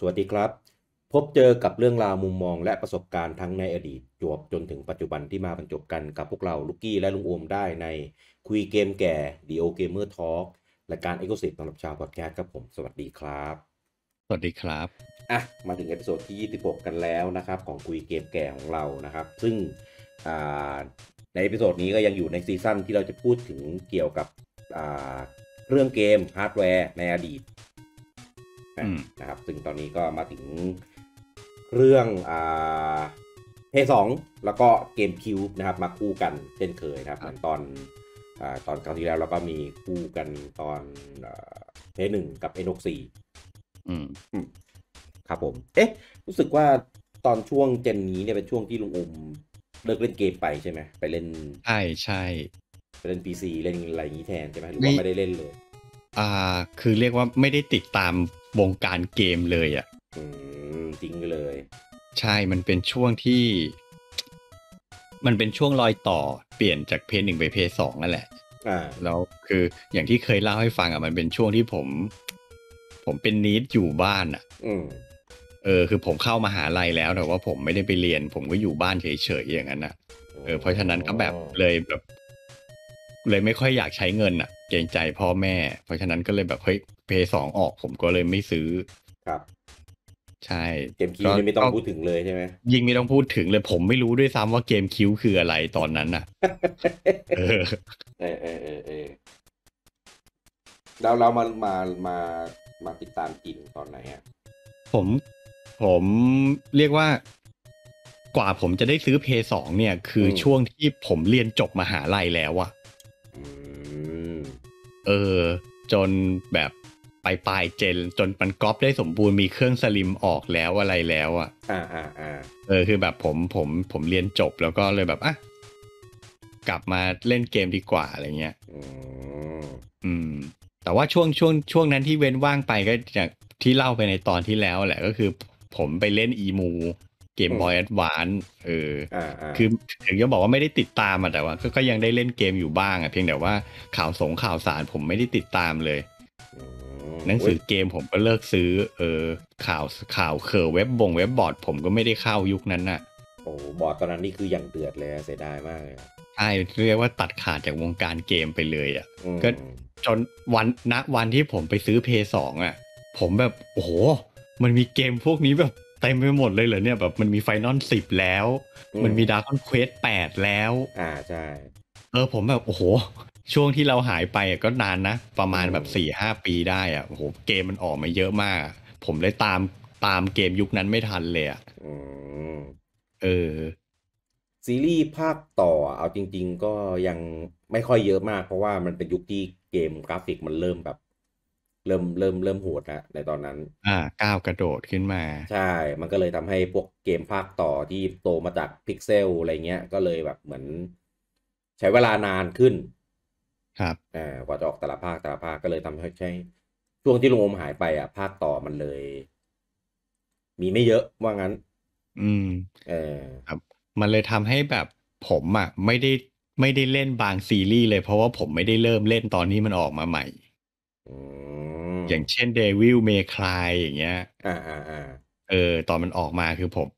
สวัสดีครับ พบเจอกับเรื่องราวมุมมองและประสบการณ์ทั้งในอดีต จวบจนถึงปัจจุบันที่มาบรรจบกันกับพวกเราลูกกี้และลุงโอมได้ในคุยเกมแก่ดีโอเกมเมอร์ทอล์กและการเอกสิทธิ์สำหรับชาวพอดแคสต์ครับผม สวัสดีครับ สวัสดีครับ อ่ะ มาถึงเอพิโซดที่26กันแล้วนะครับ ของคุยเกมแก่ของเรานะครับ ซึ่งในเอพิโซดนี้ก็ยังอยู่ในซีซั่นที่เราจะพูดถึงเกี่ยวกับเรื่องเกมฮาร์ดแวร์ ในอดีตนะครับซึ่งตอนนี้ก็มาถึงเรื่องอ่าเพย์สองแล้วก็เกมคิวนะครับ มาคู่กันเช่นเคยนะครับเหมือน ตอนอ่าตอนคราวที่แล้วเราก็มีคู่กันตอนเพย์หนึ่งกับเอ็นกซีครับผม เอ๊ะรู้สึกว่าตอนช่วงเจนนี้เนี่ยเป็นช่วงที่ลุงอมเลิกเล่นเกมไปใช่ไหมไปเล่นใช่ใช่ไปเล่นพีซีเล่นอะไรอย่างนี้แทนใช่ไหมหรือว่าไม่ได้เล่นเลย อ่า คือเรียกว่าไม่ได้ติดตามวงการเกมเลยอ่ะจริงเลย ใช่ มันเป็นช่วงที่ มันเป็นช่วงรอยต่อ เปลี่ยนจากเพย์หนึ่งไปเพย์สองนั่นแหละแล้วคืออย่างที่เคยเล่าให้ฟังอ่ะ มันเป็นช่วงที่ผม ผมเป็นนิดอยู่บ้านอ่ะเออ คือผมเข้ามาหาลัยแล้วแต่ว่าผมไม่ได้ไปเรียน ผมก็อยู่บ้าน เฉยๆอย่างนั้นอ่ะเออเพราะฉะนั้นก็แบบเลยแบบ เลยไม่ค่อยอยากใช้เงินอ่ะเกรงใจพ่อแม่ เพราะฉะนั้นก็เลยแบบเฮ้ยเพย์สองออกผมก็เลยไม่ซื้อครับ ใช่เกมคิวไม่ต้องพูดถึงเลยใช่ไหมยิงไม่ต้องพูดถึงเลย ผมไม่รู้ด้วยซ้ำว่าเกมคิวคืออะไรตอนนั้นอะเออเออเออเออเราเรามามามามาติดตามกินตอนไหนอ่ะผมผมเรียกว่ากว่าผมจะได้ซื้อเพย์สองเนี่ย คือช่วงที่ผมเรียนจบมหาลัยแล้วอะเออ จนแบบไปปลายเจนจนมันก๊อปได้สมบูรณ์มีเครื่องสลิมออกแล้วอะไรแล้วอ่ะ อ่าอ่าอ่าเออคือ แบบผมผม ผมเรียนจบแล้วก็เลยแบบอ่ะกลับมาเล่นเกมดีกว่าอะไรเงี้ยอืมแต่ว่าช่วงช่วงช่วงนั้นที่เว้นว่างไปก็อย่างที่เล่าไปในตอนที่แล้วแหละก็คือผมไปเล่นอีมูเกมบอยแอดวานเออคือถึงจะบอกว่าไม่ได้ติดตามอะแต่ว่าก็ยังได้เล่นเกมอยู่บ้างอะเพียงแต่ว่าข่าวสงข่าวสารผมไม่ได้ติดตามเลยหนังสือเกมผมก็เลิกซื้อ เออ ข่าวข่าวเคอร์เว็บบง เว็บบอร์ด ผมก็ไม่ได้เข้ายุคนั้นน่ะโอ้บอร์ดตอนนั้นนี่คืออย่างเดือดเลยเสียดายมากเลยใช่ เรียกว่าตัดขาดจากวงการเกมไปเลยอ่ะก็จนวันณวันที่ผมไปซื้อเพย์สองอ่ะผมแบบโอ้โห มันมีเกมพวกนี้แบบเต็มไปหมดเลยเหรอเนี่ยแบบมันมีไฟนอลสิบแล้ว มันมีดาร์คอนเควสแปดแล้ว อ่า ใช่ เออผมแบบ โอ้โห ช่วงที่เราหายไปก็นานนะ ประมาณแบบสี่ห้าปีได้อ่ะ โอ้โห เกมมันออกมาเยอะมาก ผมเลยตามตามเกมยุคนั้นไม่ทันเลยอ่ะเออ ซีรีส์ภาคต่อ เอาจริง ๆ ก็ยังไม่ค่อยเยอะมากเพราะว่ามันเป็นยุคที่เกมกราฟิกมันเริ่มแบบเริ่มเริ่มเริ่มโหดนะในตอนนั้น อ่าก้าวกระโดดขึ้นมา ใช่ มันก็เลยทำให้พวกเกมภาคต่อที่โตมาจากพิกเซลอะไรเงี้ยก็เลยแบบเหมือนใช้เวลานานขึ้น ครับอ่ากว่าจะออกแต่ละภาคแต่ละภาคก็เลยทำให้ใช้ ช่วงที่ลุงอมหายไปอ่ะภาคต่อมันเลย มีไม่เยอะว่างั้น อืมเออครับมันเลยทำให้แบบผมอ่ะไม่ได้ ไม่ได้เล่นบางซีรีส์เลยเพราะว่าผมไม่ได้เริ่มเล่นตอนนี้มันออกมาใหม่อย่างเช่นเดวิลเมคลายอย่างเงี้ย อ่าอ่าเออ ตอนมันออกมาคือผม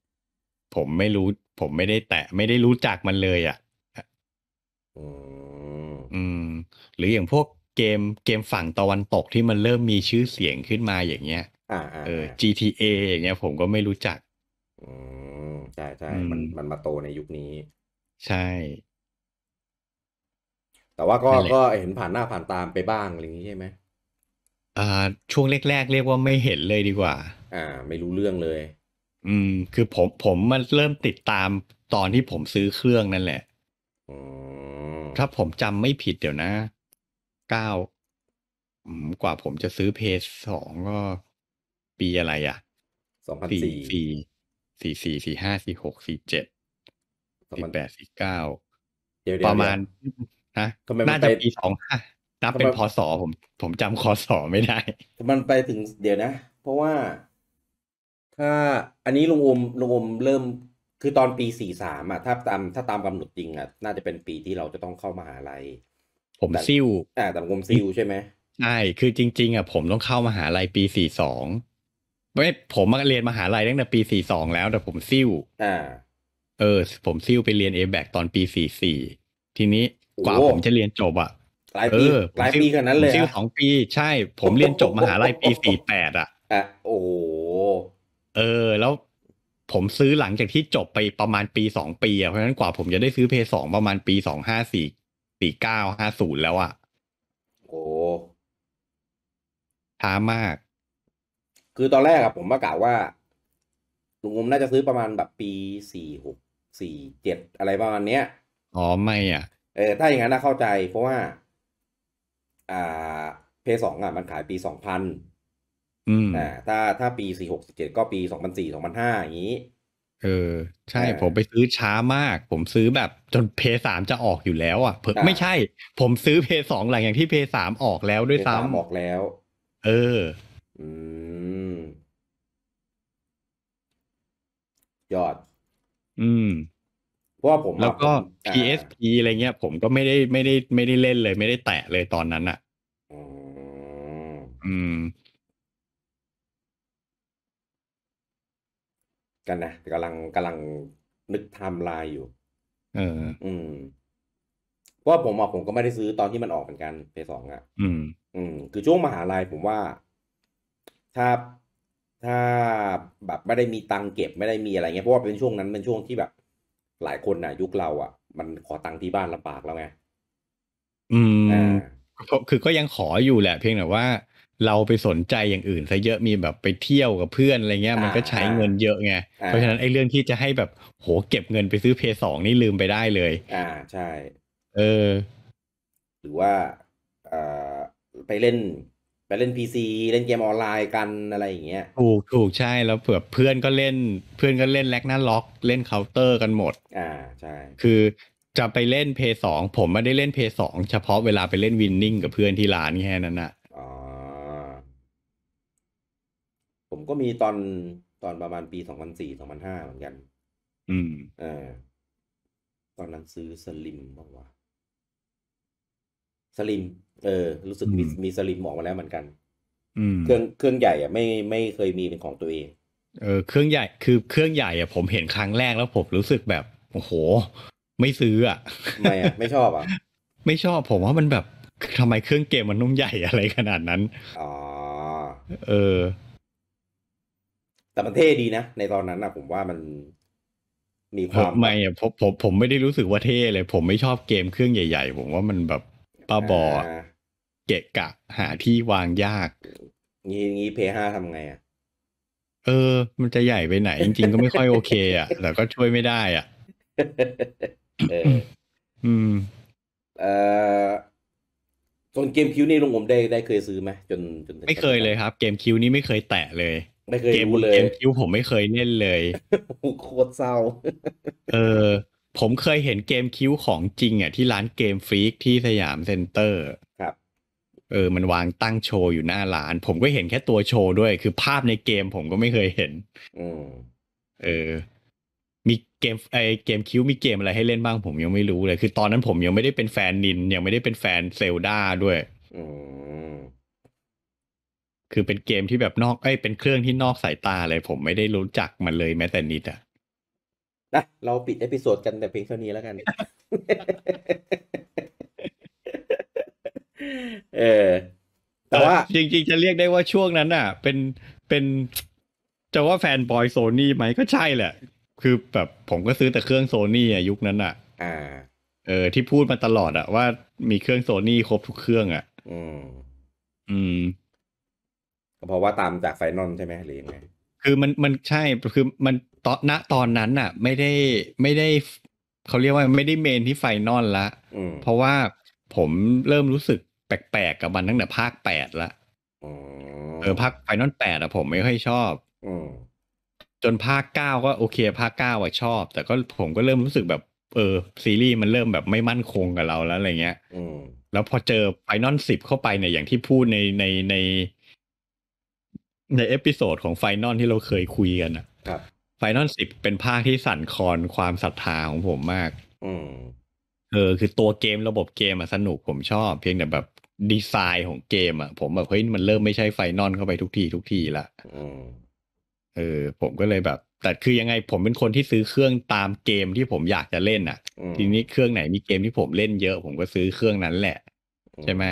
ผมไม่รู้ ผมไม่ได้แตะไม่ได้รู้จักมันเลย อ่ะอืม หรืออย่างพวกเกม เกมฝั่งตะวันตกที่มันเริ่มมีชื่อเสียงขึ้นมาอย่างเงี้ยเออ GTA อย่างเงี้ย ผมก็ไม่รู้จัก อืมใช่ใช่มันมันมาโตในยุคนี้ ใช่ แต่ว่าก็ ก็เห็นผ่านหน้าผ่านตามไปบ้างอะไรอย่างงี้ใช่ไหมช่วงแรกๆ เรียกว่าไม่เห็นเลยดีกว่า อ่า ไม่รู้เรื่องเลย อืมคือผมผมมันเริ่มติดตามตอนที่ผมซื้อเครื่องนั่นแหละถ้าผมจำไม่ผิดเดี๋ยวนะเก้ากว่าผมจะซื้อเพสสองก็ ปีอะไรอ่ะสองพันสี่สี่สี่สี่สี่ห้าสี่หกสี่เจ็ดสี่แปดสี่เก้าประมาณนะน่าจะปีสองห้านับเป็นพศผมผมจำคศไม่ได้ มันไปถึงเดี๋ยวนะเพราะว่าถ้า อันนี้ลุงอมลุงอมเริ่มคือตอนปีสี่สามอ่ะถ้าตามถ้าตามกำหนดจริงอ่ะน่าจะเป็นปีที่เราจะต้องเข้ามาหาลัยผมซิวอ่าแต่ผมซิวใช่ไหมใช่คือจริง ๆอ่ะผมต้องเข้ามาหาลัยปีสี่สองไม่ผมมาเรียนมาหาลัยตั้งแต่ปีสี่สองแล้วแต่ผมซิวอ่า เออผมซิวไปเรียนเอแบกตอนปีสี่สี่ทีนี้กว่าผมจะเรียนจบอ่ะหลายปีหลายปีขนาดนั้นเลยซิ่อสองปี ใช่ ผมเรียนจบมหาลัยปีสี่แปดอ่ะอ่ะโอ้เออ แล้วผมซื้อหลังจากที่จบไปประมาณปีสองปีอ่ะเพราะฉะนั้นกว่าผมจะได้ซื้อเพย์สองประมาณปีสองห้าสี่สี่เก้าห้าศูนย์แล้วอ่ะโอ้ช้ามาก คือตอนแรกอะผมก็กะว่าลุงอมน่าจะซื้อประมาณแบบปีสี่หกสี่เจ็ดอะไรประมาณเนี้ยอ๋อไม่อ่ะเออถ้าอย่างนั้นน่าเข้าใจเพราะว่าอ่าเพย์สองอ่ะมันขายปีสองพันอ่าถ้าถ้าปีสี่หกสิบเจ็ดก็ปีสองพันสี่สองพันห้าอย่างนี้ เออ ใช่ผมไปซื้อช้ามาก ผมซื้อแบบจนเพย์สามจะออกอยู่แล้วอ่ะเพิ่ไม่ใช่ ผมซื้อเพย์สองหลังอย่างที่เพย์สามออกแล้วด้วยซ้ำออกแล้ว เออ อืม ยอด อืมว่าผมแล้วก็ PSP อะไรเงี้ยผมก็ไม่ได้ไม่ได้ไม่ได้เล่นเลย ไม่ได้แตะเลยตอนนั้นอ่ะอืม กันนะกำลังกำลังนึกทำลายอยู่เอออืมเพราะผมอ่ะผมก็ไม่ได้ซื้อตอนที่มันออกเหมือนกันเพยสองอ่ะอืม อืมคือช่วงมหาลัยผมว่า ถ้าถ้าแบบไม่ได้มีตังเก็บไม่ได้มีอะไรเงี้ยเพราะว่าเป็นช่วงนั้น เป็นช่วงที่แบบหลายคนนะยุคเราอะ่ะมันขอตังค์ที่บ้านลำบากแล้วไงอืมอ่าคือก็ยังขออยู่แหละเพียงแต่ว่า เราไปสนใจอย่างอื่นซะเยอะมีแบบไปเที่ยวกับเพื่อนอะไรเงี้ยมันก็ใช้เงินเยอะไง เพราะฉะนั้นไอ้เรื่องที่จะให้แบบโหเก็บเงินไปซื้อเพย์สองนี่ลืมไปได้เลย อ่าใช่ เออ หรือว่าอ่าไปเล่นไปเล่นพีซีเล่นเกมออนไลน์กันอะไรอย่างเงี้ยถูกถูกใช่แล้วเผื่อเพื่อนก็เล่นเพื่อนก็เล่นแลกหน้าล็อก เล่นเคาน์เตอร์กันหมด อ่า ใช่ คือจะไปเล่นเพย์สอง ผมไม่ได้เล่นเพย์สอง เฉพาะเวลาไปเล่นวินนิ่งกับเพื่อนที่ร้านแค่นั้นอะอ๋อ ผมก็มีตอนตอนประมาณปีสองพันสี่สองพันห้าเหมือนกัน อืมเออตอนนั้นซื้อสลิมบ้างวะสลิมเออ รู้สึกมีมีสลิมออกมาแล้วเหมือนกันเครื่องเครื่องใหญ่อะไม่ไม่เคยมีเป็นของตัวเอง เออเครื่องใหญ่คือเครื่องใหญ่อะผมเห็นครั้งแรกแล้วผมรู้สึกแบบโอ้โหไม่ซื้ออะไม่อะไม่ชอบอะ ไม่ชอบ ผมว่ามันแบบทำไมเครื่องเกมมันนุ่มใหญ่อะไรขนาดนั้น อ๋อเออ แต่มันเท่ดีนะ ในตอนนั้นนะผมว่ามันมีความไม่อะผมผมผมไม่ได้รู้สึกว่าเท่เลยผมไม่ชอบเกมเครื่องใหญ่ๆผมว่ามันแบบป้าบอเกะกะหาที่วางยากงี้งี้เพย์ห้าทำไงอ่ะ เออ มันจะใหญ่ไปไหน จริงๆก็ไม่ค่อยโอเคอ่ะแต่ก็ช่วยไม่ได้อ่ะ เอืม เอ่อส่วนเกมคิวนี่ลุงผมได้ได้เคยซื้อไหมจนจน ไม่เคยเลยครับ เกมคิวนี่ไม่เคยแตะเลย ไม่เคยเกมเลยเกมคิวผมไม่เคยเล่นเลย โคตรเศร้าเออ ผมเคยเห็นเกมคิวของจริงอ่ะที่ร้านเกมฟรีกที่สยามเซ็นเตอร์เออ มันวางตั้งโชว์อยู่หน้าร้าน ผมก็เห็นแค่ตัวโชว์ด้วย คือภาพในเกมผมก็ไม่เคยเห็นอเออ มีเกม ไอเกมคิวมีเกมอะไรให้เล่นบ้างผมยังไม่รู้เลย คือ ตอนนั้นผมยังไม่ได้เป็นแฟนนินยังไม่ได้เป็นแฟนเซลดาด้วยคือเป็นเกมที่แบบนอก เอ้ย เป็นเครื่องที่นอกสายตาเลย ผมไม่ได้รู้จักมันเลยแม้แต่นิดอะนะเราปิดเอพิโซดกันแต่เพียงเท่านี้แล้วกันเออแต่ว่าจริงๆจะเรียกได้ว่าช่วงนั้นอ่ะ เป็นเป็นจะว่าแฟนบอยโซนี่ไหมก็ใช่แหละคือแบบผมก็ซื้อแต่เครื่องโซนี่อ่ะยุคนั้นอ่ะ อ่า เออ ที่พูดมาตลอดอ่ะว่ามีเครื่องโซนี่ครบทุกเครื่องอ่ะ อืมอืม เพราะว่าตามจากไฟนอลใช่ไหมหรือยังไงคือมันมันใช่คือมันตอนณตอนนั้นอ่ะ ไม่ได้ไม่ได้ เขาเรียกว่าไม่ได้เมนที่ไฟนอลละเพราะว่าผมเริ่มรู้สึกแปลกๆกับมันตั้งแต่ภาคแปดละเออภาคไฟนอลแปดอะผมไม่ค่อยชอบจนภาคเก้าก็โอเค ภาคเก้าอะชอบ แต่ก็ผมก็เริ่มรู้สึกแบบ เออ ซีรีส์มันเริ่มแบบไม่มั่นคงกับเราแล้วอะไรเงี้ยแล้วพอเจอไฟนอลสิบเข้าไปเนี่ยอย่างที่พูดในในในในเอพิโซดของไฟนอลที่เราเคยคุยกันอะไฟนอลสิบเป็นภาคที่สั่นคลอนความศรัทธาของผมมากเออ คือตัวเกมระบบเกมสนุกผมชอบ เพียงแต่แบบดีไซน์ของเกมอ่ะผมแบบเฮ้ยมันเริ่มไม่ใช่ไฟนอลเข้าไปทุกทีทุกทีละเออผมก็เลยแบบ แต่คือยังไงผมเป็นคนที่ซื้อเครื่องตามเกมที่ผมอยากจะเล่นอ่ะ ทีนี้เครื่องไหนมีเกมที่ผมเล่นเยอะผมก็ซื้อเครื่องนั้นแหละ ใช่ไหม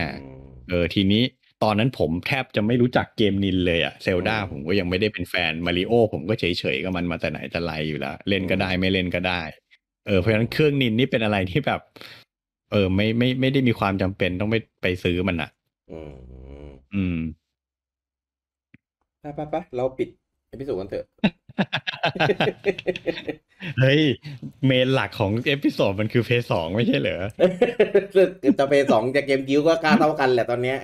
เออ ทีนี้ตอนนั้นผมแทบจะไม่รู้จักเกมนินเลยอะเซลดาผมก็ยังไม่ได้เป็นแฟนมาริโอผมก็เฉยๆกับมันมาแต่ไหนแต่ไรอยู่ละเล่นก็ได้ไม่เล่นก็ได้เออเพราะฉะนั้นเครื่องนินนี่เป็นอะไรที่แบบเออ ไม่ไม่ไม่ได้มีความจำเป็นต้องไปไปซื้อมันอ่ะ อืมอืมไปไปไปเราปิด เอพิสซดกันเถอะเฮ้ย เมนหลักของเอพิโซดมันคือเฟสสองไม่ใช่เหรอจะเฟสสองจะเกมกิ้วก็กล้าเท่ากันแหละตอนเนี้ย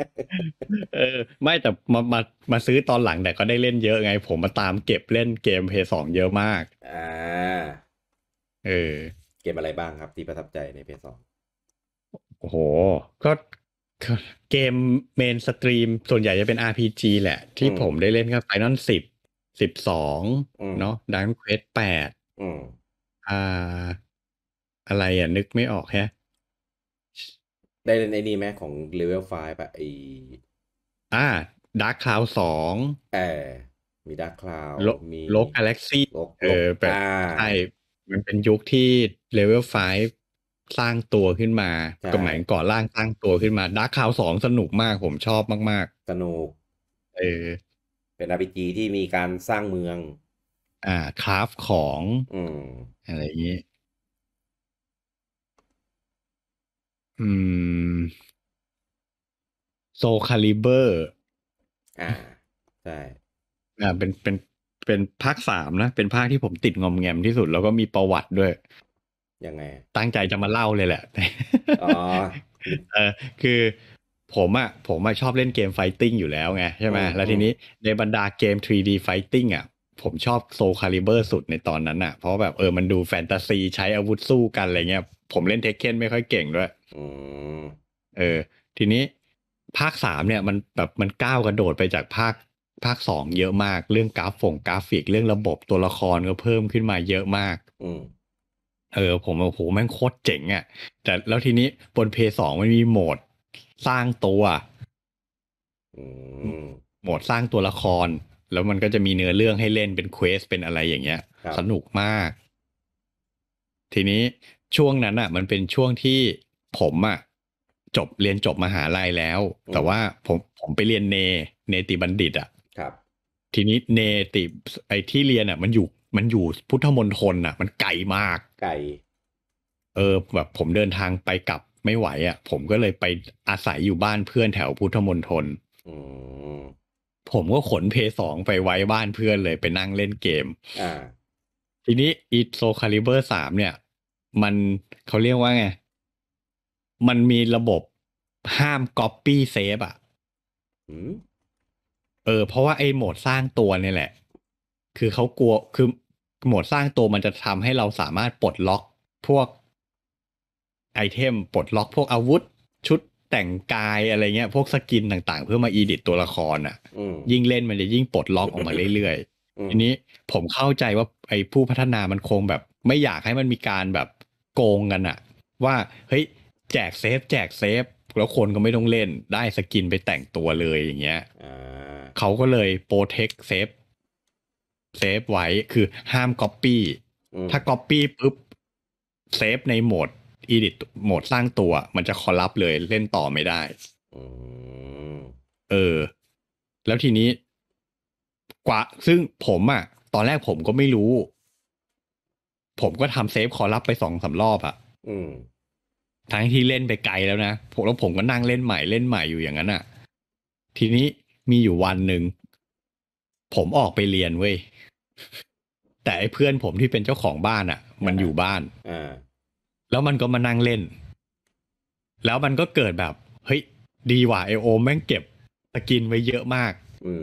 เออ ไม่แต่มามามาซื้อตอนหลังแต่ก็ได้เล่นเยอะไง ผมมาตามเก็บเล่นเกมเฟสสองเยอะมาก อ่าเออเกมอะไรบ้างครับที่ประทับใจในเฟสสองโอ้โหก็เกมเมนสตรีมส่วนใหญ่จะเป็น RPG แหละ ที่ผมได้เล่นก็ไปนอนสิบสิบสองเนาะดังเควสแปดอ่าอะไรอ่ะ นึกไม่ออกแฮะได้เล่นไอ้นี่ไหมของเลเวลไฟป่ะไออ่าดาร์คคลาวสองเออมีดาร์คคลาวมีโลกกาแล็กซี่เออแบบใช่มันเป็นยุคที่เลเวลไฟสร้างตัวขึ้นมาก็หมายก่อร่างสร้างตัวขึ้นมาดาร์คคาวสองสนุกมากผมชอบมากๆ สนุกเออเป็นอาร์พีจีที่มีการสร้างเมือง อ่าคราฟของ อืมอะไรอย่างนี้อืมโซคาลิเบอร์อ่าใช่อ่าเป็นเป็น เป็นภาคสามนะ เป็นภาคที่ผมติดงอมแงมที่สุดแล้วก็มีประวัติด้วยยังไง ตั้งใจจะมาเล่าเลยแหละอ๋อเออคือผมอะผมอะชอบเล่นเกมไฟติ้งอยู่แล้วไงใช่ไหมแล้วทีนี้ในบรรดาเกม 3D ไฟติ้งอ่ะผมชอบโซคาลิเบอร์สุดในตอนนั้นอะเพราะแบบเออมันดูแฟนตาซี ใช้อาวุธสู้กันอะไรเงี้ยผมเล่นเทคเคนไม่ค่อยเก่งด้วยอเออ ทีนี้ภาคสามเนี่ย มันแบบมันก้าวกระโดดไปจากภาคภาคสองเยอะมากเรื่องกราฟงกราฟิกเรื่องระบบตัวละครก็เพิ่มขึ้นมาเยอะมากเออผมโอ้โหแม่งโคตรเจ๋งอะ่ะแต่แล้วทีนี้บนเพย์สองมันมีโหมด สร้างตัวโหมดสร้างตัวละคร แล้วมันก็จะมีเนื้อเรื่องให้เล่นเป็นเควสเป็นอะไรอย่างเงี้ย สนุกมาก ทีนี้ช่วงนั้นอะ่ะ มันเป็นช่วงที่ผมอะ่ะจบเรียนจบมหาลัยแล้ว แต่ว่าผมผมไปเรียนเนเนติบัณฑิตอะ่ะ ครับ ทีนี้เนติไอที่เรียนอะ่ะมันอยู่ มันอยู่พุทธมณฑลอ่ะ มันไกลมากไกลเออ แบบผมเดินทางไปกลับไม่ไหวอะ่ะ ผมก็เลยไปอาศัยอยู่บ้านเพื่อนแถวพุทธมณฑลผมก็ขนเพย์สองไปไว้บ้านเพื่อนเลยไปนั่งเล่นเกม อ่า ทีนี้อีโซคาลิเบอร์สามเนี่ย มันเขาเรียกว่าไง มันมีระบบห้ามก๊อปปี้เซฟอ่ะเออเพราะว่าไอ้โหมดสร้างตัวเนี่ยแหละ คือเขากลัวคือโหมดสร้างตัวมันจะทำให้เราสามารถปลดล็อก พวก ไอเทมปลดล็อก พวกอาวุธ ชุดแต่งกายอะไรเงี้ยพวกสกินต่างๆเพื่อมาอีดิตตัวละครอ่ะยิ่งเล่นมันจะยิ่งปลดล็อกออกมาเรื่อยๆอันนี้ผมเข้าใจว่าไอผู้พัฒนามันคงแบบ ไม่อยากให้มันมีการแบบโกงกันอ่ะ ว่าเฮ้ยแจกเซฟแจกเซฟแล้วคนก็ไม่ต้องเล่นได้สกินไปแต่งตัวเลย อย่างเงี้ยเขาก็เลยโปรเทคเซฟเซฟไว้คือห้ามก๊อปปี้ถ้าก๊อปปี้ปุ๊บเซฟในโหมดอีดิทโหมดสร้างตัว มันจะคอลับเลยเล่นต่อไม่ได้เออ แล้วทีนี้กว่า ซึ่งผมอะ่ะตอนแรกผมก็ไม่รู้ ผมก็ทำเซฟคอลับไปสองสารอบอะ่ะทั้งที่เล่นไปไกลแล้วนะแล้วผมก็นั่งเล่นใหม่เล่นใหม่อยู่อย่างนั้นอะ่ะทีนี้มีอยู่วันหนึ่ง ผมออกไปเรียนเว้ยแต่ไอ้เพื่อนผมที่เป็นเจ้าของบ้านอ่ะ มันอยู่บ้านอแล้วมันก็มานั่งเล่น แล้วมันก็เกิดแบบ เฮ้ยดีว่ะไอโอมแม่งเก็บสกินไว้เยอะมาก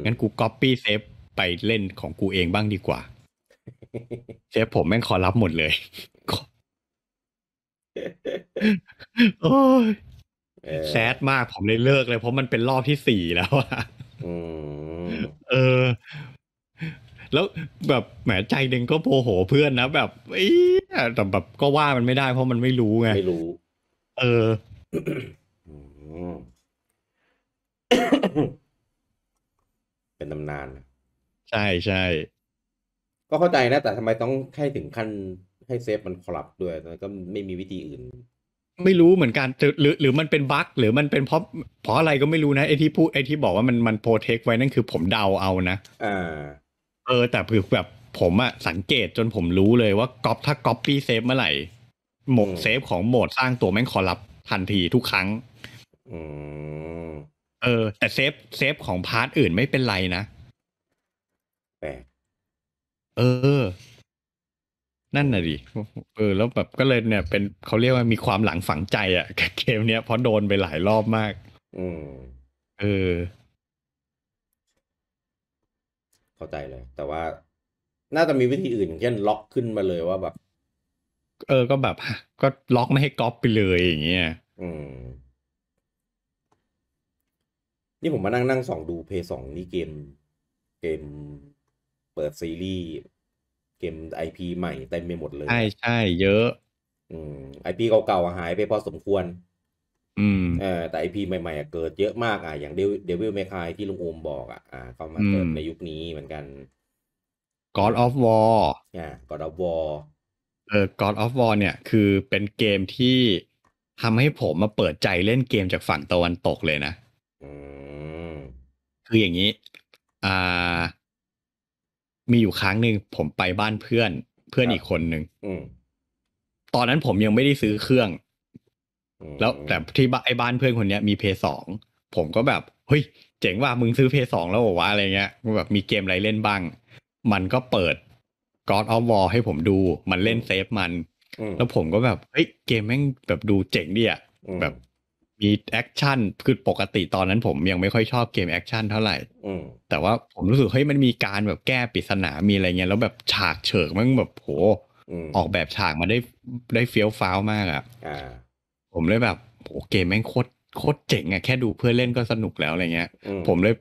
งั้นกูก๊อปปี้เซฟไปเล่นของกูเองบ้างดีกว่าเซฟผมแม่งขอรับหมดเลยโอ้ย แซดมากผมเลยเลิกเลย เพราะมันเป็นรอบที่สี่แล้วอะเออแล้วแบบแหมใจหนึ่งก็โผโหเพื่อนนะแบบอี๋แต่แบบก็ว่ามันไม่ได้เพราะมันไม่รู้ไงไม่รู้ เออ เป็นตำนานใช่ใช่ก็เข้าใจนะ แต่ทำไมต้องให้ถึงขั้น ให้เซฟมันคอลับด้วยแล้วก็ไม่มีวิธีอื่น ไม่รู้เหมือนกันหรือหรือมันเป็นบั๊กหรือมันเป็นเพราะเพราะอะไรก็ไม่รู้นะไอที่พูดไอที่บอกว่ามันมันโปรเทคไว้นั่นคือผมเดาเอานะอ่าเออแต่คือแบบผมอะสังเกตจนผมรู้เลยว่าก๊อปถ้าก๊อปปี้เซฟเมื่อไหร่โหมดเซฟของโหมดสร้างตัวแม่งคอรับทันทีทุกครั้งเออแต่เซฟ เซฟของพาร์ทอื่นไม่เป็นไรนะแปลกเออ นั่นน่ะดิเออ แล้วแบบก็เลยเนี่ย เป็นเขาเรียกว่ามีความหลังฝังใจอะ่ะเกมเนี้ยเพราะโดนไปหลายรอบมาก อืมเออเข้าใจเลย แต่ว่า น่าจะมีวิธีอื่นเช่นล็อกขึ้นมาเลยว่าแบบ เออก็แบบ ก็ล็อกไม่ให้ก๊อปไปเลย อย่างเงี้ย อืมนี่ผมมานั่งนั่งสองดูเพย์สองนี่เกมเกมเปิดซีรีส์ เกมไอพีใหม่เต็มไปหมดเลย ใช่ใช่ เยอะ อืมไอพีเก่าๆหายไปพอสมควรอเออแต่ไอพีใหม่ๆเกิดเยอะมากอ่ะอย่างเดวิลเมคายที่ลุงโอมบอกอ่ะอ่าก็มาเกิดในยุคนี้เหมือนกัน God of War อ่า God of War เออ God of War เนี่ย คือเป็นเกมที่ทำให้ผมมาเปิดใจเล่นเกมจากฝั่งตะวันตกเลยนะคืออย่างนี้อ่ามีอยู่ครั้งหนึ่งผมไปบ้านเพื่อนเพื่อนอีกคนหนึ่งตอนนั้นผมยังไม่ได้ซื้อเครื่องแล้วแต่ที่ไอ้บ้านเพื่อนคนเนี้ยมีเพย์สองผมก็แบบเฮ้ยเจ๋งว่ามึงซื้อเพย์สองแล้ววะอะไรเงี้ยมันแบบมีเกมอะไรเล่นบ้าง มันก็เปิด God of War ให้ผมดูมันเล่นเซฟมัน แล้วผมก็แบบเฮ้ย เกมแม่งแบบดูเจ๋งดีอะแบบมีแอคชั่นคือปกติตอนนั้นผมยังไม่ค่อยชอบเกมแอคชั่นเท่าไหร่แต่ว่าผมรู้สึกเฮ้ยมันมีการแบบแก้ปริศนามีอะไรเงี้ยแล้วแบบฉากเฉิกมันแบบโหออกแบบฉากมาได้ได้เฟี้ยวฟ้าวมากอ่ะผมเลยแบบโอเคแม่งโคตรโคตรเจ๋งอะแค่ดูเพื่อนเล่นก็สนุกแล้วอะไรเงี้ยผมเลย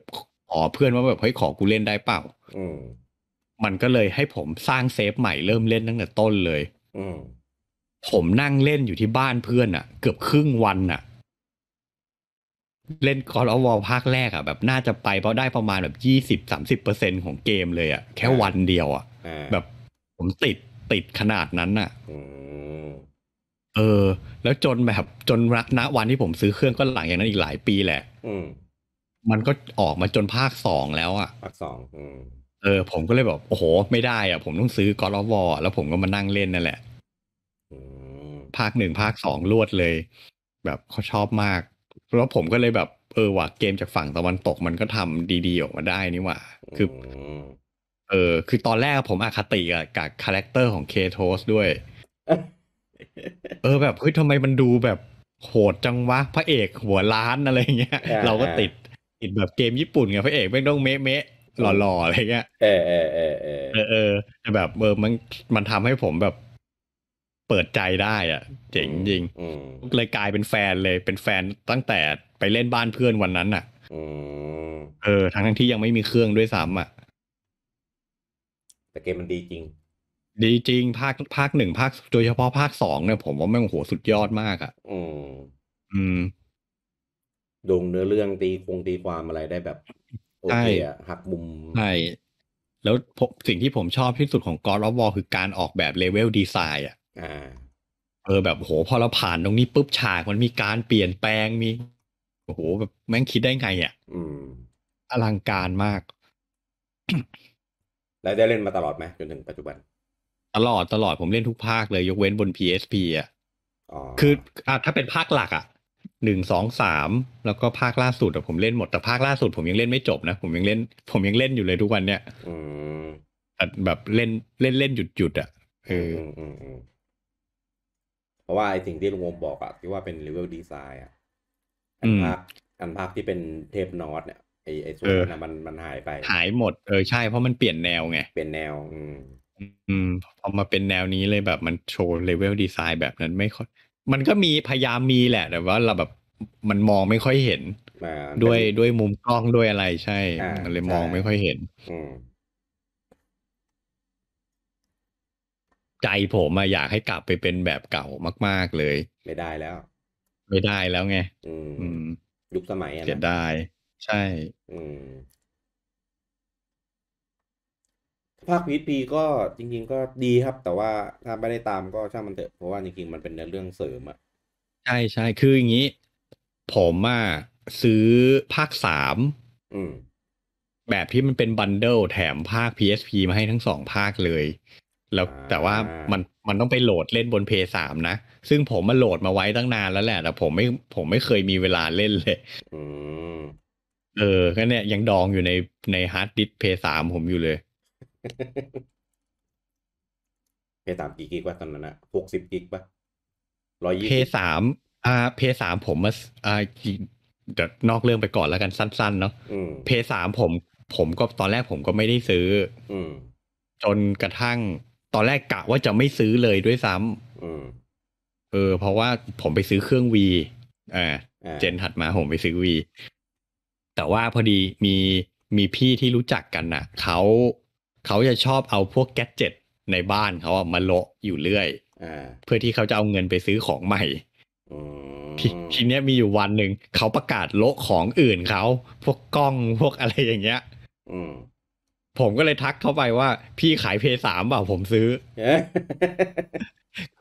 ขอเพื่อนว่าแบบเฮ้ยขอกูเล่นได้เปล่ามันก็เลยให้ผมสร้างเซฟใหม่เริ่มเล่นตั้งแต่ต้นเลยผมนั่งเล่นอยู่ที่บ้านเพื่อนอะเกือบครึ่งวันอะเล่นคอร์อวอลภาคแรกอะแบบน่าจะไปเพราะได้ประมาณแบบยี่สิบสามสิบเปอร์เซ็นของเกมเลยอะแค่วันเดียวอะแบบผมติดติดขนาดนั้นอะเออแล้วจนแบบ จนณวันที่ผมซื้อเครื่องก็หลังอย่างนั้นอีกหลายปีแหละ อืมันก็ออกมาจนภาคสองแล้วอ่ะภาคสองเออ ผมก็เลยแบบ โอ้โห ไม่ได้อ่ะผมต้องซื้อกอล์ฟวอร์แล้วผมก็มานั่งเล่นนั่นแหละภาคหนึ่งภาคสองลวดเลย แบบเขาชอบมากแล้วผมก็เลยแบบเออว่ะเกมจากฝั่งตะวันตกมันก็ทำดีๆออกมาได้นี่หว่า คือเออ คือตอนแรกผมอคติกับคาแรคเตอร์ของเคทอสด้วยเออแบบเฮ้ยทำไมมันดูแบบโหดจังวะ พระเอกหัวล้านอะไรเงี้ย เราก็ติดติดแบบเกมญี่ปุ่นไงพระเอกไม่ต้องเมะเมะหล่อๆอะไรเงี้ยเออเออเออเออเออแบบเออมันมันทำให้ผมแบบเปิดใจได้ อ่ะ เจ๋งจริงเลยกลายเป็นแฟนเลย เป็นแฟนตั้งแต่ไปเล่นบ้านเพื่อนวันนั้นอ่ะเออ ทั้งทั้งที่ยังไม่มีเครื่องด้วยซ้ำอ่ะ แต่เกมมันดีจริงดีจริง ภาคภาคหนึ่งภาคโดยเฉพาะภาคสองเนี่ยผมว่าแม่งโหสุดยอดมากอ่ะ อืมอืมดงเนื้อเรื่องตีคงตีความอะไรได้แบบ โอเคอะหักมุม ใช่ แล้วสิ่งที่ผมชอบที่สุดของ God of War คือการออกแบบเลเวลดีไซน์อ่ะเออแบบโหพอเราผ่านตรงนี้ปุ๊บฉาก มันมีการเปลี่ยนแปลงมีโอ้โหแบบแม่งคิดได้ไงอ่ะอลังการมากแล้วได้เล่นมาตลอดไหมจนถึงปัจจุบันตลอดตลอดผมเล่นทุกภาคเลย ยกเว้นบน PSP อ่ะคืออ่ะถ้าเป็นภาคหลักอ่ะหนึ่งสองสามแล้วก็ภาคล่าสุดผมเล่นหมด แต่ภาคล่าสุดผมยังเล่นไม่จบนะผมยังเล่นผมยังเล่นอยู่เลยทุกวันเนี่ยแบบเล่นเล่นเล่นหยุดหยุดอ่ะเออเพราะว่าไอ้สิ่งที่ลุงงบอกอ่ะที่ว่าเป็นเลเวลดีไซน์ อ่ะอันภาคอันภาคที่เป็นเทปนอตเนี่ยไอไอ้ส่วนนั้นมันมันหายไป หายหมดเออใช่เพราะมันเปลี่ยนแนวไงเปลี่ยนแนวอืมอืมพอมาเป็นแนวนี้เลยแบบมันโชว์เลเวลดีไซน์แบบนั้นไม่ค่อยมันก็มีพยายามมีแหละ แต่ว่าเราแบบ มันมองไม่ค่อยเห็นด้วยด้วยมุมกล้องด้วยอะไร ใช่มันเลยมองไม่ค่อยเห็นใจผมมาอยากให้กลับไปเป็นแบบเก่ามาก ๆเลย ไม่ได้แล้ว ไม่ได้แล้วไงยุคสมัยอะเสียดายใช่ อืมภาคพีพีก็จริงๆก็ดีครับ แต่ว่าถ้าไม่ได้ตามก็ช่างมันเถอะเพราะว่าจริงๆ มันเป็นเรื่องเสริมอะใช่ใช่คืออย่างนี้ ผมอ่ะซื้อภาคสามแบบที่มันเป็นบันเดิลแถมภาค PSP มาให้ทั้งสองภาคเลย แล้วแต่ว่ามันมันต้องไปโหลดเล่นบนเพย์สามนะ ซึ่งผมมาโหลดมาไว้ตั้งนานแล้วแหละ แต่ผมไม่ผมไม่เคยมีเวลาเล่นเลยเออก็เนี่ยยังดองอยู่ในในฮาร์ดดิสเพย์สามผมอยู่เลยเพย์สามกี่กิกวะตอนนั้นอะหกสิบกิกปะร้อยยี่เพย์สามอ่า เพย์สามผมมาอ่าเดี๋ยวนอกเรื่องไปก่อนแล้วกันสั้น ๆ เนาะเพย์สามผม ผมก็ตอนแรกผมก็ไม่ได้ซื้อ อืจนกระทั่ง ตอนแรกกะว่าจะไม่ซื้อเลยด้วยซ้ำเออเพราะว่าผมไปซื้อเครื่องวีอ่าเจนถัดมาผมไปซื้อวีแต่ว่าพอดีมีมีพี่ที่รู้จักกันนะ่ะเขาเขาจะชอบเอาพวกแกจิตในบ้านเขาอะมาโละอยู่เรื่อย เพื่อที่เขาจะเอาเงินไปซื้อของใหม่ททีเนี้ยมีอยู่วันหนึ่งเขาประกาศโละของอื่นเขา พวกกล้องพวกอะไรอย่างเงี้ยผมก็เลยทักเข้าไปว่าพี่ขายเพย์สามเปล่าผมซื้อ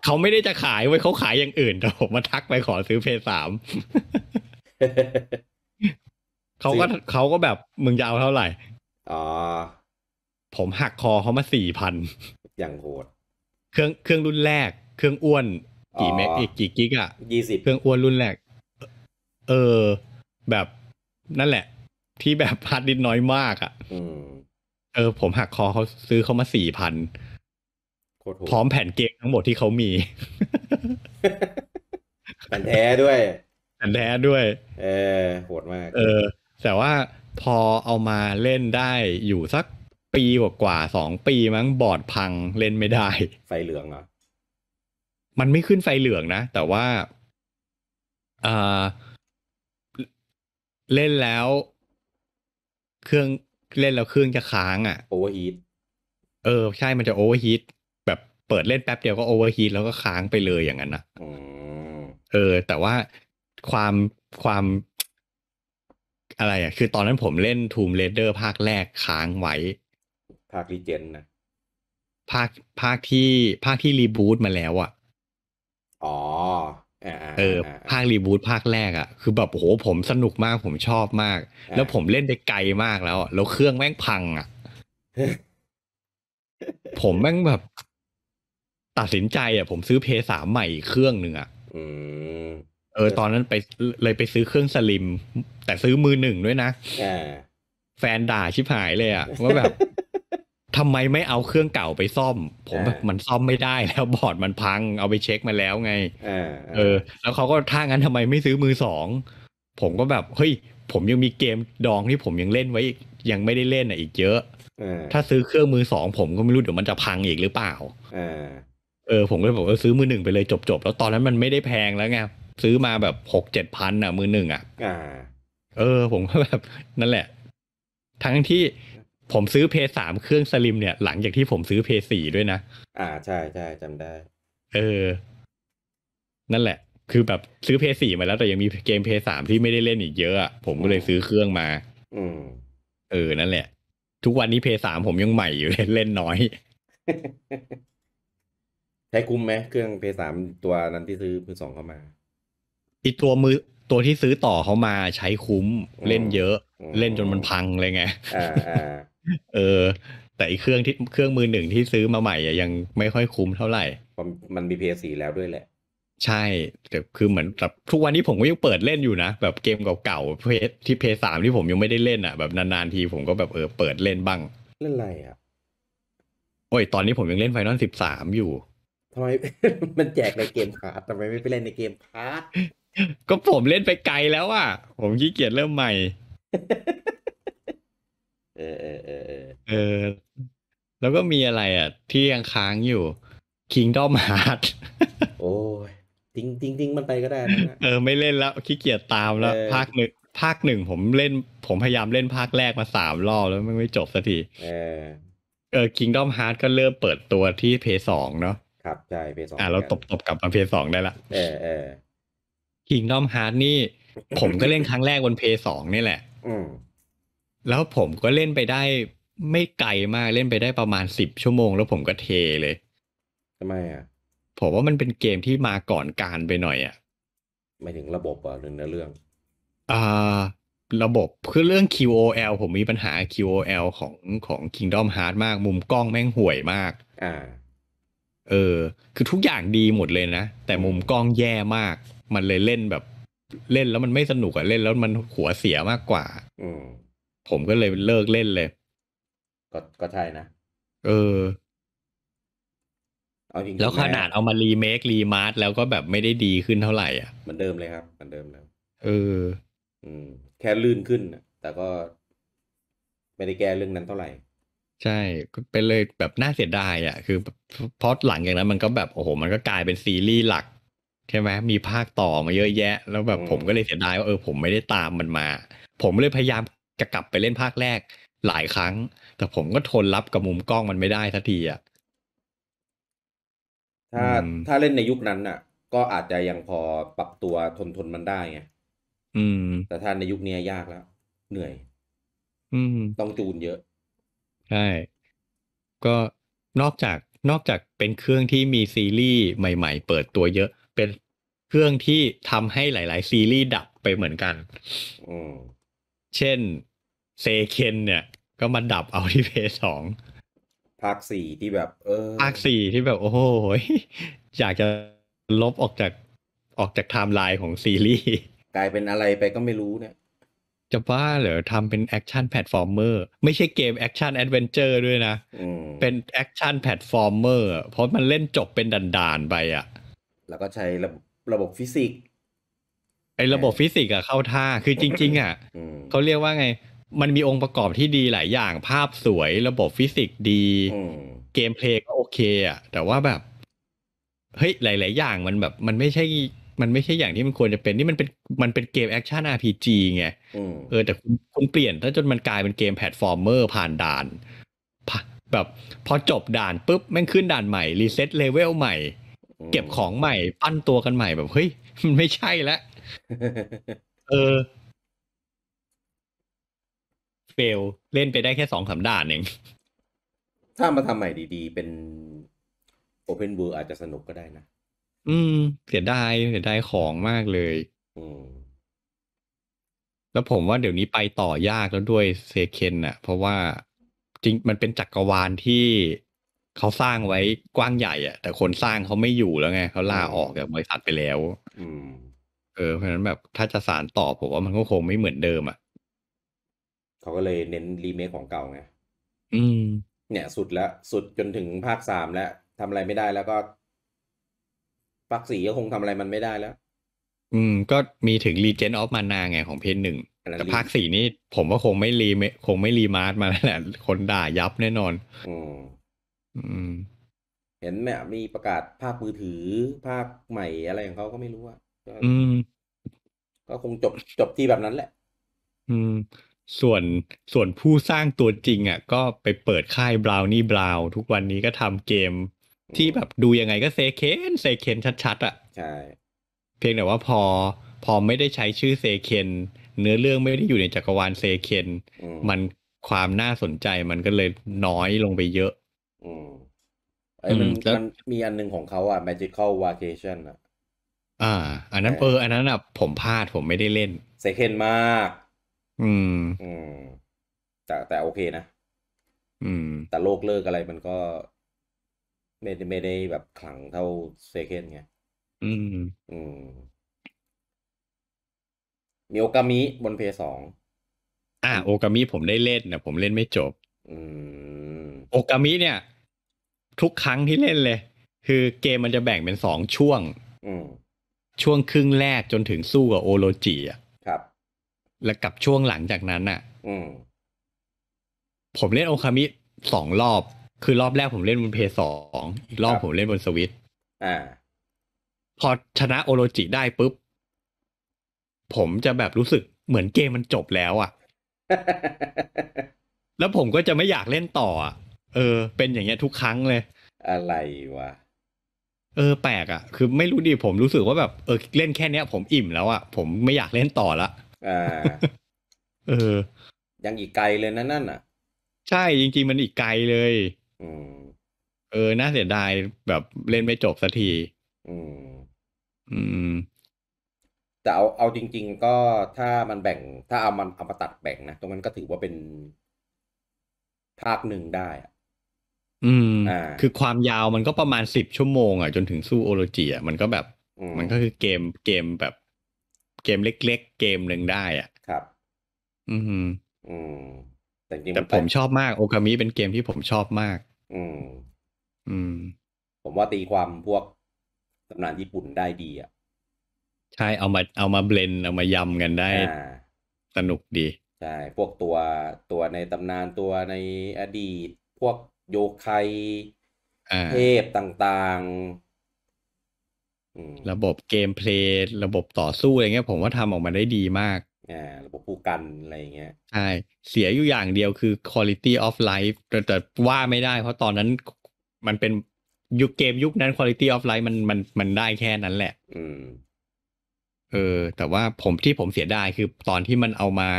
เขาไม่ได้จะขายไว้เขาขายอย่างอื่นแต่ผมมาทักไปขอซื้อเพย์สาม เขาก็เขาก็แบบมึงจะเอาเท่าไหร่ อ๋อผมหักคอเขามาสี่พันอย่างโหดเครื่องเครื่องรุ่นแรก เครื่องอ้วน กี่เมกอีกกี่กิกอะยี่สิบเครื่องอ้วนรุ่นแรก เออ แบบนั่นแหละ ที่แบบพาร์ดดิสน้อยมากอ่ะเออผมหักคอเขาซื้อเขามาสี่พันพร้อมแผ่นเกมทั้งหมดที่เขามีแผ่นแท้ด้วยแผ่นแท้ด้วย เออโหดมากเออ แต่ว่าพอเอามาเล่นได้อยู่สักปีกว่ากว่าสองปีมั้งบอร์ดพังเล่นไม่ได้ ไฟเหลืองอ่ะมันไม่ขึ้นไฟเหลืองนะแต่ว่าอ่าเล่นแล้ว เครื่องเล่นแล้วเครื่องจะค้างอ่ะโอเวอร์ฮีทเออใช่มันจะโอเวอร์ฮีทแบบเปิดเล่นแป๊บเดียวก็โอเวอร์ฮีทแล้วก็ค้างไปเลยอย่างนั้นนะเออแต่ว่าความความ อะไรอ่ะ คือตอนนั้นผมเล่นทูมเรเดอร์ภาคแรกค้างไว้ภาครีเจนนะภาค ภาคที่ ภาคที่รีบูตมาแล้วอะอ๋อเออภาครีบูตภาคแรกอะคือแบบโห ผมสนุกมากผมชอบมาก แล้วผมเล่นไปไกลมากแล้ว แล้วเครื่องแม่งพังอะผมแม่งแบบ ตัดสินใจอะผมซื้อเพยสามใหม่เครื่องหนึ่งอะเออ ตอนนั้นไปเลยไปซื้อเครื่องสลิม แต่ซื้อมือหนึ่งด้วยนะแฟนด่าชิบหายเลยอ่ะว่าแบบทำไมไม่เอาเครื่องเก่าไปซ่อม ผมแบบมันซ่อมไม่ได้ แล้วบอร์ดมันพัง เอาไปเช็คมาแล้วไง เออแล้วเขาก็ท่างั้นทำไมไม่ซื้อมือสองผมก็แบบเฮ้ยผมยังมีเกมดองที่ผมยังเล่นไว้ยังไม่ได้เล่นอ่ะ อีกเยอะถ้าซื้อเครื่องมือสองผมก็ไม่รู้เดี๋ยวมันจะพังอีกหรือเปล่า เออผมก็เลยบอกว่าซื้อมือหนึ่งไปเลยจบๆแล้วตอนนั้นมันไม่ได้แพงแล้วไงซื้อมาแบบหกเจ็ดพันอ่ะ มือหนึ่งอ่ะเออ ผมก็แบบนั่นแหละ ทั้งที่ผมซื้อเพย์สามเครื่องสลิม เนี่ย หลังจากที่ผมซื้อเพย์สี่ด้วยนะอ่าใช่ใช่จำได้ เออ นั่นแหละ คือแบบซื้อเพย์สี่มาแล้วแต่ยังมีเกมเพย์สามที่ไม่ได้เล่นอีกเยอะอะผมก็เลยซื้อเครื่องมา อืมเออ นั่นแหละทุกวันนี้เพย์สามผมยังใหม่อยู่เลนเล่นน้อย ใช้คุ้มไหมเครื่องเพย์สามตัวนั้นที่ซื้อมือสองเข้ามาอีตัวมือตัวที่ซื้อต่อเขามาใช้คุ้มเล่นเยอะ เล่นจนมันพังเลยไงอ่าเออ แต่อีเครื่องที่เครื่องมือหนึ่งที่ซื้อมาใหม่อะยังไม่ค่อยคุ้มเท่าไหร่มันมี PS4 แล้วด้วยแหละใช่ แต่คือเหมือนแบบทุกวันนี้ผมก็ยังเปิดเล่นอยู่นะแบบเกมเก่าๆเพที่เพสามที่ผมยังไม่ได้เล่น อ่ะ แบบนานๆทีผมก็แบบเออเปิดเล่นบ้างเล่นอะไรอ่ะโอ้ยตอนนี้ผมยังเล่นไฟนอลสิบสามอยู่ทำไมมันแจกในเกมพาร์ททำไมไม่ไปเล่นในเกมพาร์ทก็ผมเล่นไปไกลแล้วอ่ะผมขี้เกียจเริ่มใหม่เออเออเออเออเออแล้วก็มีอะไรอ่ะที่ยังค้างอยู่ Kingdom Heart โอ้ยจริงจริงจริงมันไปก็ได้นะ เออไม่เล่นแล้วขี้เกียจตามแล้ว ภาคหนึ่งภาคหนึ่งผมเล่น ผมพยายามเล่นภาคแรกมาสามรอบแล้วมันไม่จบสักทีเออ เออ Kingdom Heart ก็เริ่มเปิดตัวที่เพย์สองเนาะครับใช่เพย์สองอ่าเราตบตบกลับมาเพย์สองได้ละเออเออ Kingdom Heart นี่ผมก็เล่นครั้งแรกบนเพย์สองนี่แหละ อืมแล้วผมก็เล่นไปได้ไม่ไกลมากเล่นไปได้ประมาณสิบชั่วโมงแล้วผมก็เทเลยทำไมอ่ะ ผมว่ามันเป็นเกมที่มาก่อนการไปหน่อยอ่ะ ไมาถึงระบบอ่ะหรือเนเรื่อง อ่า ระบบคือเรื่อง QOL ผมมีปัญหา QOL ของของ Kingdom Hearts มาก มุมกล้องแม่งห่วยมาก อ่า เออ คือทุกอย่างดีหมดเลยนะ แต่มุมกล้องแย่มาก มันเลยเล่นแบบ เล่นแล้วมันไม่สนุกอะเล่นแล้วมันหัวเสียมากกว่า อืมผมก็เลยเลิกเล่นเลย ก็ก็ใช่นะ เออเอาจริงแล้วขนาดเอามารีเมครีมาร์แล้วก็แบบไม่ได้ดีขึ้นเท่าไหร่ อ่ะเหมือนเดิมเลยครับเหมือนเดิมแล้ว เออ อืม แค่ลื่นขึ้นแต่ก็ไม่ได้แก้เรื่องนั้นเท่าไหร่ ใช่เป็นเลยแบบน่าเสียดายอ่ะ คือเพราะหลังจากนั้น มันก็แบบโอ้โห มันก็กลายเป็นซีรีส์หลักใช่ไหม มีภาคต่อมาเยอะแยะ แล้วแบบผมก็เลยเสียดายว่าเออผมไม่ได้ตามมันมา ผมเลยพยายามจะกลับไปเล่นภาคแรกหลายครั้ง แต่ผมก็ทนรับกับมุมกล้องมันไม่ได้ทันที อ่ะถ้าถ้าเล่นในยุคนั้นอ่ะ ก็อาจจะยังพอปรับตัวทนทนมันได้ไงอืม แต่ถ้าในยุคนี้ยากแล้ว เหนื่อย อืม ต้องจูนเยอะใช่ก็นอกจากนอกจากเป็นเครื่องที่มีซีรีส์ใหม่ๆ เปิดตัวเยอะ เป็นเครื่องที่ทำให้หลายๆซีรีส์ดับไปเหมือนกันเช่นเซเคนเนี่ยก็มาดับเอาที่เพย์สองภาคสี่ที่แบบเออ ภาคสี่ที่แบบโอ้โหอยากจะลบออกจากออกจากไทม์ไลน์ของซีรีส์กลายเป็นอะไรไปก็ไม่รู้เนี่ย จะบ้าเหรอทำเป็นแอคชั่นแพลตฟอร์มเมอร์ไม่ใช่เกมแอคชั่นแอดเวนเจอร์ด้วยนะเป็นแอคชั่นแพลตฟอร์มเมอร์เพราะมันเล่นจบเป็นด่านๆไปอะ่ะ แล้วก็ใช้ระบบระบบฟิสิกส์ไอ้ระบบฟิสิกส์อะเข้าท่าคือจริง ๆอะเขาเรียกว่าไงมันมีองค์ประกอบที่ดีหลายอย่าง ภาพสวยระบบฟิสิกส์ดีเกมเพลย์ก็โอเคอ่ะแต่ว่าแบบเฮ้ยหลายๆอย่างมันแบบมันไม่ใช่ มันไม่ใช่อย่างที่มันควรจะเป็น นี่มันเป็นมันเป็นเกมแอคชั่นอารพีจีไงเออแต่คุณคุณเปลี่ยนถ้าจนมันกลายเป็นเกมแพลตฟอร์มเมอร์ผ่านด่านแบบ พอจบด่านปุ๊บแม่งขึ้นด่านใหม่รีเซ็ตเลเวลใหม่ เก็บของใหม่ปั้นตัวกันใหม่แบบเฮ้ย มันไม่ใช่แล้วเออเฟลเล่นไปได้แค่สองสาด่านเองถ้ามาทำใหม่ดีๆ เป็นโอเพนเวิอาจจะสนุกก็ได้นะ อืม เสียดายเสียดายของมากเลยแล้วผมว่าเดี๋ยวนี้ไปต่อยากแล้วด้วยเซเคนอะเพราะว่าจริงมันเป็นจักรวาลที่เขาสร้างไว้กว้างใหญ่อะแต่คนสร้างเขาไม่อยู่แล้วไง เขาลาออกจากบริษัทไปแล้ว อืมเออเพราะฉะนั้นแบบถ้าจะสารต่อผมว่ามันก็คงไม่เหมือนเดิมอะเขาก็เลยเน้นรีเมคของเก่าไงเนี่ย สุดแล้ว สุดจนถึงภาคสามแล้วทำอะไรไม่ได้แล้วก็ภาคสี่ก็คงทำอะไรมันไม่ได้แล้ว อืม ก็มีถึงเจนต์ออฟมานาไงของเพนหนึ่งแต่ภาคสี่นี่ผมว่าคงไม่รีคงไม่รีมาร์ทมาแล้วแหละคนด่ายับแน่นอน อืมเห็นี่ยมีประกาศภาคมือถือภาคใหม่อะไรของเขาก็ไม่รู้อ่ะอืม ก็คงจบจบที่แบบนั้นแหละ อืมส่วนส่วนผู้สร้างตัวจริงอ่ะ ก็ไปเปิดค่ายบราวนี่บราว ทุกวันนี้ก็ทำเกม ที่แบบดูยังไงก็เซเคนเซเคนชัดๆอ่ะ ใช่ เพียงแต่ว่าพอ พอไม่ได้ใช้ชื่อเซเคนเนื้อเรื่องไม่ได้อยู่ในจักรวาลเซเคนมันความน่าสนใจมันก็เลยน้อยลงไปเยอะ อืมไอ้มันมันมีอันนึงของเขาอ่ะ Magical Vacation อ่ะอ่า อันนั้นเอออันนั้นอ่ะ ผมพลาดผมไม่ได้เล่นเซเคนมากอืมอืมแต่แต่โอเคนะ อืม แต่โลกเลิกอะไรมันก็ไม่ได้ไม่ได้แบบขลังเท่าเซเคนไงอืม อืม มีโอกามิบนเพย์สอง อ่าโอกามิผมได้เล่นนะผมเล่นไม่จบ อืมโอกามิเนี่ย ทุกครั้งที่เล่นเลย คือเกมมันจะแบ่งเป็นสองช่วง อืมช่วงครึ่งแรกจนถึงสู้กับโอโลจิอ่ะแล้วกับช่วงหลังจากนั้นอ่ะผมเล่นโอคามิสองรอบ คือรอบแรกผมเล่นบนเพย์สองอีกรอบผมเล่นบนสวิตพอชนะโอโรจิได้ปุ๊บ ผมจะแบบรู้สึกเหมือนเกมมันจบแล้วอ่ะ แล้วผมก็จะไม่อยากเล่นต่ออเออ เป็นอย่างเงี้ยทุกครั้งเลย อะไรวะ เออแปลกอ่ะ คือไม่รู้ดิ ผมรู้สึกว่าแบบ เออเล่นแค่เนี้ย ผมอิ่มแล้วอ่ะ ผมไม่อยากเล่นต่อละอ่าเออยังอีกไกลเลยนะนั่นอ่ะ ใช่จริง ๆ มันอีกไกลเลยอเออ น่าเสียดายแบบเล่นไม่จบสักที อืมอืมแต่เอาเอาจริง ๆ ก็ถ้ามันแบ่ง ถ้าเอามันเอามาตัดแบ่งนะ ตรงนั้นก็ถือว่าเป็นภาคหนึ่งได้อืมอ่คือความยาวมันก็ประมาณสิบชั่วโมงอ่ะจนถึงสู้โอโลจีอ่ะมันก็แบบมันก็คือเกมเกมแบบเกมเล็กๆ เกมหนึ่งได้อ่ะ ครับ อืมอืมแต่จริงแต่ผมชอบมาก โอคามิเป็นเกมที่ผมชอบมาก อืมอืม ผมว่าตีความพวกตำนานญี่ปุ่นได้ดีอ่ะ ใช่เอามา เอามาเบลนเอามายำกันได้ สนุกดี ใช่ พวกตัวตัวในตำนานตัวในอดีตพวกโยคัยเทพต่างๆระบบเกมเพลย์ระบบต่อสู้อะไรเงี้ย ผมว่าทำออกมาได้ดีมาก อ่า ระบบผู้กัน อะไรเงี้ยใช่เสียอยู่อย่างเดียวคือ quality of life แต่แต่ว่าไม่ได้ เพราะตอนนั้นมันเป็นยุคเกมยุคนั้น quality of life มันมันมันได้แค่นั้นแหละ อืมเออแต่ว่าผมที่ผมเสียได้คือตอนที่มันเอามา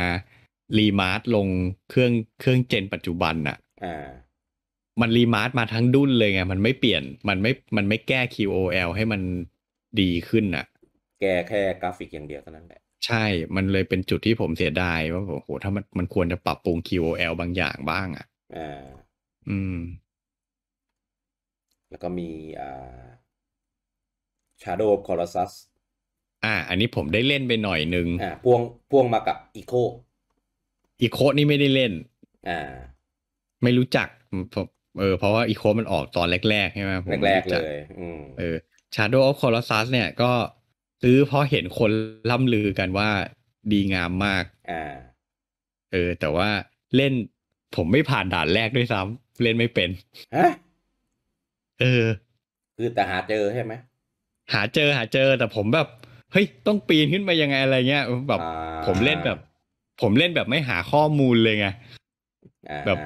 รีมาร์ลงเครื่องเครื่องเจนปัจจุบันอะอ่ามันรีมาร์มาทั้งดุนเลยไง มันไม่เปลี่ยนมันไม่มันไม่แก้ QOL ให้มันดีขึ้นอ่ะ แกแค่กราฟิกอย่างเดียวเท่านั้นแหละใช่มันเลยเป็นจุดที่ผมเสียดายว่าโอ้โห ถ้ามันมันควรจะปรับปรุง QOL บางอย่างบ้างอ่ะอ่าอืม แล้วก็มีอ่า Shadow of Colossus อ่า อันนี้ผมได้เล่นไปหน่อยนึงอ่าพ่วงพ่วงมากับอีโค อีโคนี่ไม่ได้เล่นอ่าไม่รู้จักเออเพราะว่าอีโคมันออกตอนแรกๆใช่ไหมแรกๆเลย อืมเออ Shadow of Colossus เนี่ยก็ซื้อเพราะเห็นคนล่ำลือกันว่าดีงามมาก อ่าเออแต่ว่าเล่นผมไม่ผ่านด่านแรกด้วยซ้ำเล่นไม่เป็นฮะเออ คือแต่หาเจอใช่ไหมหาเจอหาเจอ แต่ผมแบบเฮ้ยต้องปีนขึ้นไปยังไงอะไรเงี้ยแบบ ผมเล่นแบบ ผมเล่นแบบไม่หาข้อมูลเลยไงแบบ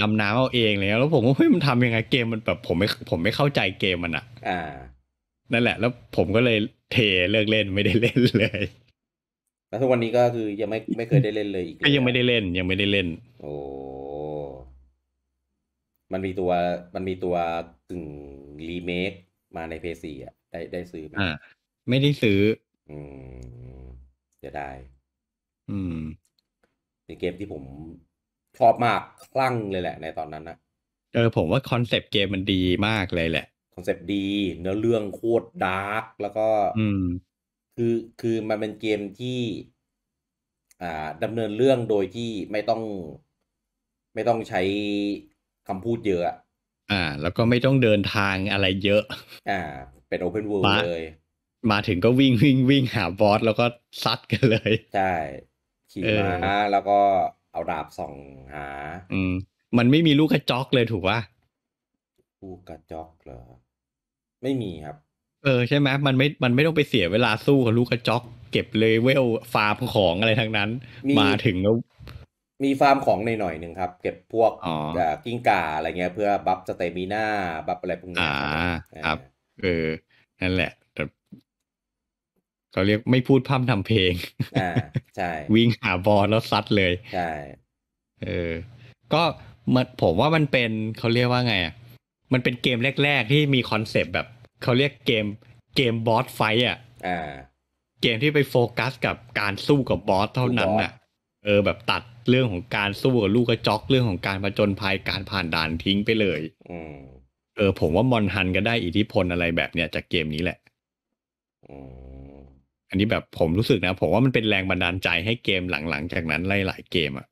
ดำน้ำเอาเองเลยแล้วผมก็เฮ้ยมันทำยังไงเกมมันแบบ ผมไม่ผมไม่เข้าใจเกมมันอ่ะ อ่านั่นแหละแล้ว ผมก็เลยเทเลิกเล่นไม่ได้เล่นเลย แล้วทุกวันนี้ก็คือยังไม่ไม่เคยได้เล่นเลยอีกก็ยังไม่ได้เล่นยังไม่ได้เล่น โอ้มันมีตัวมันมีตัวกึ่งรีเมคมาในเพย์ซีอ่ะได้ได้ซื้อไหมอ่า ไม่ได้ซื้อ อืมจะได้ อืมเป็นเกมที่ผมชอบมากคลั่งเลยแหละในตอนนั้นนะเออ ผมว่าคอนเซปต์เกมมันดีมากเลยแหละอนเซปต์ดี เนื้อเรื่องโคตรดาร์กแล้วก็คือคือมันเป็นเกมที่ อ่าดำเนินเรื่องโดยที่ไม่ต้อง ไม่ต้องใช้คำพูดเยอะอ่า แล้วก็ไม่ต้องเดินทางอะไรเยอะ อ่า เป็นโอเพนเวิลด์เลย มาถึงก็วิ่งวิ่งวิ่งหาบอสแล้วก็ซัดกันเลยใช่ขี่มาแล้วก็เอาดาบส่องหา อืม มันไม่มีลูกกระจอกเลยถูกปะลูกกระจอกเหรอไม่มีครับ เออใช่ไหมมันไม่มันไม่ต้องไปเสียเวลาสู้กับลูกกระจอก เก็บเลเวลฟาร์มของอะไรทั้งนั้น มาถึงแล้ว มีฟาร์มของในหน่อยหนึ่งครับเก็บพวกกิ้งก่าอะไรเงี้ย เพื่อบัฟสเตมิน่าบัฟอะไรพวกนี้อ่าครับ เออนั่นแหละแต่เขาเรียกไม่พูดพร่ำทำเพลงอ่าใช่ วิ่งหาบอลแล้วซัดเลยใช่เออ ก็มันผมว่ามันเป็นเขาเรียกว่าไงอ่ะมันเป็นเกมแรกๆ ที่มีคอนเซปต์แบบ เขาเรียกเกมเกมบอสไฟอ่ะเกมที่ไปโฟกัสกับการสู้กับบอสเท่านั้นอ่ะ เออแบบตัดเรื่องของการสู้กับลูกกระจอกเรื่องของการผจญภัยการผ่านด่านทิ้งไปเลยเออผมว่ามอนฮันก็ได้อิทธิพลอะไรแบบเนี้ยจากเกมนี้แหละอันนี้แบบผมรู้สึกนะ ผมว่ามันเป็นแรงบันดาลใจให้เกมหลังๆจากนั้นหลายๆเกมอ่ะ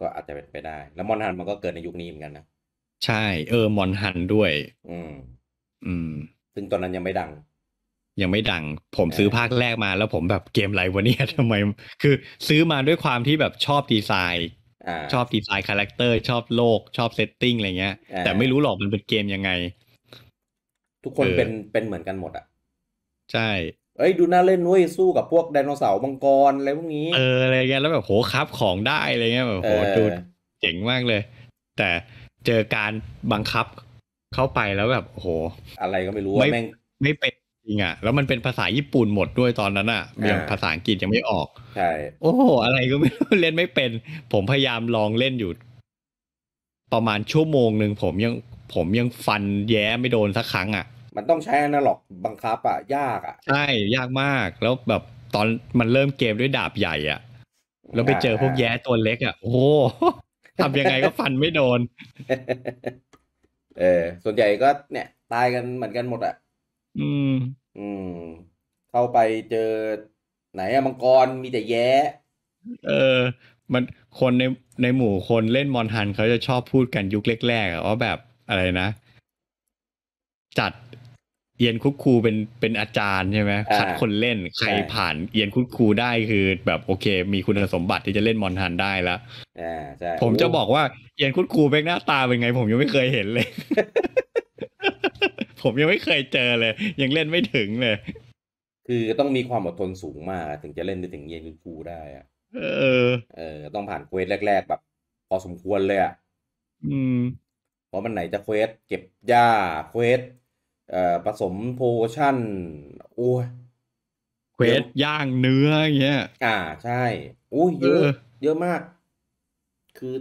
ก็อาจจะเป็นไปได้ แล้วมอนฮันมันก็เกิดในยุคนี้เหมือนกันนะใช่ เออมอนฮันด้วย อืมอืมซึ่งตอนนั้นยังไม่ดัง ยังไม่ดัง ผมซื้อภาคแรกมาแล้วผมแบบเกมไรวะเนี่ยทำไมคือ ซื้อมาด้วยความที่แบบชอบดีไซน์ชอบดีไซน์คาแรคเตอร์ ชอบโลก ชอบเซตติ้งอะไรเงี้ย แต่ไม่รู้หรอกมันเป็นเกมยังไง ทุกคนเป็นเป็นเหมือนกันหมดอ่ะใช่ เอ้ยดูน่าเล่นเว้ยสู้กับพวกไดโนเสาร์มังกรอะไรพวกนี้ เออ อะไรเงี้ยแล้วแบบโหครับของได้อะไรเงี้ยแบบโหดูเจ๋งมากเลย แต่เจอการบังคับเข้าไปแล้วแบบโหอะไรก็ไม่รู้ไม่ไม่เป็นจริงอ่ะ แล้วมันเป็นภาษาญี่ปุ่นหมดด้วยตอนนั้นอ่ะยังภาษาอังกฤษยังไม่ออกใช่โอ้โหอะไรก็ไม่รู้เล่นไม่เป็น ผมพยายามลองเล่นอยู่ประมาณชั่วโมงหนึ่งผมยังผมยังฟันแย้ไม่โดนสักครั้งอ่ะมันต้องใช้อนาล็อกบังคับอ่ะยากอ่ะใช่ยากมากแล้วแบบตอนมันเริ่มเกมด้วยดาบใหญ่อ่ะ แล้วไปเจอพวกแย้ตัวเล็กอ่ะโอ้ทำยังไงก็ฟันไม่โดน เออ ส่วนใหญ่ก็เนี่ย ตายกันเหมือนกันหมดอ่ะอืม อืม เข้าไปเจอไหนอะมังกรมีแต่แย้ เออ มันคนในในหมู่คนเล่นมอนทันเขาจะชอบพูดกันยุคแรกๆว่าแบบอะไรนะ จัดเอียนคุกคูเป็นเป็นอาจารย์ใช่ไหม คัดคนเล่นใครผ่านเอียนคุกคูได้คือแบบโอเค มีคุณสมบัติที่จะเล่นมอนทานได้แล้ว ผมจะบอกว่าเอียนคุกคูเป็นหน้าตาเป็นไง ผมยังไม่เคยเห็นเลย ผมยังไม่เคยเจอเลย ยังเล่นไม่ถึงเลย คือต้องมีความอดทนสูงมาก ถึงจะเล่นไปถึงเอียนคุกคูได้อะเออ เออ ต้องผ่านเควสแรก ๆ แบบ พอสมควรเลยอ่ะอืมเพราะมันไหนจะเควสเก็บหญ้าเควสเอ่อผสมโพชั่นออ้ยเควสย่างเนื้ออย่างเงี้ยอ่าใช่อุ้ยเยอะเยอะมาก คือ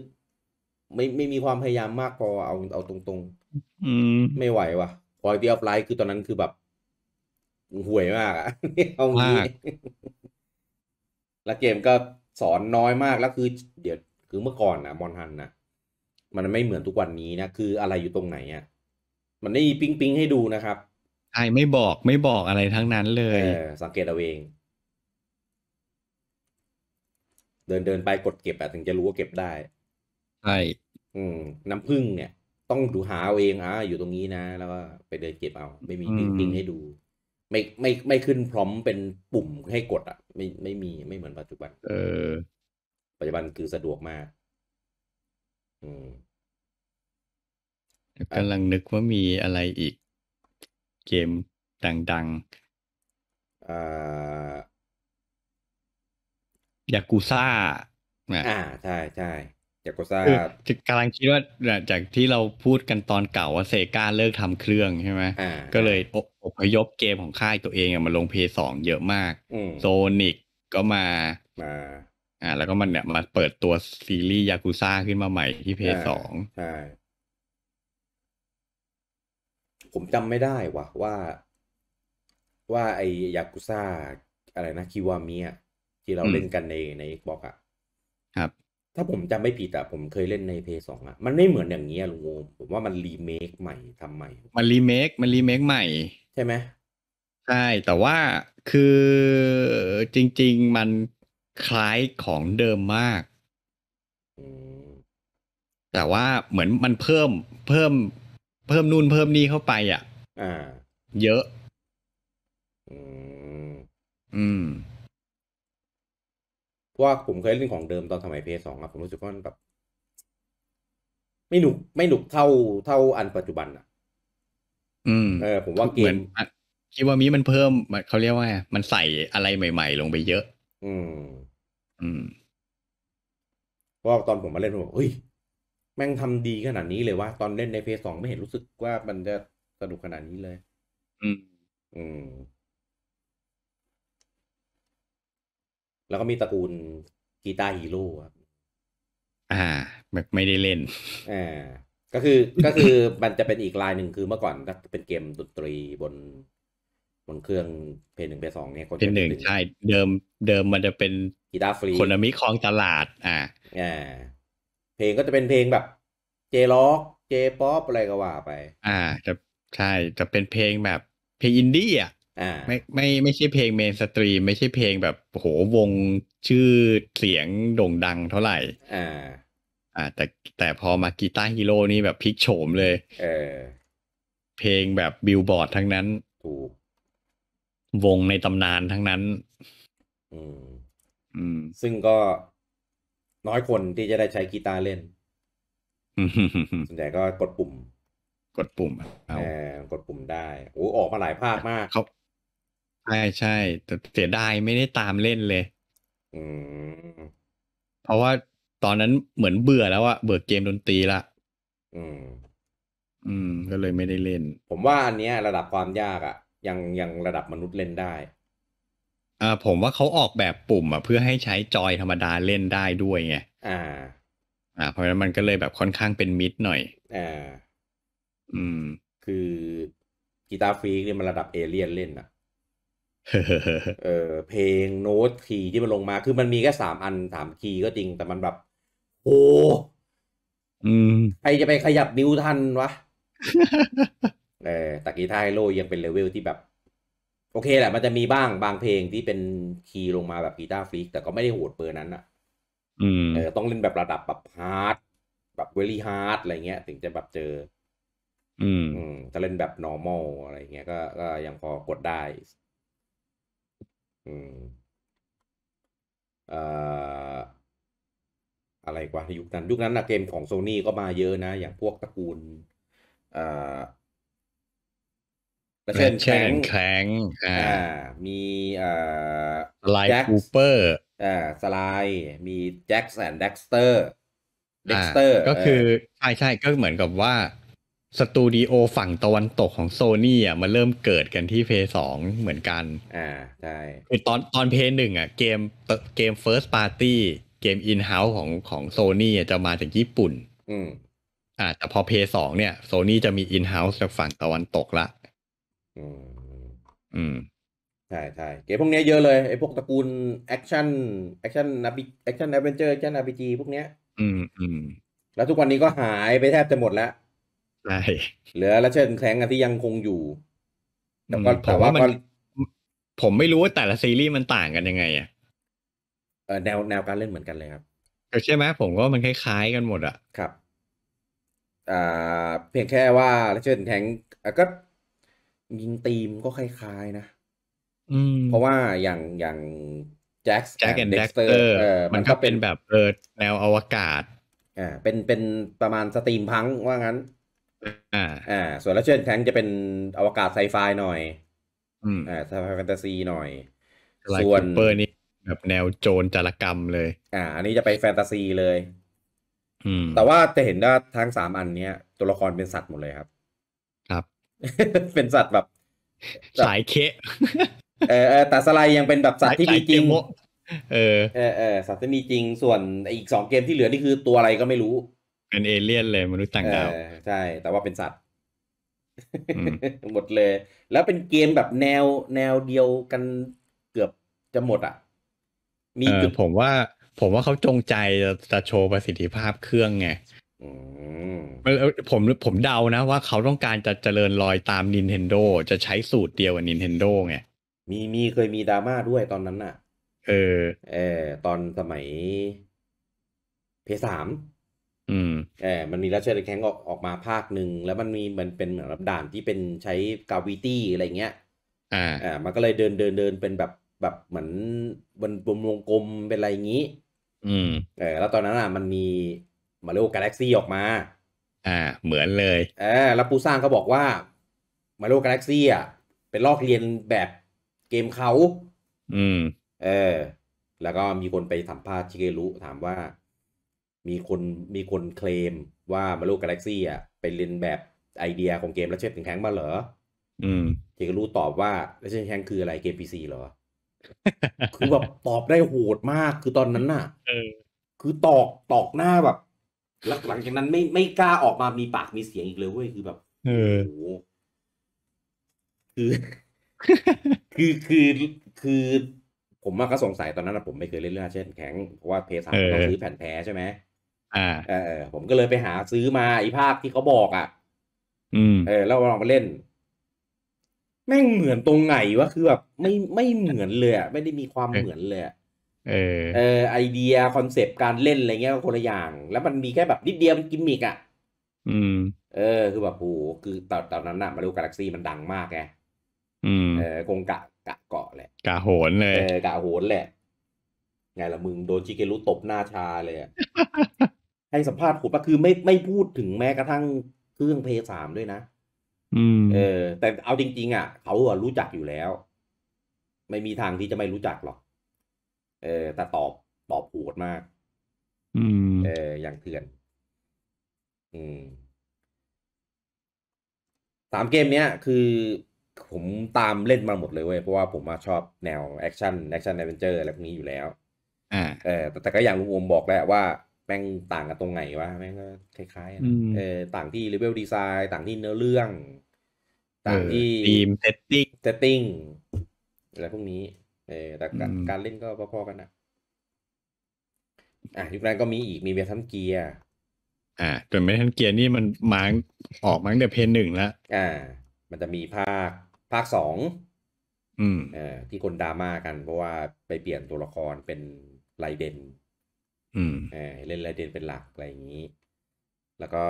ไม่ไม่มีความพยายามมากพอเอาเอาตรง ๆ อืมไม่ไหวว่ะพอที่ออฟไลน์คือตอนนั้นคือแบบห่วยมากอะเอางี้แล้วเกมก็สอนน้อยมาก แล้วคือเดี๋ยวคือเมื่อก่อนนะมอนฮันนะมันไม่เหมือนทุกวันนี้นะ คืออะไรอยู่ตรงไหนอะมันไม่มีปิ๊งปิ๊งให้ดูนะครับใช่ไม่บอก ไม่บอกอะไรทั้งนั้นเลย เออสังเกตเอาเอง เดินเดินไปกดเก็บอะถึงจะรู้ว่าเก็บได้ ใช่อืมน้ำผึ้งเนี่ยต้องดูหาเอาเองอ่ะอยู่ตรงนี้นะ แล้วก็ไปเดินเก็บเอา ไม่มีปิ๊งปิ๊งให้ดู ไม่ไม่ไม่ขึ้นพร้อมเป็นปุ่มให้กดอะไม่ไม่มีไม่เหมือนปัจจุบันเออ ปัจจุบันคือสะดวกมากอืมกำลังนึกว่ามีอะไรอีกเกมดังๆยากูซ่าอ่า ใช่ใช่ยากูซ่ากำลังคิดว่าจากที่เราพูดกันตอนเก่าว่าเซกาเลิกทำเครื่องใช่ไหมก็เลยอพยพเกมของค่ายตัวเองมาลงเพย์สองเยอะมาก โซนิกก็มาอ่า แล้วก็มันเนี่ยมาเปิดตัวซีรีส์ยากูซ่าขึ้นมาใหม่ที่เพย์สองใผมจำไม่ได้ว่ะว่า ว่าไอยากุซ่าอะไรนะ คิวามิอะที่เราเล่นกันในใน x อก x อะครับ ถ้าผมจำไม่ผิดอะผมเคยเล่นในเพย์สองอะมันไม่เหมือนอย่างนี้ลุงโงมผมว่ามันรีเมคใหม่ทำใหม่ มันรีเมค มันรีเมคใหม่ ใช่ไหมใช่แต่ว่าคือจริง ๆ มันคล้ายของเดิมมาก แต่ว่าเหมือนมันเพิ่ม เพิ่มเพิ่มนู่นเพิ่มนี่เข้าไปอ่ะ อ่า เยอะอืมว่าผมเคยเล่นของเดิมตอนสมัยเพย์สองอะผมรู้สึกว่ามันแบบไม่หนุก ไม่หนุกเท่า เท่าอันปัจจุบันอะอืมเออผมว่าเกมคิดว่ามีมันเพิ่ม เขาเรียกว่าไงมันใส่อะไรใหม่ๆ ลงไปเยอะ อืมอืมเพราะตอนผมมาเล่นผมบอกเฮ้ยแม่งทำดีขนาดนี้เลยว่า ตอนเล่นในเพย์สองไม่เห็นรู้สึกว่ามันจะสนุกขนาดนี้เลย อืม อืม แล้วก็มีตระกูลกีตาร์ฮีโร่ครับอ่าแบบไม่ได้เล่นอ่าก็คือ ก็คือมันจะเป็นอีกลายหนึ่งคือเมื่อก่อนก็เป็นเกมดนตรีบน บนเครื่องเพย์หนึ่งเพย์สองเนี่ยคนเพยหนึ่งใช่ เดิม เดิมมันจะเป็นกีตาร์ฟรีคนมิของตลาด อ่าอ่าเพลงก็จะเป็นเพลงแบบ เจล็อก เจป๊อปอะไรก็ว่าไป อ่า จะใช่ จะเป็นเพลงแบบเพลงอินดี้อ่ะไม่ไม่ ไม่ใช่เพลงเมนสตรีมไม่ใช่เพลงแบบ โหวงชื่อเสียงโด่งดังเท่าไหร่ อ่า อ่า แต่แต่พอมากีตาร์ฮีโร่นี่แบบพลิกโฉมเลย เออ เพลงแบบบิลบอร์ดทั้งนั้น ถูก วงในตำนานทั้งนั้น อืมอืม ซึ่งก็น้อยคนที่จะได้ใช้กีตาร์เล่นส่วนใหญ่ก็กดปุ่ม กดปุ่มเอากดปุ่มได้ โอ้ออกมาหลายภาคมากเขาใช่ใช่ แต่เสียดายไม่ได้ตามเล่นเลย เพราะว่าตอนนั้นเหมือนเบื่อแล้วอะเบื่อเกมดนตรีละ อืม อืม ก็เลยไม่ได้เล่น ผมว่าอันเนี้ยระดับความยากอะยังยังระดับมนุษย์เล่นได้อ่าผมว่าเขาออกแบบปุ่มอ่ะ เพื่อให้ใช้จอยธรรมดาเล่นได้ด้วยไงอ่า อ่า เพราะฉะนั้นมันก็เลยแบบค่อนข้างเป็นมิดหน่อยอ่าอืม คือกีตาร์ฟรีเนี่ยมันระดับเอเลี่ยนเล่นอ่ะเออเพลงโน้ตคีย์ที่มันลงมาคือมันมีแค่สามอันสามคีย์ก็จริง แต่มันแบบโอ้อืใครจะไปขยับนิ้วทันวะเออตะกี้ไทโลยังเป็นเลเวลที่แบบโอเคแหละมันจะมีบ้างบางเพลงที่เป็นคีย์ลงมาแบบกีตาร์ฟลิกแต่ก็ไม่ได้โหดเบอร์นั้นอะเออ ต้องเล่นแบบระดับแบบฮาร์ดแบบเวลี่ฮาร์ดอะไรเงี้ย ถึงจะแบบเจอ อืมจะเล่นแบบ normal อะไรเงี้ยก็ก็ยังพอกดได้ อืมอ่าอะไรกว่า ยุคนั้นยุคนั้นนะเกมของโซนี่ก็มาเยอะนะ อย่างพวกตระกูลอ่าเช่นแข็งแข็งอ่า มีอ่าไลคูเปอร์ อ่า สไลด์มีแจ็คสอนเด็กสเตอร์เด็กสเตอร์ ก็คือ ใช่ใช่ก็เหมือนกับว่า สตูดิโอฝั่งตะวันตกของโซนี่อ่ะมันเริ่มเกิดกันที่เพย์สองเหมือนกัน อ่า ใช่คือตอนตอนเพย์หนึ่งอ่ะ เกม เกมเฟิร์สปาร์ตี้ เกมอินเฮาส์ของของโซนี่จะมาจากญี่ปุ่น อืมอ่า แต่พอเพย์สองเนี่ย โซนี่จะมีอินเฮาส์จากฝั่งตะวันตกละอืมอืมใช่ใช่เกมพวกนี้เยอะเลยไอ้พวกตระกูลแอคชั่นแอคชั่นนาบิแอคชั่นแอเวนเจอร์แอคชั่นอาบิพจีพวกเนี้ย อืมอืมแล้วทุกวันนี้ก็หายไปแทบจะหมดแล้วใช่เหลือแล้วเชิญแข้งันที่ยังคงอยู่แต่ก็แต่ว่ามันผมไม่รู้ว่าแต่ละซีรีส์มันต่างกันยังไงอ่ะเออแนวแนวการเล่นเหมือนกันเลยครับใช่ไหม ผมว่ามันคล้าย ๆ กันหมดอ่ะครับอ่าเพียงแค่ว่าแล้วเชิญแข้งก็ยิงตีมก็คล้ายๆนะเพราะว่าอย่างอย่างแจ็คแอนด์เด็กเตอร์มันก็เป็นแบบเออแนวอวกาศอ่าเป็นเป็นประมาณสตรีมพังว่างั้น อ่า อ่า ส่วนแล้วเชิญแทงจะเป็นอวกาศไซไฟหน่อยอ่าแฟนตาซีหน่อยส่วนเปอร์นี่แบบแนวโจรจารกรรมเลย อ่า อันนี้จะไปแฟนตาซีเลย อืมแต่ว่าจะเห็นว่าทั้งสามอันเนี้ยตัวละครเป็นสัตว์หมดเลยครับ ครับเป็นสัตว์แบบสายเคะ เออแต่สไลยังเป็นแบบสัตว์ที่มีจริงเออเออเออ สัตว์ที่มีจริงส่วนอีกสองเกมที่เหลือนี่คือตัวอะไรก็ไม่รู้เป็นเอเลี่ยนเลยมนุษย์ต่างดาวใช่แต่ว่าเป็นสัตว์หมดเลย แล้วเป็นเกมแบบแนวแนวเดียวกันเกือบจะหมดอ่ะมีผมว่าผมว่าเขาจงใจจะโชว์ประสิทธิภาพเครื่องไงผมผมเดานะว่าเขาต้องการจะเจริญรอยตาม Nintendo จะใช้สูตรเดียวกับ Nintendo ไง มีมีเคยมีดราม่าด้วยตอนนั้นน่ะ เออเออตอนสมัยเพสามอืมเออมันมีรัชเชนแขงออกออกมาภาคหนึ่งแล้วมันมีมันเป็นเหมือนด่านที่เป็นใช้กาวิตี้อะไรเงี้ยอ่า อ่า มันก็เลยเดินเดินเดินเป็นแบบแบบ เหมือนบนวงกลมเป็นอะไรอย่างี้ อืมเออแล้วตอนนั้นอ่ะ มันมีมาริโอกาแล็กซี่ออกมา อ่า เหมือนเลย เออแล้วปูสร้างก็บอกว่ามาริโอกาแล็กซี่อ่ะ เป็นลอกเรียนแบบเกมเขา อืม เออ แล้วก็มีคนไปสัมภาษณ์ชิเกรุถามว่า มีคนมีคนเคลมว่ามาริโอกาแล็กซี่อ่ะเป็นเรียนแบบไอเดียของเกมและเชฟถึงแ็งมาเหรอ อืมชิเกรุตอบว่าและเชฟแข็งคืออะไรเกมพีซีเหรอ คือแบบตอบได้โหดมากคือตอนนั้นน่ะคือตอกตอกหน้าแบบแล้วหลังจากนั้นไม่ไม่กล้าออกมามีปากมีเสียงอีกเลยเว้ย คือแบบ เออโคือ คือ คือ คือ ผมก็สงสัยตอนนั้นผมไม่เคยเล่นเรื่องเช่นแข็ง เพราะว่าเพย์สามต้องซื้อแผ่นแพ้ใช่ไหม อ่า เออ ผมก็เลยไปหาซื้อมาไอ้ภาค ที่เขาบอก อ่ะ อืมเออแล้วลองมาเล่น แม่งเหมือนตรงไหนวะ คือแบบไม่ไม่เหมือนเลยอ่ะไม่ได้มีความเหมือนเลยอ่ะเออเออไอเดีย คอนเซปต์ การเล่นอะไรเงี้ยก็คนละอย่าง แล้วมันมีแค่แบบนิดเดียว มันกิมมิกอ่ะอืม เออ คือแบบโหคือตอนตอนนั้นอะมารูกาแล็กซี่มันดังมากไงอืมเออคงกะกะเกาะแหละกะโหนเลยเออกะโหนแหละ ไงละมึงโดนชิเกรุตบหน้าชาเลยอะให้สัมภาษณ์ผมก็คือไม่ไม่พูดถึงแม้กระทั่งเครื่องเพย์สามด้วยนะ อืมเออ แต่เอาจริงๆอ่ะเขาอะรู้จักอยู่แล้ว ไม่มีทางที่จะไม่รู้จักหรอกเออแต่ตอบตอบโหดมาก อืมเอออย่างเถื่อน อืมสามเกมเนี้ย คือผมตามเล่นมาหมดเลยเว้ยเพราะว่าผมมาชอบแนวแอคชั่นแอคชั่นแอดเวนเจอร์อะไรพวกนี้อยู่แล้ว อ่าเออแต่แต่ก็อย่างลุงอมบอกแหละว่าแม่งต่างกันตรงไหนวะแม่งก็คล้ายๆเออต่างที่เลเวลดีไซน์ต่างที่เนื้อเรื่อง ต่างที่ทีมเซตติ้งเซตติ้งอะไรพวกนี้เออแต่การการเล่นก็พอๆกันนะอ่ะยุคนั้นก็มีอีกมีเบียทัมเกียร์อ่าแต่เมทันเกียร์นี่มันมาออกมาตั้งแต่เพนหนึ่งละอ่า มันจะมีภาคภาคสอง อืมเอ่อที่คนดราม่ากัน เพราะว่าไปเปลี่ยนตัวละครเป็นไรเดน อืมเออเล่นไรเดนเป็นหลักอะไรอย่างนี้ แล้วก็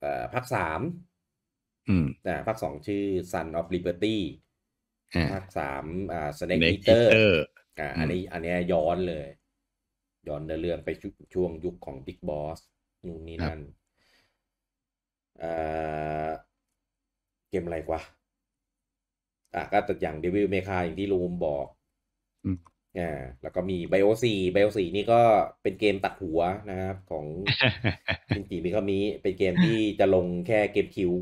เอ่อภาคสาม อืมอ่าภาคสองชื่อ Son of Liberty ภาคสาม อ่าสเนกอีเตอร์ อ่า อันนี้ อันนี้ย้อนเลย ย้อนเรื่องไปช่วงยุคของบิ๊กบอส นู่นนี่นั่นอ่าเกมอะไรกว่าอ่า ก็ตัดอย่างเดวิลเมคาอย่างที่ลูมบอกอ่า แล้วก็มีไบโอสี่ไบโอสี่นี่ก็เป็นเกมตัดหัวนะครับ ของจินจิมิคามิเป็นเกมที่จะลงแค่เกมคิว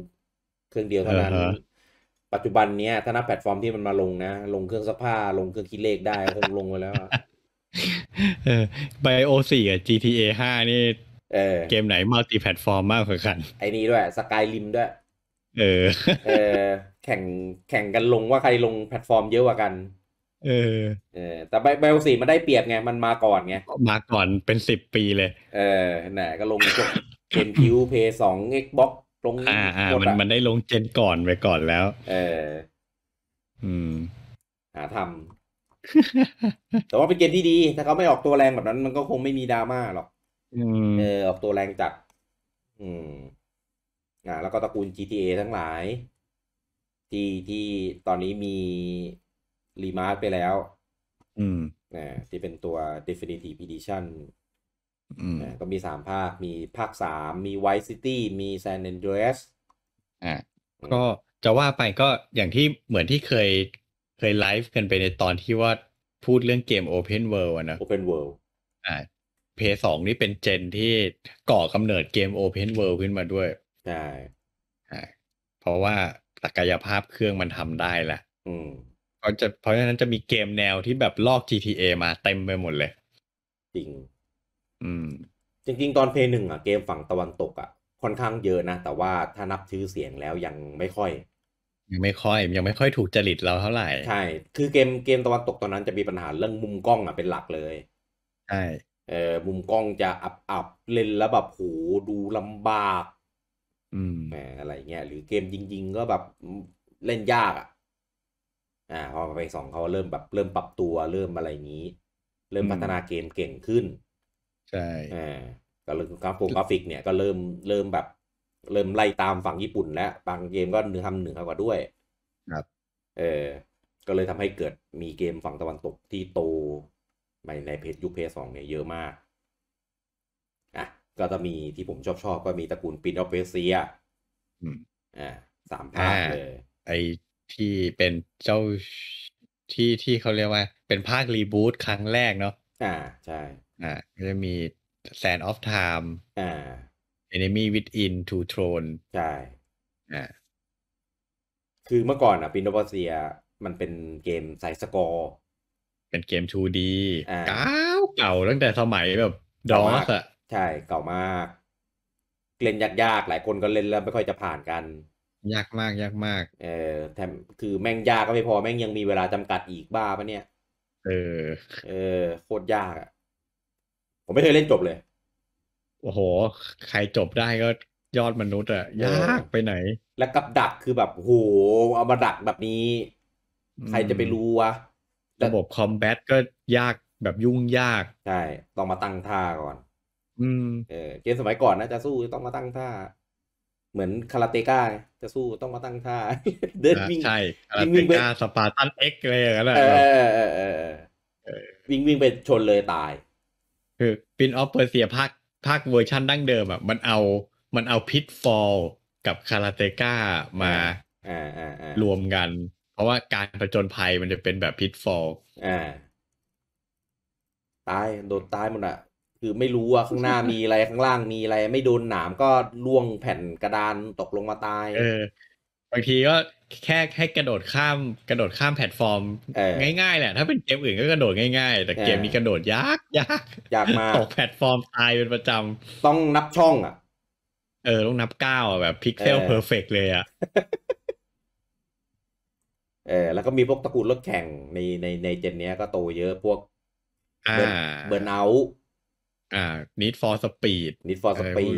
เครื่องเดียวเท่านั้นปัจจุบันเนี้ยถ้านับแพลตฟอร์มที่มันมาลงนะ ลงเครื่องสภาผ้าลงเครื่องคิดเลขได้คงลงไปแล้วเออไบโอสี่กับ GTA ห้านี่เออเกมไหนมัลติแพลตฟอร์มมากกว่ากัน ไอ้นี้ด้วยสกายลิมด้วยเออเออแข่งแข่งกันลงว่าใครลงแพลตฟอร์มเยอะกว่ากันเออเออแต่ไบโอสี่มันได้เปรียบไง มันมาก่อนไง มาก่อนเป็นสิบปีเลย เออไหนก็ลงพวกเกมคิวเพย์สองเอ็กบ็อกลงอ่าอ่ามันมันได้ลงเจนก่อนไปก่อนแล้ว เออ อืมหาทำแต่ว่าเป็นเกมที่ดี ถ้าเขาไม่ออกตัวแรงแบบนั้นมันก็คงไม่มีดราม่าหรอกเออ ออกตัวแรงจัดอืม อ่าแล้วก็ตระกูล GTA ทั้งหลาย ที่ที่ตอนนี้มีรีมาร์ไปแล้ว อืมอ่าที่เป็นตัว definitive edition ก็มีสามภาค มีภาคสาม มีไวซ์ซิตี้มีแซนเดนเดรสอ่าก็จะว่าไปก็อย่างที่เหมือนที่เคยเคยไลฟ์กันไปในตอนที่ว่าพูดเรื่องเกม Open World นะ Open World อ่าเพย์สองนี่เป็นเจนที่ก่อกำเนิดเกม Open World ขึ้นมาด้วยใช่เพราะว่าศักยภาพเครื่องมันทำได้แหละอืมเพราะฉะนั้นจะมีเกมแนวที่แบบลอก GTA มาเต็มไปหมดเลยจริงจริงจริงตอนเพย์หนึ่งอ่ะ เกมฝั่งตะวันตกอ่ะค่อนข้างเยอะนะแต่ว่าถ้านับชื่อเสียงแล้วยังไม่ค่อย ยังไม่ค่อยยังไม่ค่อยถูกจริตเราเท่าไหร่ใช่คือเกมเกมตะวันตกตอนนั้นจะมีปัญหาเรื่องมุมกล้องอ่ะเป็นหลักเลยใช่เออมุมกล้องจะอับอับเล่นแล้วแบบโหดูลำบาก อืมแหมอะไรเงี้ยหรือเกมจริง ๆ ก็แบบเล่นยากอ่ะอ่าพอไปสองเขาเริ่มแบบ เริ่มปรับตัว เริ่มอะไรงนี้ เริ่มพัฒนาเกมเก่งขึ้นช่อ่าก็เรย่กราฟกราฟิกเนี่ยก็เริ่มเริ่มแบบ เริ่มไล่ตามฝั่งญี่ปุ่นแล้วบางเกมก็เนื้อทำเหนือกว่าด้วยครับเออก็เลยทำให้เกิดมีเกมฝั่งตะวันตกที่โต ในในเพจยุคเพจสองเนี่ยเยอะมากอ่ะก็จะมีที่ผมชอบชอบก็มีตระกูลปินออฟเฟเซียอ่าสามภาคเลยไอที่เป็นเจ้า ที่ที่เขาเรียกว่า เป็นภาครีบูตครั้งแรกเนาะอ่า ใช่อ่าก็จะมี Sand of Time อ่า Enemy Within Two Throne ใช่ อ่า คือเมื่อก่อนอ่ะปินโดปเซีย มันเป็นเกมไซสกอร์ เป็นเกม 2D เก่าเก่าตั้งแต่สมัยแบบดอสอ่ะใช่เก่ามาก เล่นยากๆหลายคนก็เล่นแล้วไม่ค่อยจะผ่านกัน ยากมาก ยากมาก เออแถมคือแม่งยากก็ไม่พอแม่งยังมีเวลาจำกัดอีกบ้าปะเนี่ย เออ เออโคตรยากอ่ะผมไม่เคยเล่นจบเลย โอ้โห ใครจบได้ก็ยอดมนุษย์อะยากไปไหน แล้วกับดักคือแบบโหเอามาดักแบบนี้ ใครจะไปรู้วะ ระบบคอมแบทก็ยากแบบยุ่งยาก ใช่ ต้องมาตั้งท่าก่อน อืมเออเกมสมัยก่อนนะ จะสู้ต้องมาตั้งท่า เหมือนคาราเตก้า จะสู้ต้องมาตั้งท่าเดินวิ่งใช่คาราเตก้าสปาร์ตันเอ็กเลยอย่างนั้นเออเออเออวิ่งวิ่งไปชนเลยตายคือปินออฟเปอร์เซียภาคภาคเวอร์ชันดั้งเดิมอ่ะมันเอามันเอาพิทฟอลกับคาราเตก้ามารวมกัน เพราะว่าการประจนภัยมันจะเป็นแบบพิทฟอลตาย โดนตายหมดอ่ะ คือไม่รู้ว่าข้างหน้ามีอะไรข้างล่างมีอะไรไม่โดนหนามก็ล่วงแผ่นกระดานตกลงมาตาย เออบางทีก็แค่ให้กระโดดข้าม กระโดดข้ามแพลตฟอร์มง่ายๆแหละ ถ้าเป็นเกมอื่นก็กระโดดง่ายๆ แต่เกมนี้กระโดดยากยากยากมากตกแพลตฟอร์มตายเป็นประจำ ต้องนับช่องอ่ะ เออ ต้องนับเก้าแบบพิกเซลเพอร์เฟกเลยอ่ะเออแล้วก็มีพวกตระกูลรถแข่งในในในเจนเนี้ยก็โตเยอะพวกเบิร์นเอาอ่า Need for Speed Need for Speed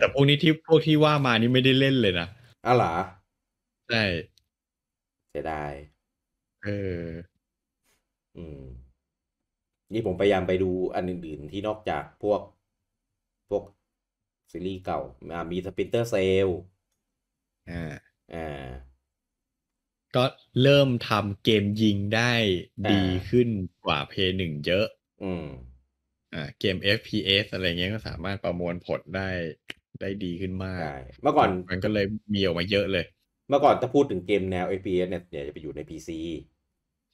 แต่พวกนี้ที่พวกที่ว่ามานี่ไม่ได้เล่นเลยนะอ้าวเหรอใช่เสียดายเออ อืม นี่ผมพยายามไปดูอันอื่นๆที่นอกจากพวกพวกซีรีส์เก่าอ่ามีสปินเตอร์เซลอ่าอ่าก็เริ่มทำเกมยิงได้ดีขึ้นกว่าเพย์หนึ่งเยอะ อืมอ่าเกม FPS อะไรเงี้ยก็สามารถประมวลผลได้ได้ดีขึ้นมากเมื่อก่อนมันก็เลยมีออกมาเยอะเลยเมื่อก่อนถ้าพูดถึงเกมแนว FPS เนี่ยเนี่ยจะไปอยู่ใน PC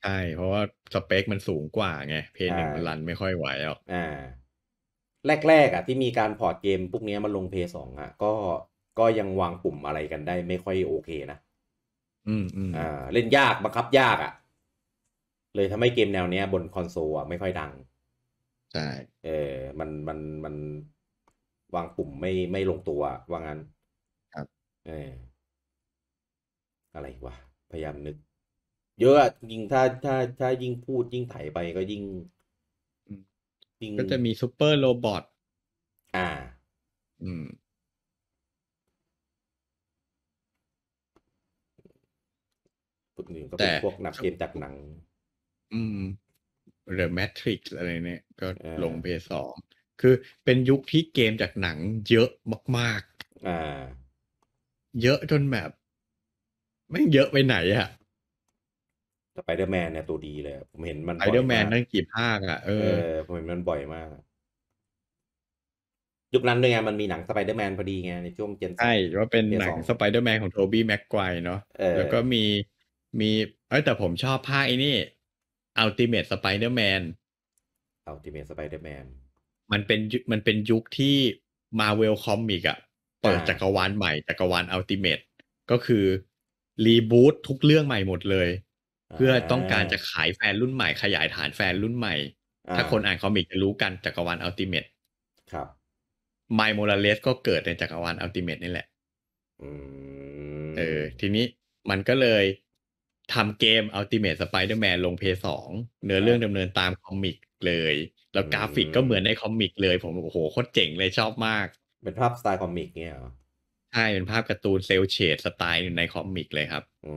ใช่ เพราะว่าสเปคมันสูงกว่าไงเพย์หนึ่งมันรันไม่ค่อยไหวหรอกอ่า แรกๆอ่ะที่มีการพอร์ตเกมพวกนี้มาลงเพย์สองอ่ะก็ก็ยังวางปุ่มอะไรกันได้ไม่ค่อยโอเคนะอืมอืมอ่าเล่นยากบังคับยากอ่ะเลยทำให้เกมแนวเนี้ยบนคอนโซลอ่ะไม่ค่อยดังใช่เออมันมันมันวางปุ่มไม่ไม่ลงตัวว่างั้นครับ เอออะไรวะพยายามนึก เยอะอะยิ่งถ้าถ้าถ้ายิ่งพูดยิ่งไถไปก็ยิ่งยิ่ง ก็จะมีซูเปอร์โรบอทอ่า อืมพวกหนึ่งก็เป็นพวกหนักเกมจากหนัง อืมเดอะแมทริกซ์อะไรเนี่ย ก็ลงเพสองคือเป็นยุคที่เกมจากหนังเยอะมากๆ อ่า เยอะจนแบบไม่เยอะไปไหนอะสไปเดอร์แมนเนี่ยตัวดีเลย ผมเห็นมันไปเดอร์แมนนั่งกี่ภาคอะเออผมเห็นมันบ่อยมาก ยุคนั้นด้วยไง มันมีหนังสไปเดอร์แมนพอดีไงในช่วงเจนใช่ว่าเป็นหนังสไปเดอร์แมนของโทบี้แม็กควายเนาะ แล้วก็มี มี เอ้แต่ผมชอบภาคไอ้นี่อัลติเมทสไปเดอร์แมนอัลติเมทสไปเดอร์แมนมันเป็นมันเป็นยุคที่มาเวลคอมิกอะเปิดจักรวาลใหม่ จักรวาลอัลติเมทก็คือรีบูตทุกเรื่องใหม่หมดเลย เพื่อต้องการจะขายแฟนรุ่นใหม่ขยายฐานแฟนรุ่นใหม่ ถ้าคนอ่านคอมิก จะรู้กันจักรวาลอัลติเมตครับไมโมราเลสก็เกิดในจักรวาลอัลติเมตนี่แหละเออ ทีนี้มันก็เลยทำเกมอัลติเม a สไปเดอร์แมนลงเพย์สองเนื้อเรื่องดำเนินตามคอมิกเลย แล้วกราฟิกก็เหมือนในคอมิกเลยผมโอ้โหโคตรเจ๋งเลยชอบมากเป็นภาพสไตล์คอมิกเนี่ยใช่เป็นภาพการ์ตูนเซลเชดสไตล์ในคอมิกเลยครับ อื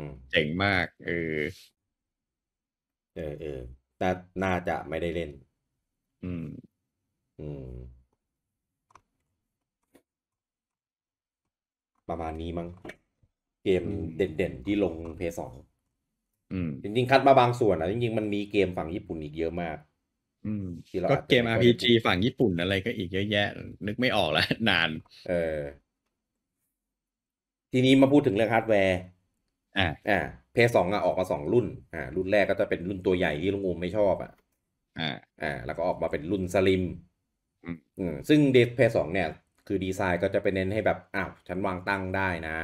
มเจ๋งมากเออเออเออต่น่าจะไม่ได้เล่น อืม อืม ประมาณนี้มั้งเกมเด่นๆที่ลงเพย์สองจริงๆคัดมาบางส่วนอ่ะ จริงๆ มันมีเกมฝั่งญี่ปุ่นอีกเยอะมากอืมก็เกม RPG ฝั่งญี่ปุ่นอะไรก็อีกเยอะแยะ นึกไม่ออกแล้ว นานเออทีนี้มาพูดถึงเรื่องฮาร์ดแวร์อ่าอ่าเพย์สองอ่ะออกมาสองรุ่นอ่ารุ่นแรกก็จะเป็นรุ่นตัวใหญ่ที่ลุงอูมไม่ชอบอ่ะอ่าอ่าแล้วก็ออกมาเป็นรุ่นสลิมอืมซึ่งเดฟเพย์สองเนี่ย คือดีไซน์ก็จะไปเน้นให้แบบอ้าวฉันวางตั้งได้นะ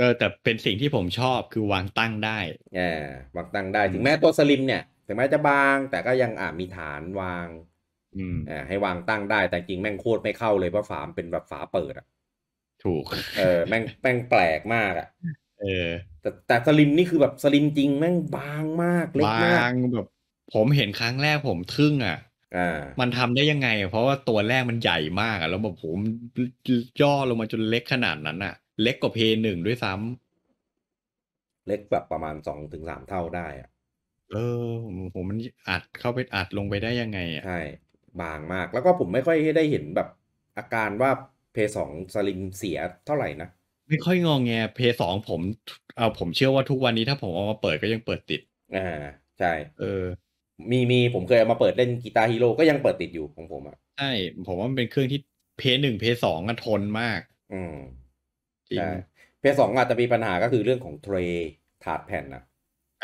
ก็แต่เป็นสิ่งที่ผมชอบคือวางตั้งได้อ่าวางตั้งได้ถึงแม้ตัวสลิมเนี่ยถึงแม้จะบาง แต่ก็ยังอ่ามีฐานวางอ่าให้วางตั้งได้แต่จริงแม่งโคตรไม่เข้าเลยเพราะฝามเป็นแบบฝาเปิดอ่ะถูกเออแม่งแม่งแปลกมากอ่ะเออ แต่แต่สลิมนี่คือแบบสลิมจริงแม่งบางมากเล็กมากบางแบบ ผมเห็นครั้งแรกผมทึ่ง อ่ะมันทำได้ยังไงเพราะว่าตัวแรกมันใหญ่มากแล้วแบบผมย่อลงมาจนเล็กขนาดนั้นอะเล็กกว่าเพย์หนึ่งด้วยซ้ำ เล็กแบบประมาณสองถึงสามเท่าได้อะเออโหมันอัดเข้าไปอัดลงไปได้ยังไงอ่ะใช่ บางมากแล้วก็ผมไม่ค่อยได้เห็นแบบอาการว่าเย์สองสลิงเสียเท่าไหร่นะ ไม่ค่อยงองแงเย์สองผม เอาผมเชื่อว่าทุกวันนี้ถ้าผมเอามาเปิดก็ยังเปิดติดอ่าใช่เออมีมีผมเคยเอามาเปิดเล่นีตาร์ฮีโร่ก็ยังเปิดติดอยู่ของผมอ่ะใช่ผมว่ามันเป็นเครื่องที่เพหนึ่งเพย์สอะทนมาก อืมจรใชิงพย์สองอาจจะมีปัญหาก็คือเรื่องของเทรถาดแผ่นน่ะ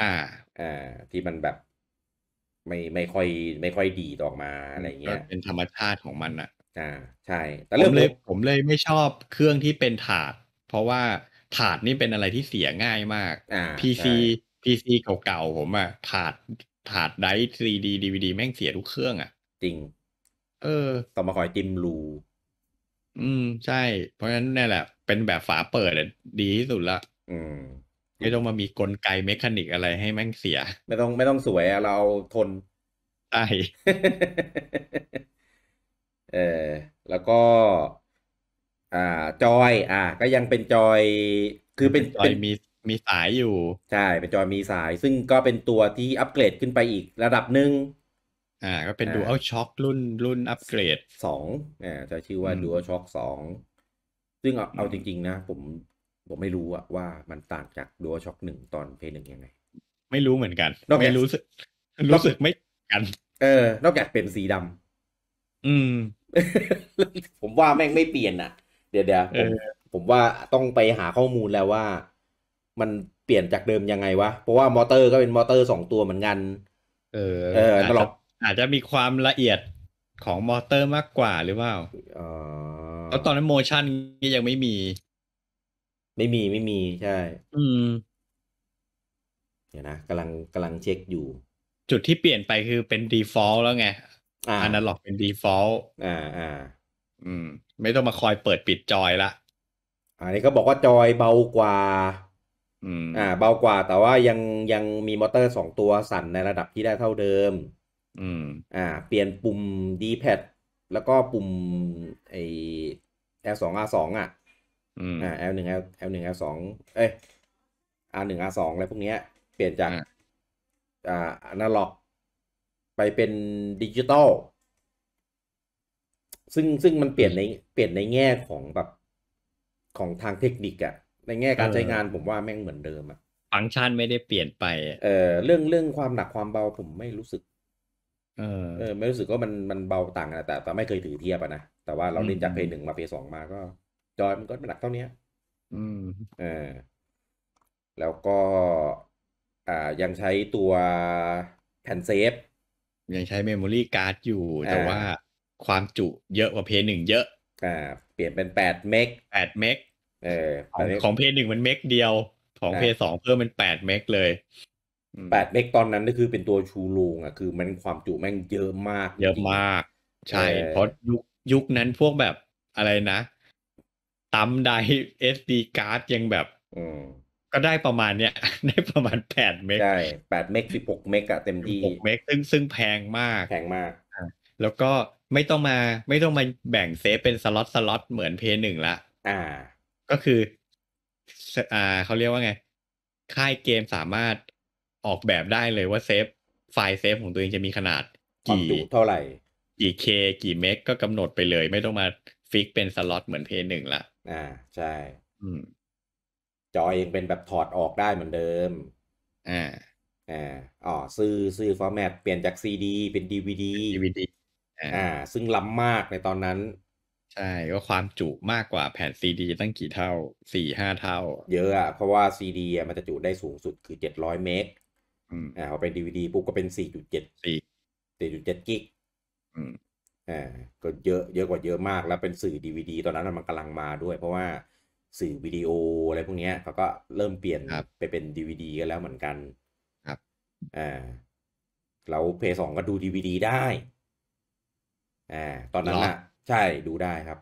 อ่าอ่าที่มันแบบไม่ไม่ค่อย ไม่ค่อยดีออกมาอะไรเงี้ยเป็นธรรมชาติของมันอะอ่า ใช่ แต่ผมเลยผมเลยไม่ชอบเครื่องที่เป็นถาด เพราะว่าถาดนี่เป็นอะไรที่เสียง่ายมาก อ่าพีีซพีซีเก่าๆผมอะถาดถาดได์ซีดีดีวีดีแม่งเสียทุกเครื่องอะจริง เออต้องมาคอยจิ้มรูอืม ใช่ เพราะฉะนั้นนี่แหละ เป็นแบบฝาเปิดดีที่สุดละอืมไม่ต้องมามีกลไกเมคานิกอะไรให้แม่งเสีย ไม่ต้องไม่ต้องสวยเราทนใช่เออแล้วก็ อ่าจอย อ่า ก็ยังเป็นจอย คือเป็นจอยมีมีสายอยู่ ใช่เป็นจอยมีสายซึ่งก็เป็นตัวที่อัปเกรดขึ้นไปอีกระดับหนึ่งอ่า ก็เป็นดูเอลช็อครุ่น รุ่นอัปเกรดสองอ่าจะชื่อว่าดูเอลช็อคสองซึ่งเอาจริง ๆนะผมผมไม่รู้อะว่ามันต่างจากดัวช็อคหนึ่งตอนเพย์หนึ่งยังไง ไม่รู้เหมือนกันนอกจากรู้สึกรู้สึกไม่ กัน เออนอกจากเป็นสีดำ อืม ผมว่าแม่งไม่เปลี่ยนอะเดี๋ยวเดี๋ยวผมว่าต้องไปหาข้อมูลแล้วว่า มันเปลี่ยนจากเดิมยังไงวะเพราะว่า มอเตอร์ก็เป็นมอเตอร์สองตัวเหมือนกัน เออเออตลอดอาจจะมีความละเอียดของมอเตอร์มากกว่าหรือเปล่าอแล้วตอนนั้นโมชั่นยังไม่มีไม่มีไม่มีใช่ อืมเดี๋ยวนะกำลังกำลังเช็คอยู่ จุดที่เปลี่ยนไปคือเป็น default แล้วไงอันนั้นหลอกเป็น default อ่า อ่า อืม ไม่ต้องมาคอยเปิดปิดจอยละอันนี้ก็บอกว่าจอยเบากว่า อืม อ่า เบากว่า แต่ว่ายังยังมีมอเตอร์สองตัวสั่นในระดับที่ได้เท่าเดิม อืม อ่า เปลี่ยนปุ่ม D-pad แล้วก็ปุ่มไอ R2 R2 อ่ะอ่า L หนึ่ง L L หนึ่ง L สองเอ้ย R หนึ่ง R สองอะไรพวกเนี้ยเปลี่ยนจากอ่าอนาล็อกไปเป็นดิจิตอลซึ่งซึ่งมันเปลี่ยนในเปลี่ยนในแง่ของแบบของทางเทคนิคอะในแง่การใช้งานผมว่าแม่งเหมือนเดิมอะฟังก์ชันไม่ได้เปลี่ยนไปเออเรื่องเรื่องความหนักความเบาผมไม่รู้สึก เออไม่รู้สึกว่ามันมันเบาต่างกันแต่แต่ไม่เคยถือเทียบอะนะแต่ว่าเราเล่นจากเพย์หนึ่งมาเพย์สองมาก็จอยมันก็นหนักเท่านี้ อืม เออแล้วก็ อ่า ยังใช้ตัวแผ่นเซฟ ยังใช้เมมโมรี่การ์ดอยู่ แต่ว่าความจุเยอะกว่าเพย์หนึ่งเยอะอ่าเปลี่ยนเป็นแปดเมกแปดเมก เออของเพย์หนึ่งมันเมกเดียว ของเพย์สองเพิ่มเป็นแปดเมกเลย แปดเมกตอนนั้นก็คือเป็นตัวชูโรงอ่ะ คือมันความจุแม่งเยอะมาก เยอะมาก ใช่ เพราะยุคยุคนั้นพวกแบบอะไรนะตั้มได้เอสดีการ์ดยังแบบก็ได้ประมาณเนี้ยได้ประมาณแปดเมกใช่แปดเมกสิบหกเมกอะเต็มที่หกเมกซึ่งซึ่งแพงมากแพงมาก แล้วก็ไม่ต้องมาไม่ต้องมาแบ่งเซฟเป็นสล็อตสล็อตเหมือนเพย์หนึ่งละอ่า ก็คืออ่าเขาเรียกว่าไง ค่ายเกมสามารถออกแบบได้เลยว่าเซฟ ไฟล์เซฟของตัวเองจะมีขนาดกี่เท่าไหร่ กี่เคกี่เมกก็กำหนดไปเลย ไม่ต้องมาฟิกเป็นสล็อตเหมือนเพย์หนึ่งละอ่า ใช่ อืม จอเองเป็นแบบถอดออกได้เหมือนเดิม อ่าอ่าอ๋อซื้อซื้อ ฟอร์แมตเปลี่ยนจากซีดีเป็นดีวีดีดีวีดีอ่า ซึ่งล้ำมากในตอนนั้น ใช่ ก็ความจุมากกว่าแผ่นซีดีตั้งกี่เท่าสี่ห้าเท่า เยอะอ่ะเพราะว่าซีดีมันจะจุได้สูงสุดคือเจ็ดร้อยเมกอ่าพอเป็นดีวีดีปุ๊บก็เป็นสี่จุดเจ็ดสี่สี่จุดเจ็ดกิกอ่าก็เยอะเยอะกว่าเยอะมากแล้วเป็นสื่อดีวดีตอนนั้นมันกำลังมาด้วย เพราะว่าสื่อวิดีโออะไรพวกนี้เขาก็เริ่มเปลี่ยนไปเป็นดีวดีกันแล้วเหมือนกันครับอ่าเราเพย์สองก็ดูดีวดีได้อ่าตอนนั้นอ่ะ ใช่ดูได้ครับ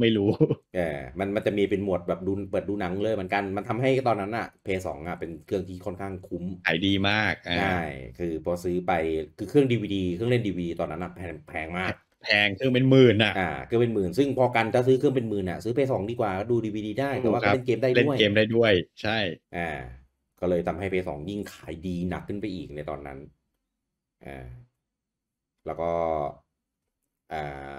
ไม่รู้แอมันมันจะมีเป็นหมวดแบบดูเปิดดูหนังเลยเหมือนกันมันทำให้ตอนนั้นอ่ะเพย์สองอ่ะเป็นเครื่องที่ค่อนข้างคุ้มขายดี มากใช่คือ พอซื้อไปคือเครื่องดีวดีเครื่องเล่นดีวดีตอนนั้นอ่ะแพงมากแพงเครื่องเป็นหมื่นอ่ะ อ่าเครื่องเป็นหมื่นซึ่งพอกันถ้าซื้อเครื่องเป็นหมื่นอ่ะ ซื้อเพย์สองดีกว่าดูดีวีดีได้แต่ว่าเล่นเกมได้ด้วยเล่นเกมได้ด้วย ใช่ อ่า ก็เลยทำให้เพย์สองยิ่งขายดีหนักขึ้นไปอีกในตอนนั้น อ่า แล้วก็ อ่า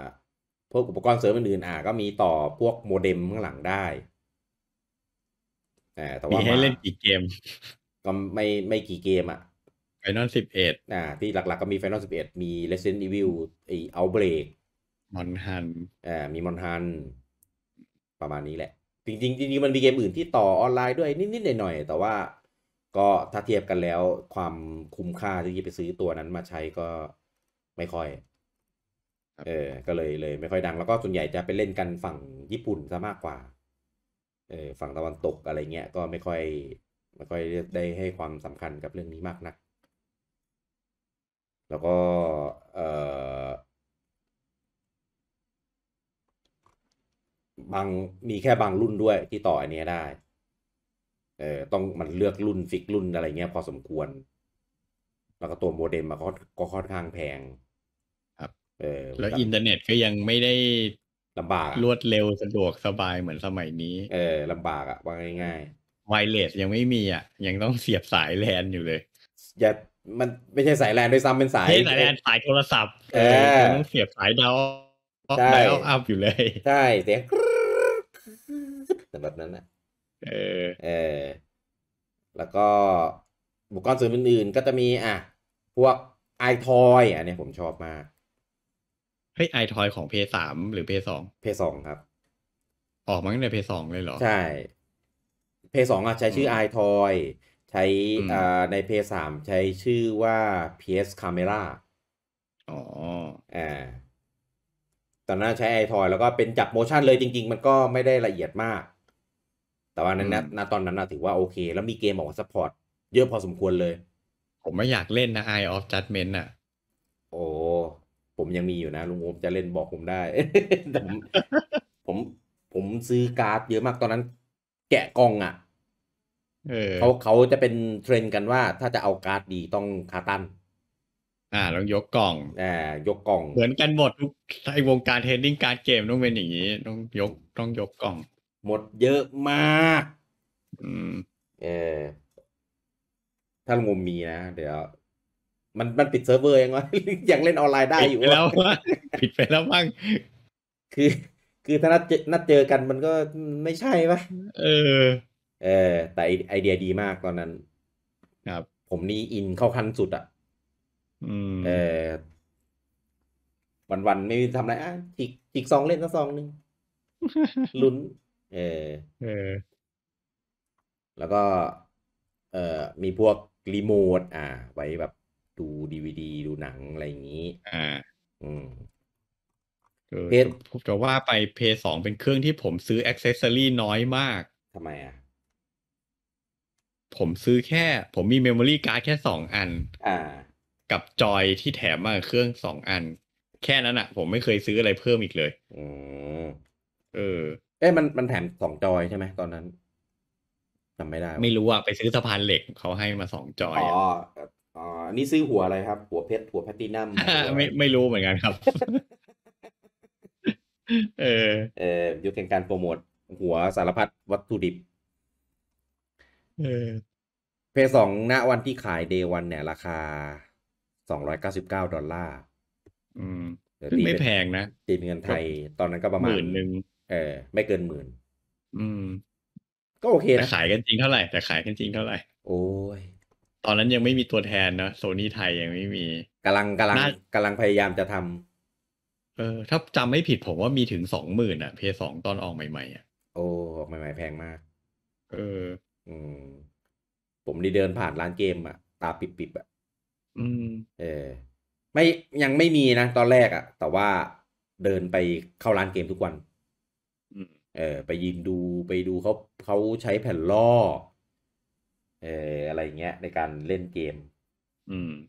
พวกอุปกรณ์เสริมอื่นอ่า ก็มีต่อพวกโมเด็มข้างหลังได้แต่ว่ามีให้เล่นกี่เกม ก็ไม่ไม่กี่เกมอ่ะไฟนอลสิบเอ็ดอ่าที่หลักๆก็มีไฟนอลสิบเอ็ดมี Resident Evil ไอ Outbreak มอนฮันอ่ามีมอนฮันประมาณนี้แหละ จริงๆจริงๆ มันมีเกมอื่นที่ต่อออนไลน์ด้วยนิดๆหน่อยๆแต่ว่าก็ถ้าเทียบกันแล้วความคุ้มค่าที่จะไปซื้อตัวนั้นมาใช้ก็ไม่ค่อย เออ ก็เลยเลยไม่ค่อยดังแล้วก็ส่วนใหญ่จะไปเล่นกันฝั่งญี่ปุ่นซะมากกว่าเออฝั่งตะวันตกอะไรเงี้ยก็ไม่ค่อยไม่ค่อยได้ให้ความสำคัญกับเรื่องนี้มากนักแล้วก็บางมีแค่บางรุ่นด้วยที่ต่ออันนี้ได้ เออ ต้องมันเลือกรุ่นฟิกรุ่นอะไร เงี้ยพอสมควร แล้วก็ตัวโมเด็มมันก็ค่อนข้างแพง ครับ เออ แล้วอินเทอร์เน็ตก็ยังไม่ได้ลำบากรวดเร็วสะดวกสบายเหมือนสมัยนี้ เออลำบากอะว่าง่ายๆไวเลสยังไม่มีอ่ะยังต้องเสียบสายแลนอยู่เลยอย่ามันไม่ใช่สายแลนด้วยซ้ำเป็นสายสายแลนสายโทรศัพท์เออเสียบสายดาวใช่ดาวอัพอยู่เลยใช่เสียงแบบนั้นนะเออเออแล้วก็อุปกรณ์ส่ออื่นๆก็จะมี อ่ะ พวกไอทอยอันนี้ผมชอบมากเฮ้ยไอทอยของเพย์สามหรือเพย์สองเพย์สองครับออกมาตั้งแต่เพย์สองเลยเหรอใช่เพย์สองอ่ะใช้ชื่อไอทอยใช้ใน p s มใช้ชื่อว่า PS Camera อ๋ออ่าตอนนั้นใช้ไอทอยแล้วก็เป็นจับโมชั่นเลยจริง ๆ มันก็ไม่ได้ละเอียดมาก แต่ว่านั้นนะตอนนั้นนะถือว่าโอเค แล้วมีเกมออกมาซัพพอร์ตเยอะพอสมควรเลย ผมไม่อยากเล่นนะ Eye of Judgment อ่ะ โอ้ ผมยังมีอยู่นะลุงโอมจะเล่นบอกผมได้ผมผมผมซื้อการ์ด เยอะมากตอนนั้นแกะกล่องอ่ะเขาเขาจะเป็นเทรนกันว่า ถ้าจะเอาการ์ดดีต้องคาตัน อ่าต้องยกกล่องอ่ายกกล่อง เหมือนกันหมดทุกไอวงการเทรนดิ้งการเกมต้องเป็นอย่างนี้ต้องยกต้องยกกล่อง หมดเยอะมาก อืม เออถ้างมมีนะเดี๋ยวมันมันปิดเซิร์ฟเวอร์ยังไงยังเล่นออนไลน์ได้อยู่แล้วปิดไปแล้วมั้งคือ คือถ้านัดนัดเจอกันมันก็ไม่ใช่ปะเออเออแต่ไอเดียดีมากตอนนั้นครับผมนี่อินเข้าขั้นสุดอะ่ะเออวันวันไม่ทำอะไร อ่ะจิกจิกซองเล่นสักซองหนึ่งลุ้นเออเออแล้วก็ เออมีพวกรีโมทอ่าไว้แบบดูดีวดีดูหนังอะไรอย่างนี้ อ่า อืมเพจจะว่าไปเพย์สองเป็นเครื่องที่ผมซื้ออ็อกเซสซอรี่น้อยมากทำไมอ่ะผมซื้อแค่ ผมมีเมมโมรี่การ์ดแค่สองอันอกับจอยที่แถมมาเครื่องสองอัน แค่นั้นอะผมไม่เคยซื้ออะไรเพิ่มอีกเลยอืมเออเอ๊ะมันมันแถมสองจอยใช่ไหมตอนนั้นจำไม่ได้ ไม่รู้อะไปซื้อสะพานเหล็กเขาให้มาสองจอยอ๋ออ๋อออนี่ซื้อหัวอะไรครับ หัวเพชร หัวแพตตินัมไม่ไม่รู้เหมือนกันครับเออเออยุคแห่งการโปรโมทหัวสารพัดวัตถุดิบเพย์สองณวันที่ขายเดวันเนี่ยราคาสองร้อยเก้าสิบเก้าดอลลาร์ อืมซึ่งไม่แพงนะตีเงินไทยตอนนั้นก็ประมาณหมื่นหนึ่งเออไม่เกินหมื่น อืม ก็โอเคนะขายกันจริงเท่าไหร่แต่ขายกันจริงเท่าไหร่ โอ้ย ตอนนั้นยังไม่มีตัวแทนนะโซนี่ไทยยังไม่มี กำลังกำลังกำลังพยายามจะทำ เออ ถ้าจำไม่ผิดผมว่ามีถึงสองหมื่นอะเพย์สองตอนออกใหม่ๆอะโอ้ออกใหม่ๆ แพงมาก เอออืมผมนี่เดินผ่านร้านเกมอะตาปิดๆอะอืม เออ ไม่ยังไม่มีนะตอนแรกอะแต่ว่าเดินไปเข้าร้านเกมทุกวันเออ ไปยืนดูไปดูเขาเขาใช้แผ่นล่อเอออะไรเงี้ย ในการเล่นเกม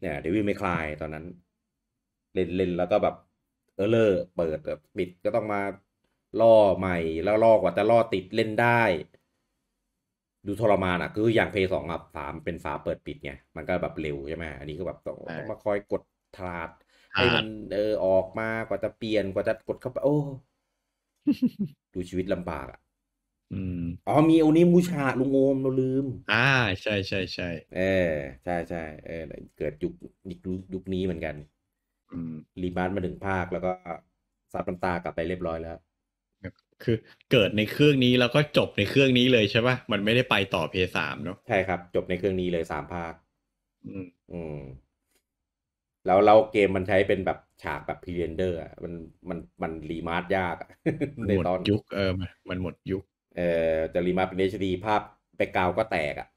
เนี่ยเดวิลไม่คลายตอนนั้น เล่นเล่นแล้วก็แบบ เออเลอร์เปิดแบบปิดก็ต้องมาล่อใหม่แล้วล่อกว่าจะล่อติดเล่นได้ดูทรมานอ่ะ คืออย่างเพย์สองอ่ะสามเป็นฝาเปิดปิดไงมันก็แบบเร็วใช่ไหมอันนี้ก็แบบต้องมาคอยกดถาดให้มันเออออกมากว่าจะเปลี่ยนกว่าจะกดเข้าไป โอ้ ดูชีวิตลำบากอ่ะอ๋อมีอันนี้มูชาลุงโอมเราลืม อ่าใช่ใช่ใช่ เออใช่ใช่เออ เกิดยุคยุคนี้เหมือนกันรีบาร์มาถึงภาค แล้วก็ซับน้ำตากลับไปเรียบร้อยแล้วคือเกิดในเครื่องนี้แล้วก็จบในเครื่องนี้เลยใช่ปะมันไม่ได้ไปต่อเพย์สามเนาะใช่ครับจบในเครื่องนี้เลยสามภาค อืม อืมแล้วเราเกมมันใช้เป็นแบบฉากแบบพรีเรนเดอร์มันมันมันรีมาร์ทยากในตอนยุคเออมันหมดยุค เออจะรีมาร์ทเป็นเอชดีภาพไปกาวก็แตกอ่ะ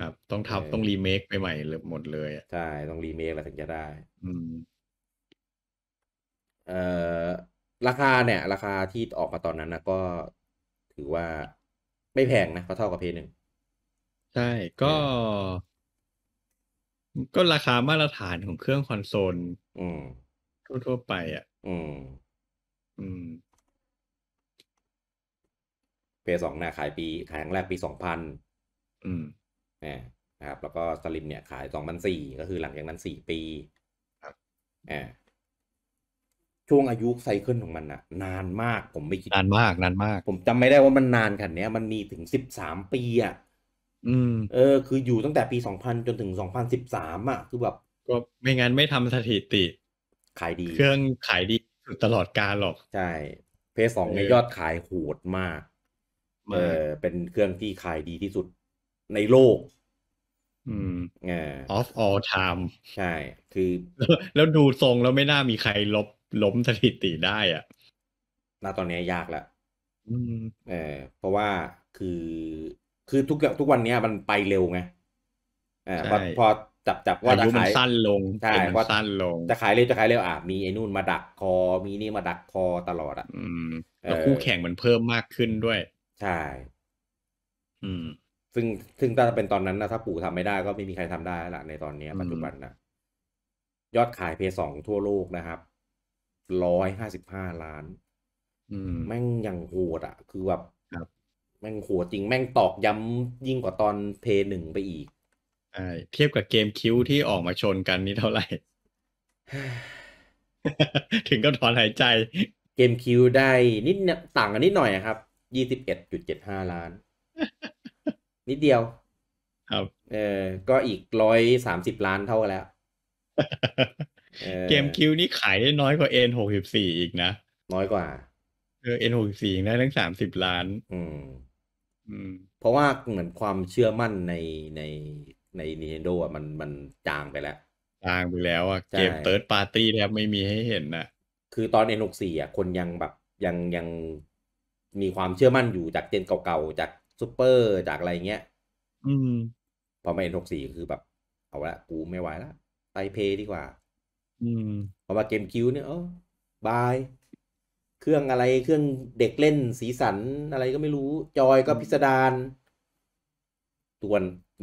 ครับต้องทับต้องรีเมคไปใหม่เลยหมดเลยใช่ต้องรีเมคแล้วถึงจะได้ อืมเอ่อราคาเนี่ย ราคาที่ออกมาตอนนั้นนะก็ถือว่าไม่แพงนะก็เท่ากับเพย์หนึ่งใช่ก็ ก็ราคามาตรฐานของเครื่องคอนโซลทั่วๆไป อ่ะ อืมอืมเพย์สองเนี่ยขายปีขายครั้งแรกปีสองพันอืมนะครับ แล้วก็สลิมเนี่ย ขายสองพันสี่ก็คือหลังจากนั้นสี่ปีครับอ่าช่วงอายุไซเคิลของมันอะนานมาก ผมไม่คิดนานมากนานมาก ผมจำไม่ได้ว่ามันนานขนาดนี้มันมีถึงสิบสามปีอะอืมเออ คืออยู่ตั้งแต่ปีสองพันจนถึงสองพันสิบสามอะคือแบบ ก็ไม่งั้นไม่ทำสถิติ ขายดี เครื่องขายดีตลอดกาลหรอกใช่เพสสองในยอดขายโหดมากเออเป็นเครื่องที่ขายดีที่สุดในโลก อืมอ of all time ใช่ คือแล้วดูทรงแล้วไม่น่ามีใครลบล้มสถิติได้อ่ะณตอนนี้ยากละเออเพราะว่าคือ คือทุกทุกวันนี้มันไปเร็วไงอ่าพอจับจับว่าจะขายสั้นลงใช่ว่าสั้นลงจะขายเร็วจะขายเร็วอ่ะมีไอ้นู่นมาดักคอมีนี่มาดักคอตลอดอ่ะแล้วคู่แข่งมันเพิ่มมากขึ้นด้วยใช่ อืม ซึ่งซึ่งถ้าเป็นตอนนั้นนะถ้าปู่ทำไม่ได้ ก็ไม่มีใครทำได้ละในตอนนี้ปัจจุบันนะยอดขายเพย์สองทั่วโลกนะครับร้อยห้าสิบห้าล้าน แม่งยังโหดอ่ะ คือแบบ แม่งโหดจริง แม่งตอกย้ำยิ่งกว่าตอนเพย์หนึ่งไปอีก เทียบกับเกมคิว ที่ออกมาชนกันนี่เท่าไหร่ ถึงก็ถอนหายใจ เกมคิวได้ นิด ต่างกันนิดหน่อยครับ ยี่สิบเอ็ดจุดเจ็ดห้าล้าน นิดเดียว ครับ เออ ก็อีกร้อยสามสิบล้านเท่ากันแล้วเกมคิวนี่ขายได้น้อยกว่าเอ็นหกสิบสี่อีกนะน้อยกว่า เออเอ็นหกสิบสี่ได้ทั้งสามสิบล้าน อืม อืม เพราะว่าเหมือนความเชื่อมั่นในในในนีเ t นโดอ่ะมันมันจางไปแล้ว จางไปแล้วอ่ะเกมเติร์ดปาร์ตี้แทบไม่มีให้เห็นนะคือตอนเอ็นหกสี่อ่ะคนยังแบบยังยังมีความเชื่อมั่นอยู่จากเจนเก่าๆ จากซูเปอร์จากอะไรเงี้ยอืม พอมาสี่คือแบบเอาละกูไม่ไหวละไปเพย์ดีกว่าพราพอมาเกมคิวเนี่ยอ๋บาย เครื่องอะไรเครื่องเด็กเล่นสีสันอะไรก็ไม่รู้จอยก็พิสดารตัว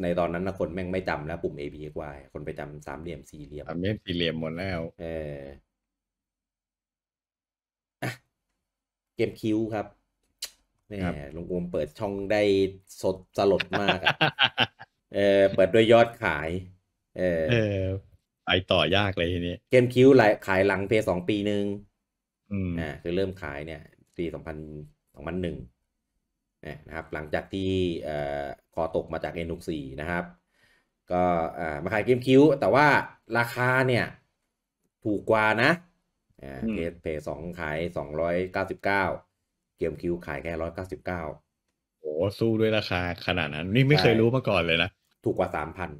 ในตอนนั้นนะคนแม่งไม่จำแล้ว ปุ่ม A B X Y คนไปจำสามเหลี่ยมสี่เหลี่ยมสามเหลี่ยมสี่เหลี่ยมหมดแล้วเออเกมคิวครับนี่ลุงอุมเปิดช่องได้สดสลดมากเออ เปิดด้วยยอดขาย เออไปต่อ ยากเลยทีนี้เกมคิวขายหลังเพย์สองปีหนึ่งอ่าคือเริ่มขายเนี่ย ปีสองพันสองพันหนึ่งนะครับ หลังจากที่เอ่อคอตกมาจากเอ็นกีนะครับ ก็อ่ามาขายเกมคิว แต่ว่าราคาเนี่ย ถูกกว่านะเพย์เพย์สองขายสองร้อยเก้าสิบเก้าเกมคิวขายแค่ร้อยเก้าสิบเก้าโอ้สู้ด้วยราคาขนาดนั้น นี่ไม่เคยรู้มาก่อนเลยนะ ถูกกว่าสามพัน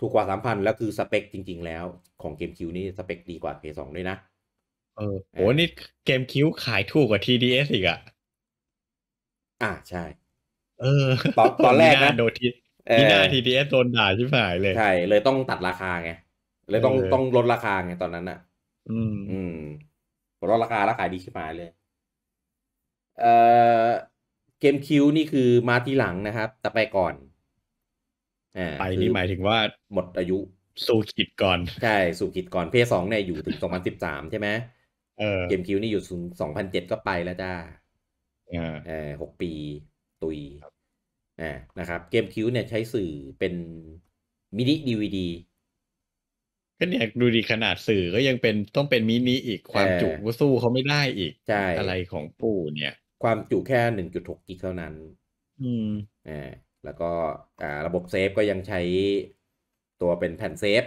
ถูกกว่าสามพันแล้วคือสเปคจริงๆแล้ว ของเกมคิวนี่สเปคดีกว่าเพย์สองด้วยนะเออ โหนี่เกมคิวขายถูกกว่า TDS อีกอ่ะ อ่าใช่ เออตอนตอนแรกนะโดทีทีหน้า TDS โดนด่าชิบหายเลยใช่ เลยต้องตัดราคาไง เลยต้องต้องลดราคาไงตอนนั้นอ่ะ อืมอืมลดราคาแล้วขายดีชิบหายเลยเอ่อเกมคิวนี่คือมาทีหลังนะครับ แต่ไปก่อนไปนี่หมายถึงว่าหมดอายุสู่ขิดก่อนใช่สู่ขิดก่อน เพย์สองเนี่ยอยู่ถึงสองพันสิบสามใช่ไหมเกมคิวนี่อยู่สองพันเจ็ดก็ไปแล้วจ้าเออหกปีตุยอนะครับ เกมคิวเนี่ยใช้สื่อเป็นมินิดีวีดีก็เนี่ยดูดีขนาดสื่อก็ยังเป็นต้องเป็นมินิอีกความจุก็สู้เขาไม่ได้อีกใช่อะไรของปู่ เนี่ย ความจุแค่หนึ่งจุดหกกิกเท่านั้น อืมอ่าแล้วก็ระบบเซฟก็ยังใช้ตัวเป็นแผ่นเซฟ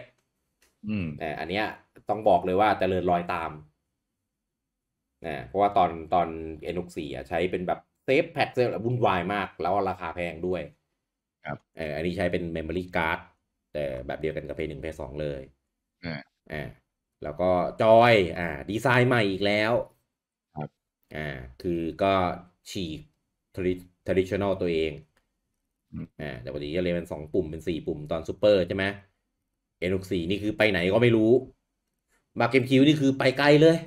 อแต่อันเนี้ยต้องบอกเลยว่าจเจริญรอยตามนะเพราะว่าตอนตอน n ก4อ่ะใช้เป็นแบบเซฟแพคเซฟวุ่นวายมากแล้วราคาแพงด้วย ครับเอออันนี้ใช้เป็นเมมโมรี่การ์ดแต่แบบเดียวกันกับเพย์หนึ่งเพย์สองเลยอ่าแล้วก็จอยอ่าดีไซน์ใหม่อีกแล้วครับอ่าคือก็ฉีกทริช t r ชอ i t i ตัวเองอ่าแต่ปกติก็เลยเป็นสองปุ่มเป็นสี่ปุ่มตอนซูเปอร์ใช่ไหมเอ็นหกสี่นี่คือไปไหนก็ไม่รู้มาเกมคิวนี่คือไปไกลเลย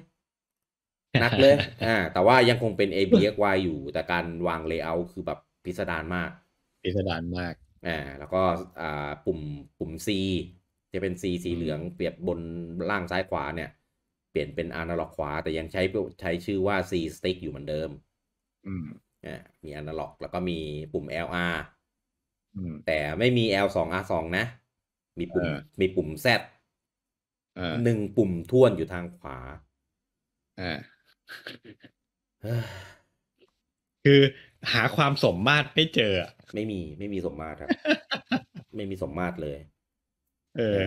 นักเลยอ่าแต่ว่ายังคงเป็น a b x y อยู่ แต่การวางเลเยอร์คือแบบพิสดารมาก พิสดารมากอ่าแล้วก็อ่าปุ่มปุ่ม C จะเป็นีสีเหลืองเปรียบบนล่างซ้ายขวาเนี่ย เปลี่ยนเป็นอนาล็อกขวาแต่ยังใช้ใช้ชื่อว่า C stick อยู่เหมือนเดิม อืมอ่ามีอนาล็อก แล้วก็มีปุ่ม LR แต่ไม่มี L2 R2 นะ มีปุ่ม มีปุ่มซดหนึ่งปุ่มท่วนอยู่ทางขวาอคือหาความสมมาตรไม่เจอไม่มีไม่มีสมมาตรครับไม่มีสมมาตรเลย เออ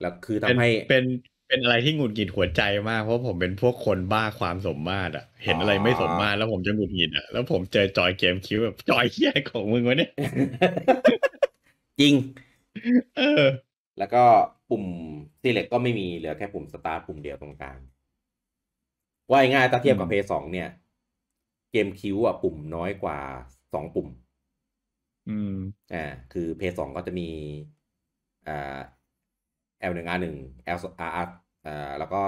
แล้วคือทำให้เป็นเป็นอะไรที่หงุดหงิดหัวใจมาก เพราะผมเป็นพวกคนบ้าความสมมาตรอ่ะเห็นอะไรไม่สมมาตรแล้วผมจะหงุดหงิดอ่ะแล้วผมเจอจอยเกมคิวแบบจอยเฮี้ยของมึงวะเนี่ย จริง เออ แล้วก็ปุ่มซีเล็กก็ไม่มีเหลือแค่ปุ่มสตาร์ทปุ่มเดียวตรงกลาง ว่าง่ายถ้าเทียบกับเพย์สองเนี่ย เกมคิวอ่ะปุ่มน้อยกว่าสองปุ่ม อืมอ่าคือเพย์สองก็จะมี อ่า L 1 R 1 L R R อ่แล้วก็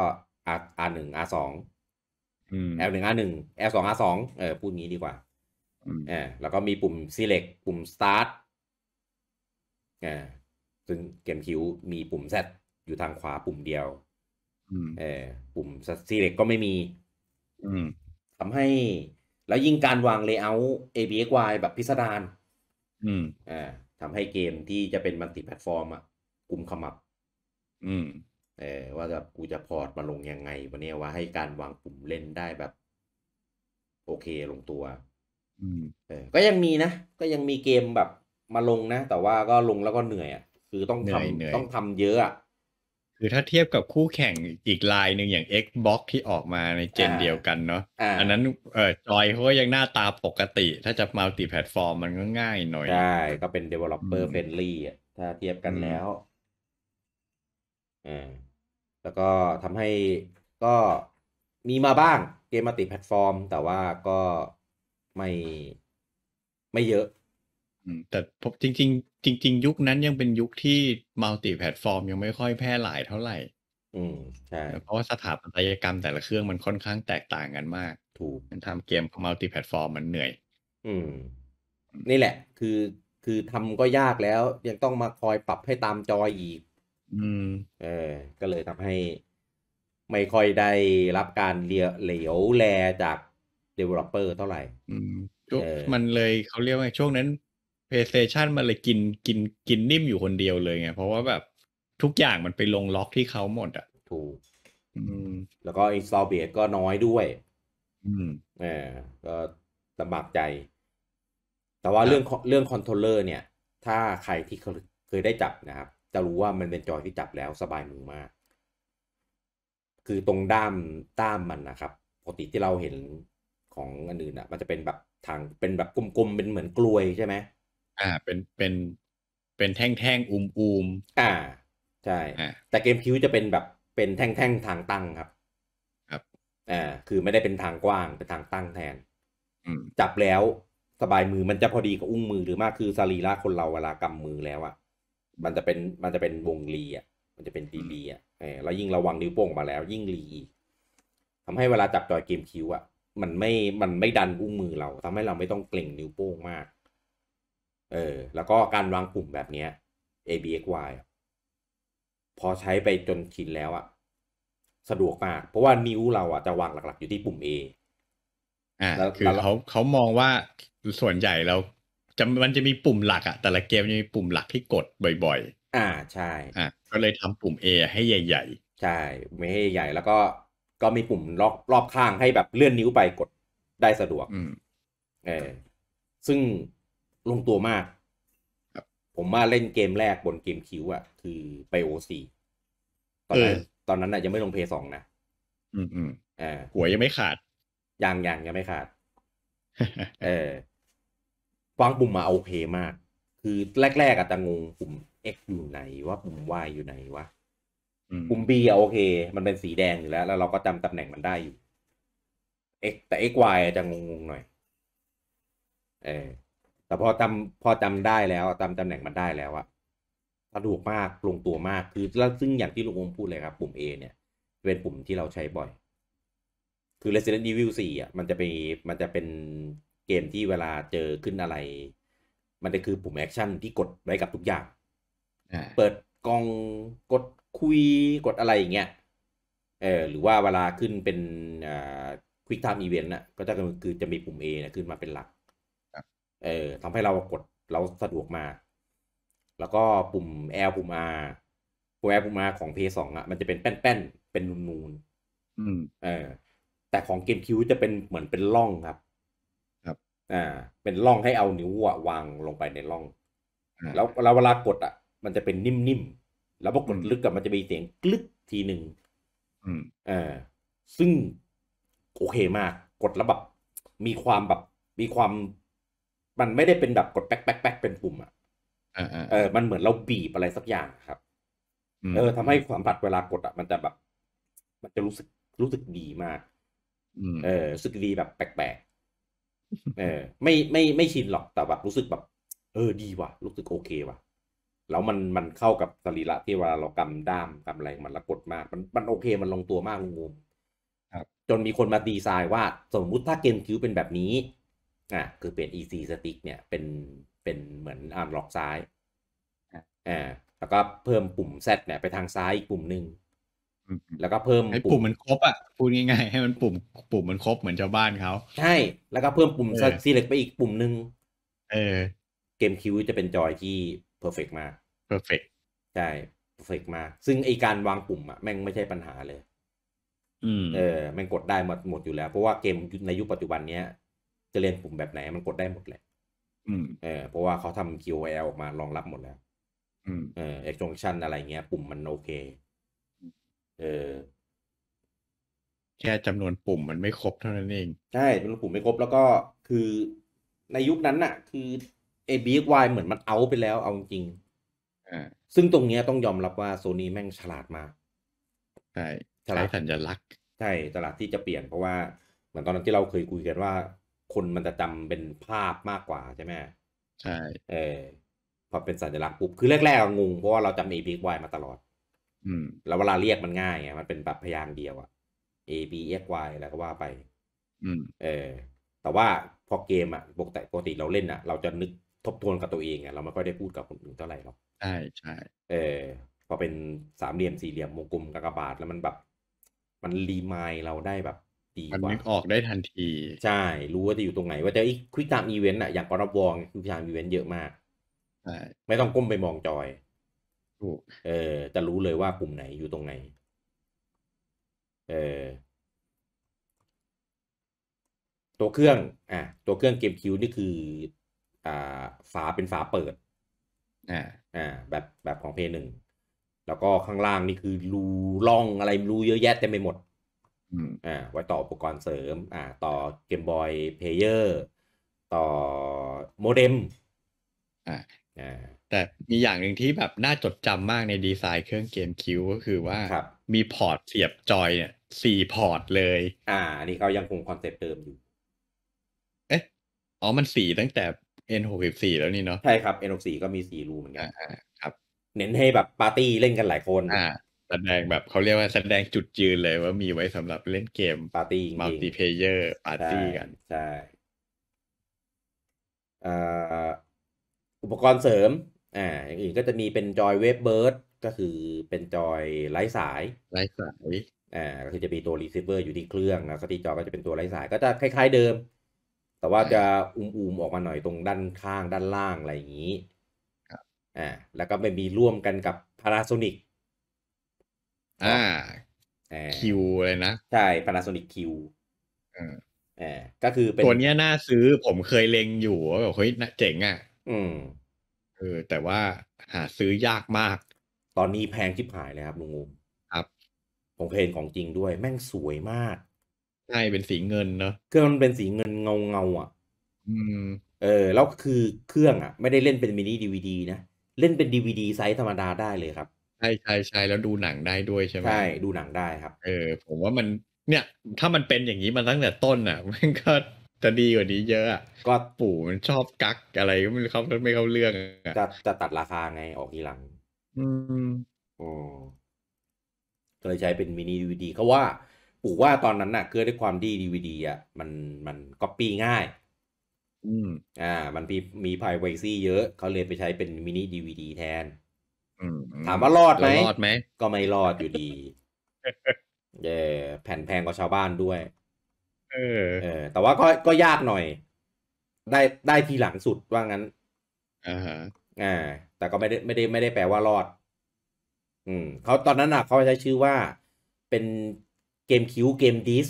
R R 1 R 2อ L 1 R 1 L 2 R 2เออพูดงี้ดีกว่าเอ่แล้วก็มีปุ่ม select ปุ่ม start อ่ซึ่งเกมคิวมีปุ่ม Z อยู่ทางขวาปุ่มเดียวเออปุ่ม select ก็ไม่มีทำให้ แล้วยิ่งการวาง layout ABXY แบบพิสดารอ่าทำให้เกมที่จะเป็นมัลติแพลตฟอร์มอ่ะกลุ่มขมับอืมเออว่าแบบกูจะพอร์ตมาลงยังไงวันนี้ว่าให้การวางปุ่มเล่นได้แบบโอเคลงตัวเออก็ยังมีนะก็ยังมีเกมแบบมาลงนะแต่ว่าก็ลงแล้วก็เหนื่อยอ่ะ คือต้องทำต้องทำเยอะอ่ะคือถ้าเทียบกับคู่แข่งอีกลายหนึ่งอย่าง Xbox ที่ออกมาในเจนเดียวกันเนาะอันนั้นเออจอยเขายังหน้าตาปกติถ้าจะมัลติแพลตฟอร์มมันก็ง่ายหน่อยใช่ก็เป็น developer friendly อ่ะถ้าเทียบกันแล้วอ่าแล้วก็ทำให้ก็มีมาบ้างเกมมาติแพลตฟอร์ม แต่ว่าก็ไม่ไม่เยอะแต่จริงๆจริงๆ ยุคนั้นยังเป็นยุคที่มัลติแพลตฟอร์มยังไม่ค่อยแพร่หลายเท่าไหร่ อืมใช่เพราะว่าสถาปัตยกรรมแต่ละเครื่องมันค่อนข้างแตกต่างกันมาก ถูกมันทำเกมของมัลติแพลตฟอร์มมันเหนื่อย อืม นี่แหละ คือคือทำก็ยากแล้ว ยังต้องมาคอยปรับให้ตามจออีกเออก็เลยทำให้ไม่ค่อยได้รับการเลียเหลวแลจาก developer เท่าไหร่ มันเลยเขาเรียกว่าช่วงนั้น PlayStation มันเลยกินกินกินนิ่มอยู่คนเดียวเลยไงเพราะว่าแบบ ทุกอย่างมันไปลงล็อกที่เขาหมด อ่ะ ถูกแล้วก็ install base ก็น้อยด้วย อืมเออก็ลำบากใจ แต่ว่าเรื่องเรื่องคอนโทรลเลอร์เนี่ย ถ้าใครที่เคยได้จับนะครับจะรู้ว่ามันเป็นจอยที่จับแล้วสบายมือมาก คือตรงด้ามต้ามมันนะครับ ปกติที่เราเห็นของอันอื่นอ่ะ มันจะเป็นแบบทางเป็นแบบกลมๆ เป็นเหมือนกลวยใช่ไหม อ่า เป็น เป็น เป็นแท่งๆ อุ้มอุมอ่า ใช่ แต่เกมคิวจะเป็นแบบ เป็นแท่งๆ ทางตั้งครับ ครับอ่าคือไม่ได้เป็นทางกว้าง เป็นทางตั้งแทน จับแล้วสบายมือ มันจะพอดีกับอุ้งมือหรือมาก คือสรีระคนเราเวลากำมือแล้วอ่ะมันจะเป็นมันจะเป็นวงรีอ่ะ มันจะเป็นตีรีอ่ะอเ้ายิ่งระวังนิ้วโป้งมาแล้ว ยิ่งรีทำให้เวลาจับจอยเกมคิวอ่ะมันไม่มันไม่ดันอุ้งมือเรา ทำให้เราไม่ต้องเกร็งนิ้วโป้งมาก เออแล้วก็การวางกลุ่มแบบเนี้ย A B X Y พอใช้ไปจนชินแล้วอ่ะสะดวกมากเพราะว่านิ้วเราอ่ะจะวางหลักๆ อยู่ที่ปุ่ม A อ่าคือเขาเขามองว่าส่วนใหญ่เราจะมันจะมีปุ่มหลักอะแต่ละเกมจะมีปุ่มหลักที่กดบ่อย ๆ อ่าใช่อ่าก็เลยทำปุ่ม A ให้ใหญ่ๆ ใช่ไม่ให้ใหญ่ แล้วก็ก็มีปุ่มรอบรอบข้างให้แบบเลื่อนนิ้วไปกดได้สะดวกอเออซึ่งลงตัวมากผมมาเล่นเกมแรกบนเกมคิวอะคือไปโอซีตอนนั้นตอนนั้นอะยังไม่ลงเพย์สองนะอืมอืมอ่าหัวยังไม่ขาดยังยังยังไม่ขาดเออวางปุ่มมาโอเคมาก คือแรกๆอะตะงงปุ่ม X อยู่ไหนว่าปุ่ม Y อยู่ไหนวะปุ่ม B อะโอเค มันเป็นสีแดงอยู่แล้ว แล้วเราก็จำตำแหน่งมันได้อยู่ X แต่ X Y จะงงๆหน่อย เออแต่พอจำพอจำได้แล้วจำตำแหน่งมันได้แล้วอะสะดวกมากลงตัวมาก คือแล้วซึ่งอย่างที่ลุงองพูดเลยครับ ปุ่ม A เนี่ยเป็นปุ่มที่เราใช้บ่อย คือ Resident Evil 4อ่ะมันจะเป็นมันจะเป็นเกมที่เวลาเจอขึ้นอะไร มันจะคือปุ่มแอคชั่นที่กดไว้กับทุกอย่างเปิดกองกดคุยกดอะไรอย่างเงี้ยเออหรือว่าเวลาขึ้นเป็นอ่าควิกไทม์อีเวนต์น่ะก็จะคือจะมีปุ่ม A นะขึ้นมาเป็นหลักเออทำให้เรากดเราสะดวกมา แล้วก็ปุ่ม L ปุ่ม R ปุ่ม L ปุ่ม R ของ PS2 อ่ะมันจะเป็นแป้นๆเป็นนูนๆเออแต่ของเกมคิวจะเป็นเหมือนเป็นร่องครับอ่าเป็นร่องให้เอานิ้วอะวางลงไปในร่องแล้วเราเวลากด อ่ะ มันจะเป็นนิ่มๆแล้วพอกดลึกกับมันจะมีเสียงกลึกทีหนึ่งอ่าซึ่งโอเคมาก กดแล้วแบบมีความแบบ มีความ มันไม่ได้เป็นแบบกดแป๊กแป๊กแป๊กเป็นปุ่มอ่ะเออ มันเหมือนเราบีบอะไรสักอย่างครับเออ ทำให้คสัมผัสเวลากดอ่ะมันจะแบบ มันจะรู้สึกรู้สึกดีมากเออรู้สึกดีแบบแปลกเออไม่ไม่ไม่ชินหรอกแต่แบบรู้สึกแบบ เออดีว่ะ รู้สึกโอเคว่ะ แล้วมันมันเข้ากับสรีระที่เวลาเรากำด้ามกำอะไรมันละกดมาก มันมันโอเคมันลงตัวมากงงครับจนมีคนมาดีไซน์ว่าสมมุติถ้าเกมคิวเป็นแบบนี้อ่ะคือเปลี่ยน EC stick เนี่ยเป็นเป็นเหมือนอาร์มล็อกซ้ายอ่าแล้วก็เพิ่มปุ่ม Z เนี่ยไปทางซ้ายอีกปุ่มหนึ่งแล้วก็เพิ่มให้ปุ่มมันครบอ่ะพูดง่ายๆให้มันปุ่ม ปุ่มมันครบเหมือนชาวบ้านเขาใช่ แล้วก็เพิ่มปุ่มซีเล็กไปอีกปุ่มหนึ่งเออ เกมคิวจะเป็นจอยที่เพอร์เฟกมากเพอร์เฟกใช่เพอร์เฟกมาก ซึ่งไอการวางปุ่มอ่ะแม่งไม่ใช่ปัญหาเลยเออแม่งกดได้หมดหมดอยู่แล้ว เพราะว่าเกมในยุคปัจจุบันเนี้ยจะเรียนปุ่มแบบไหนมันกดได้หมดเลยเออเพราะว่าเขาทำ QOL ออกมารองรับหมดแล้วเออเอ็กซ์งชันอะไรเงี้ย ปุ่มมันโอเคเออแค่จำนวนปุ่มมันไม่ครบเท่านั้นเอง ใช่จำนวนปุ่มไม่ครบ แล้วก็คือในยุคนั้นน่ะคือไอ้บีกวเหมือนมันเอาไปแล้วเอาจริงซึ่งตรงนี้ต้องยอมรับว่าโซนี่แม่งฉลาดมากใช่ฉลาดสัญลักษณ์ใช่ฉลาดที่จะเปลี่ยนเพราะว่า เหมือนตอนนั้นที่เราเคยคุยกันว่า คนมันจะจำเป็นภาพมากกว่าใช่ไหมใช่เออพอเป็นสัญลักษณ์ปุ๊บคือแรกๆงงเพราะว่าเราจำเอพีวมาตลอดอืมแล้วเวลาเรียกมันง่ายไงมันเป็นแบบพยางค์เดียวอะ A B X Y แล้วก็ว่าไป อืม เออ แต่ว่าพอเกมอะปกติปกติเราเล่นอะเราจะนึกทบทวนกับตัวเองไงเราไม่ค่อยได้พูดกับคนอื่นเท่าไหร่หรอกใช่ใช่เออ พอเป็นสามเหลี่ยมสี่เหลี่ยมวงกลมกากบาท แล้วมันแบบ มันรีมายเราได้แบบดีักว่านึกออกได้ทันที ใช่รู้ว่าจะอยู่ตรงไหน ว่าจะไอ้ควิกตามอีเวนต์อะอย่างกรอบวองควิกตามอีเวนต์เยอะมากใช่ไม่ต้องก้มไปมองจอยถูกเออ จะรู้เลยว่าปุ่มไหนอยู่ตรงไหน เออตัวเครื่อง อ่ะตัวเครื่องเกมคิวนี่คืออ่าฝาเป็นฝาเปิดอ่าอ่า แบบแบบของเพย์หนึ่ง แล้วก็ข้างล่างนี่คือรูร่องอะไรรูเยอะแยะเต็มไปหมดอ่า ไว้ต่ออุปกรณ์เสริม อ่าต่อเกมบอยเพลเยอร์ ต่อโมเด็มอ่าอ่าแต่มีอย่างหนึ่งที่แบบน่าจดจำมากในดีไซน์เครื่องเกมคิวก็คือว่า มีพอร์ตเสียบจอยเนี่ยสี่พอร์ตเลย อ่า นี่เขายังคงคอนเซ็ปต์เดิมอยู่เอ๊ะ อ๋อ มันสี่ตั้งแต่ N64 แล้วนี่เนาะใช่ครับ N64 ก็มีสี่รูเหมือนกันครับ เน้นให้แบบปาร์ตี้เล่นกันหลายคนอ่า แสดงแบบเขาเรียกว่าแสดงจุดยืนเลย ว่ามีไว้สำหรับเล่นเกมปาร์ตี้มัลติเพเยอร์ปาร์ตี้กันใช่อุปกรณ์เสริมอ่าอย่างอื่นก็จะมีเป็นจอยเว็บเบิร์ดก็คือเป็นจอยไร้สายไร้สายอ่าก็คือจะมีตัวรีเซิร์ฟเวอร์อยู่ที่เครื่องแล้วก็ที่จอก็จะเป็นตัวไร้สาย ก็จะคล้ายๆเดิม แต่ว่าจะอุ้มๆออกมาหน่อยตรงด้านข้างด้านล่างอะไรอย่างนี้อ่าแล้วก็ไปมีร่วมกันกับพาราโซนิกอ่าคิวเลยนะ ใช่พาราโซนิกคิวอ่าก็คือเป็นตัวเนี้ยน่าซื้อผมเคยเล็งอยู่ว่าแบบเฮ้ยเจ๋งอ่ะอืมเออแต่ว่าหาซื้อยากมาก ตอนนี้แพงชิบหายเลยครับลุงงูครับผมเเห็นของจริงด้วย แม่งสวยมาก ใช่เป็นสีเงินเนาะเครื่องมันเป็นสีเงินเงาเงาอ่ะอืมเออ แล้วคือเครื่องอ่ะไม่ได้เล่นเป็นมินิดีวดีนะเล่นเป็นดีวดีไซส์ธรรมดาได้เลยครับใช่ใช่ใช่แล้วดูหนังได้ด้วยใช่ไหมใช่ดูหนังได้ครับ เออผมว่ามันเนี่ย ถ้ามันเป็นอย่างนี้มาตั้งแต่ต้นอ่ะมันก็จะดีกว่านี้เยอะ ก็ปู่มันชอบกัก อะไรก็ไม่เข้าไม่เข้าเรื่องจะจะตัดราคาไงออกทีหลัง อืม โอ้เลยใช้เป็นมินิดีวดีเขาว่าปู่ว่าตอนนั้นน่ะเกือด้วยความดีดีวดีอ่ะ มันมันก๊อปปี้ง่าย อืม อ่า มันมีมีไพรเวซี่เยอะ เขาเลยไปใช้เป็นมินิดีวดีแทน ถามว่ารอดไหมรอดไหม ก็ไม่รอดอยู่ดีเย่แผ่นแพงกว่าชาวบ้านด้วยเออแต่ว่าก็ก็ยากหน่อย ได้ได้ทีหลังสุดว่างั้นอ่าอ่าแต่ก็ไม่ได้ไม่ได้ไม่ได้แปลว่ารอด อืมเขาตอนนั้นอ่ะเขาใช้ชื่อว่าเป็นเกมคิวเกมดิส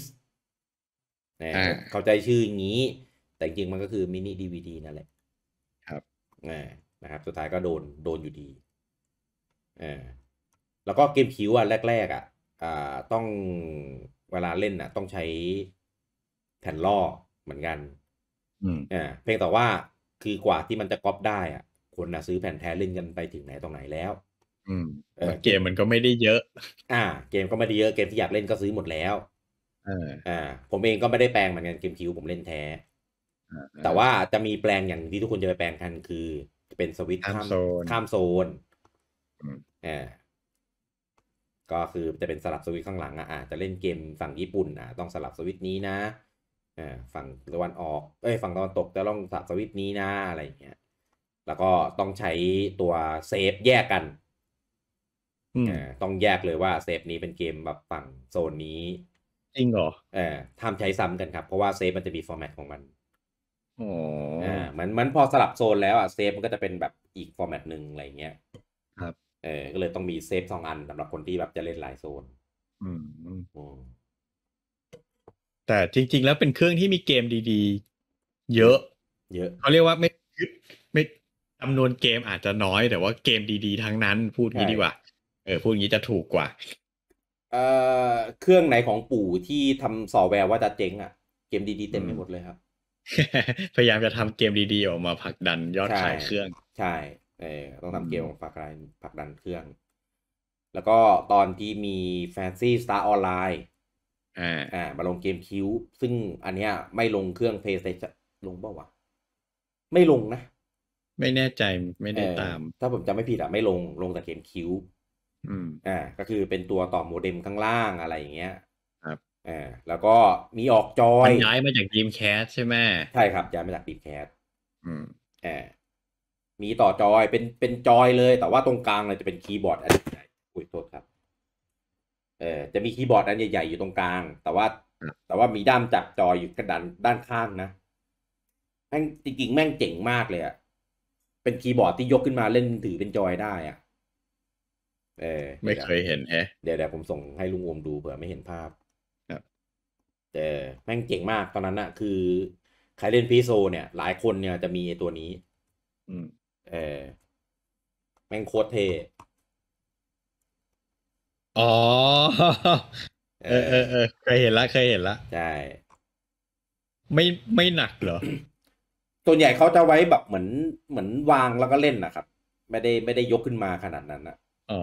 เนะเขาใจชื่ออย่างนี้ แต่จริงมันก็คือมินิดีวีดีนั่นแหละ ครับนะครับสุดท้ายก็โดนโดนอยู่ดีอ่าแล้วก็เกมคิวอ่ะแรก ๆ อ่ะ อ่า ต้องเวลาเล่นอ่ะ ต้องใช้แผ่นล่อเหมือนกันอ่า เพียงแต่ว่าคือกว่าที่มันจะก๊อปได้ อ่ะ คนนะซื้อแผ่นแท้เล่นกันไปถึงไหนตรงไหนแล้ว อืมเกมมันก็ไม่ได้เยอะ อ่า เกมก็ไม่ได้เยอะ เกมที่อยากเล่นก็ซื้อหมดแล้วอ่า ผมเองก็ไม่ได้แปลงเหมือนกัน เกมคิวผมเล่นแท้ แต่ว่าจะมีแปลงอย่างที่ทุกคนจะไปแปลงกันคือเป็นสวิตข้ามโซนข้ามโซนอ่าก็คือจะเป็นสลับสวิตข้างหลังอ่ะจะเล่นเกมฝั่งญี่ปุ่นอ่ะต้องสลับสวิตนี้นะอ่าฝั่งตะวันออก เอ้ยฝั่งตะวันตกจะต้องสัสวิตนี้นะอะไรอย่างเงี้ย แล้วก็ต้องใช้ตัวเซฟแยกกันอ่าต้องแยกเลยว่าเซฟนี้เป็นเกมแบบฝั่งโซนนี้จริงเหรอเออทำใช้ซ้ำกันครับ เพราะว่าเซฟมันจะมีฟอร์แมตของมันอ๋ออ่ามอนมันพอสลับโซนแล้ว อ่ะเซฟมันก็จะเป็นแบบอีกฟอร์แมตหนึ่งอะไรเงี้ยครับ เออ ก็เลยต้องมีเซฟสองอันสำหรับคนที่แบบจะเล่นหลายโซน อืมแต่จริงๆแล้วเป็นเครื่องที่มีเกมดีๆ เยอะ เยอะเขาเรียกว่าไม่ไม่จำนวนเกมอาจจะน้อย แต่ว่าเกมดีๆ ทั้งนั้นพูดงี้ดีกว่า เออ พูดงี้จะถูกกว่าเอ่อเครื่องไหนของปู่ที่ทำซอแวร์ว่าจะเจ๊งอ่ะ เกมดีๆ เต็มไปหมดเลยครับ พยายามจะทำเกมดีๆออกมาผลักดันยอดขาย เครื่อง ใช่เออต้องทำเกมผลักดันผลักดันเครื่อง แล้วก็ตอนที่มีแฟนซีสตาร์ออนไลน์อ่ามาลงเกมคิวซึ่งอันเนี้ยไม่ลงเครื่องเพย์สเตชลงเปล่าวะไม่ลงนะ ไม่แน่ใจไม่ได้ตาม ถ้าผมจำไม่ผิดอะไม่ลงลงแต่เกมคิว อืมอ่าก็คือเป็นตัวต่อโมเด็มข้างล่างอะไรอย่างเงี้ยครับอ่าแล้วก็มีออกจอยย้ายมาจากดีมแคสใช่ไหมใช่ครับย้ายมาจากดีมแคสอืมอ่ามีต่อจอยเป็นเป็นจอยเลย แต่ว่าตรงกลางเลยจะเป็นคีย์บอร์ดอันใหญ่อุ้ยโทษครับเออจะมีคีย์บอร์ดอันใหญ่ ๆ อยู่ตรงกลาง แต่ว่าแต่ว่ามีด้ามจับจอยอยู่กระดานด้านข้างนะแม่งจริง ๆ แม่งเจ๋งมากเลยอะเป็นคีย์บอร์ดที่ยกขึ้นมาเล่นถือเป็นจอยได้อะเออไม่เคยเห็นแฮะเดี๋ยวเดี๋ยวผมส่งให้ลุงอมดูเผื่อไม่เห็นภาพเออแม่งเจ๋งมากตอนนั้นอะคือ ใครเล่นพีโซเนี่ย หลายคนเนี่ยจะมีตัวนี้ อืม เออแม่งโคตรเทอ๋อเออเออเคยเห็นละเคยเห็นละใช่ไม่ไม่หนักเหรอ ตัวใหญ่เขาจะไว้แบบเหมือนเหมือนวางแล้วก็เล่นนะครับไม่ได้ไม่ได้ยกขึ้นมาขนาดนั้นนะอ๋อ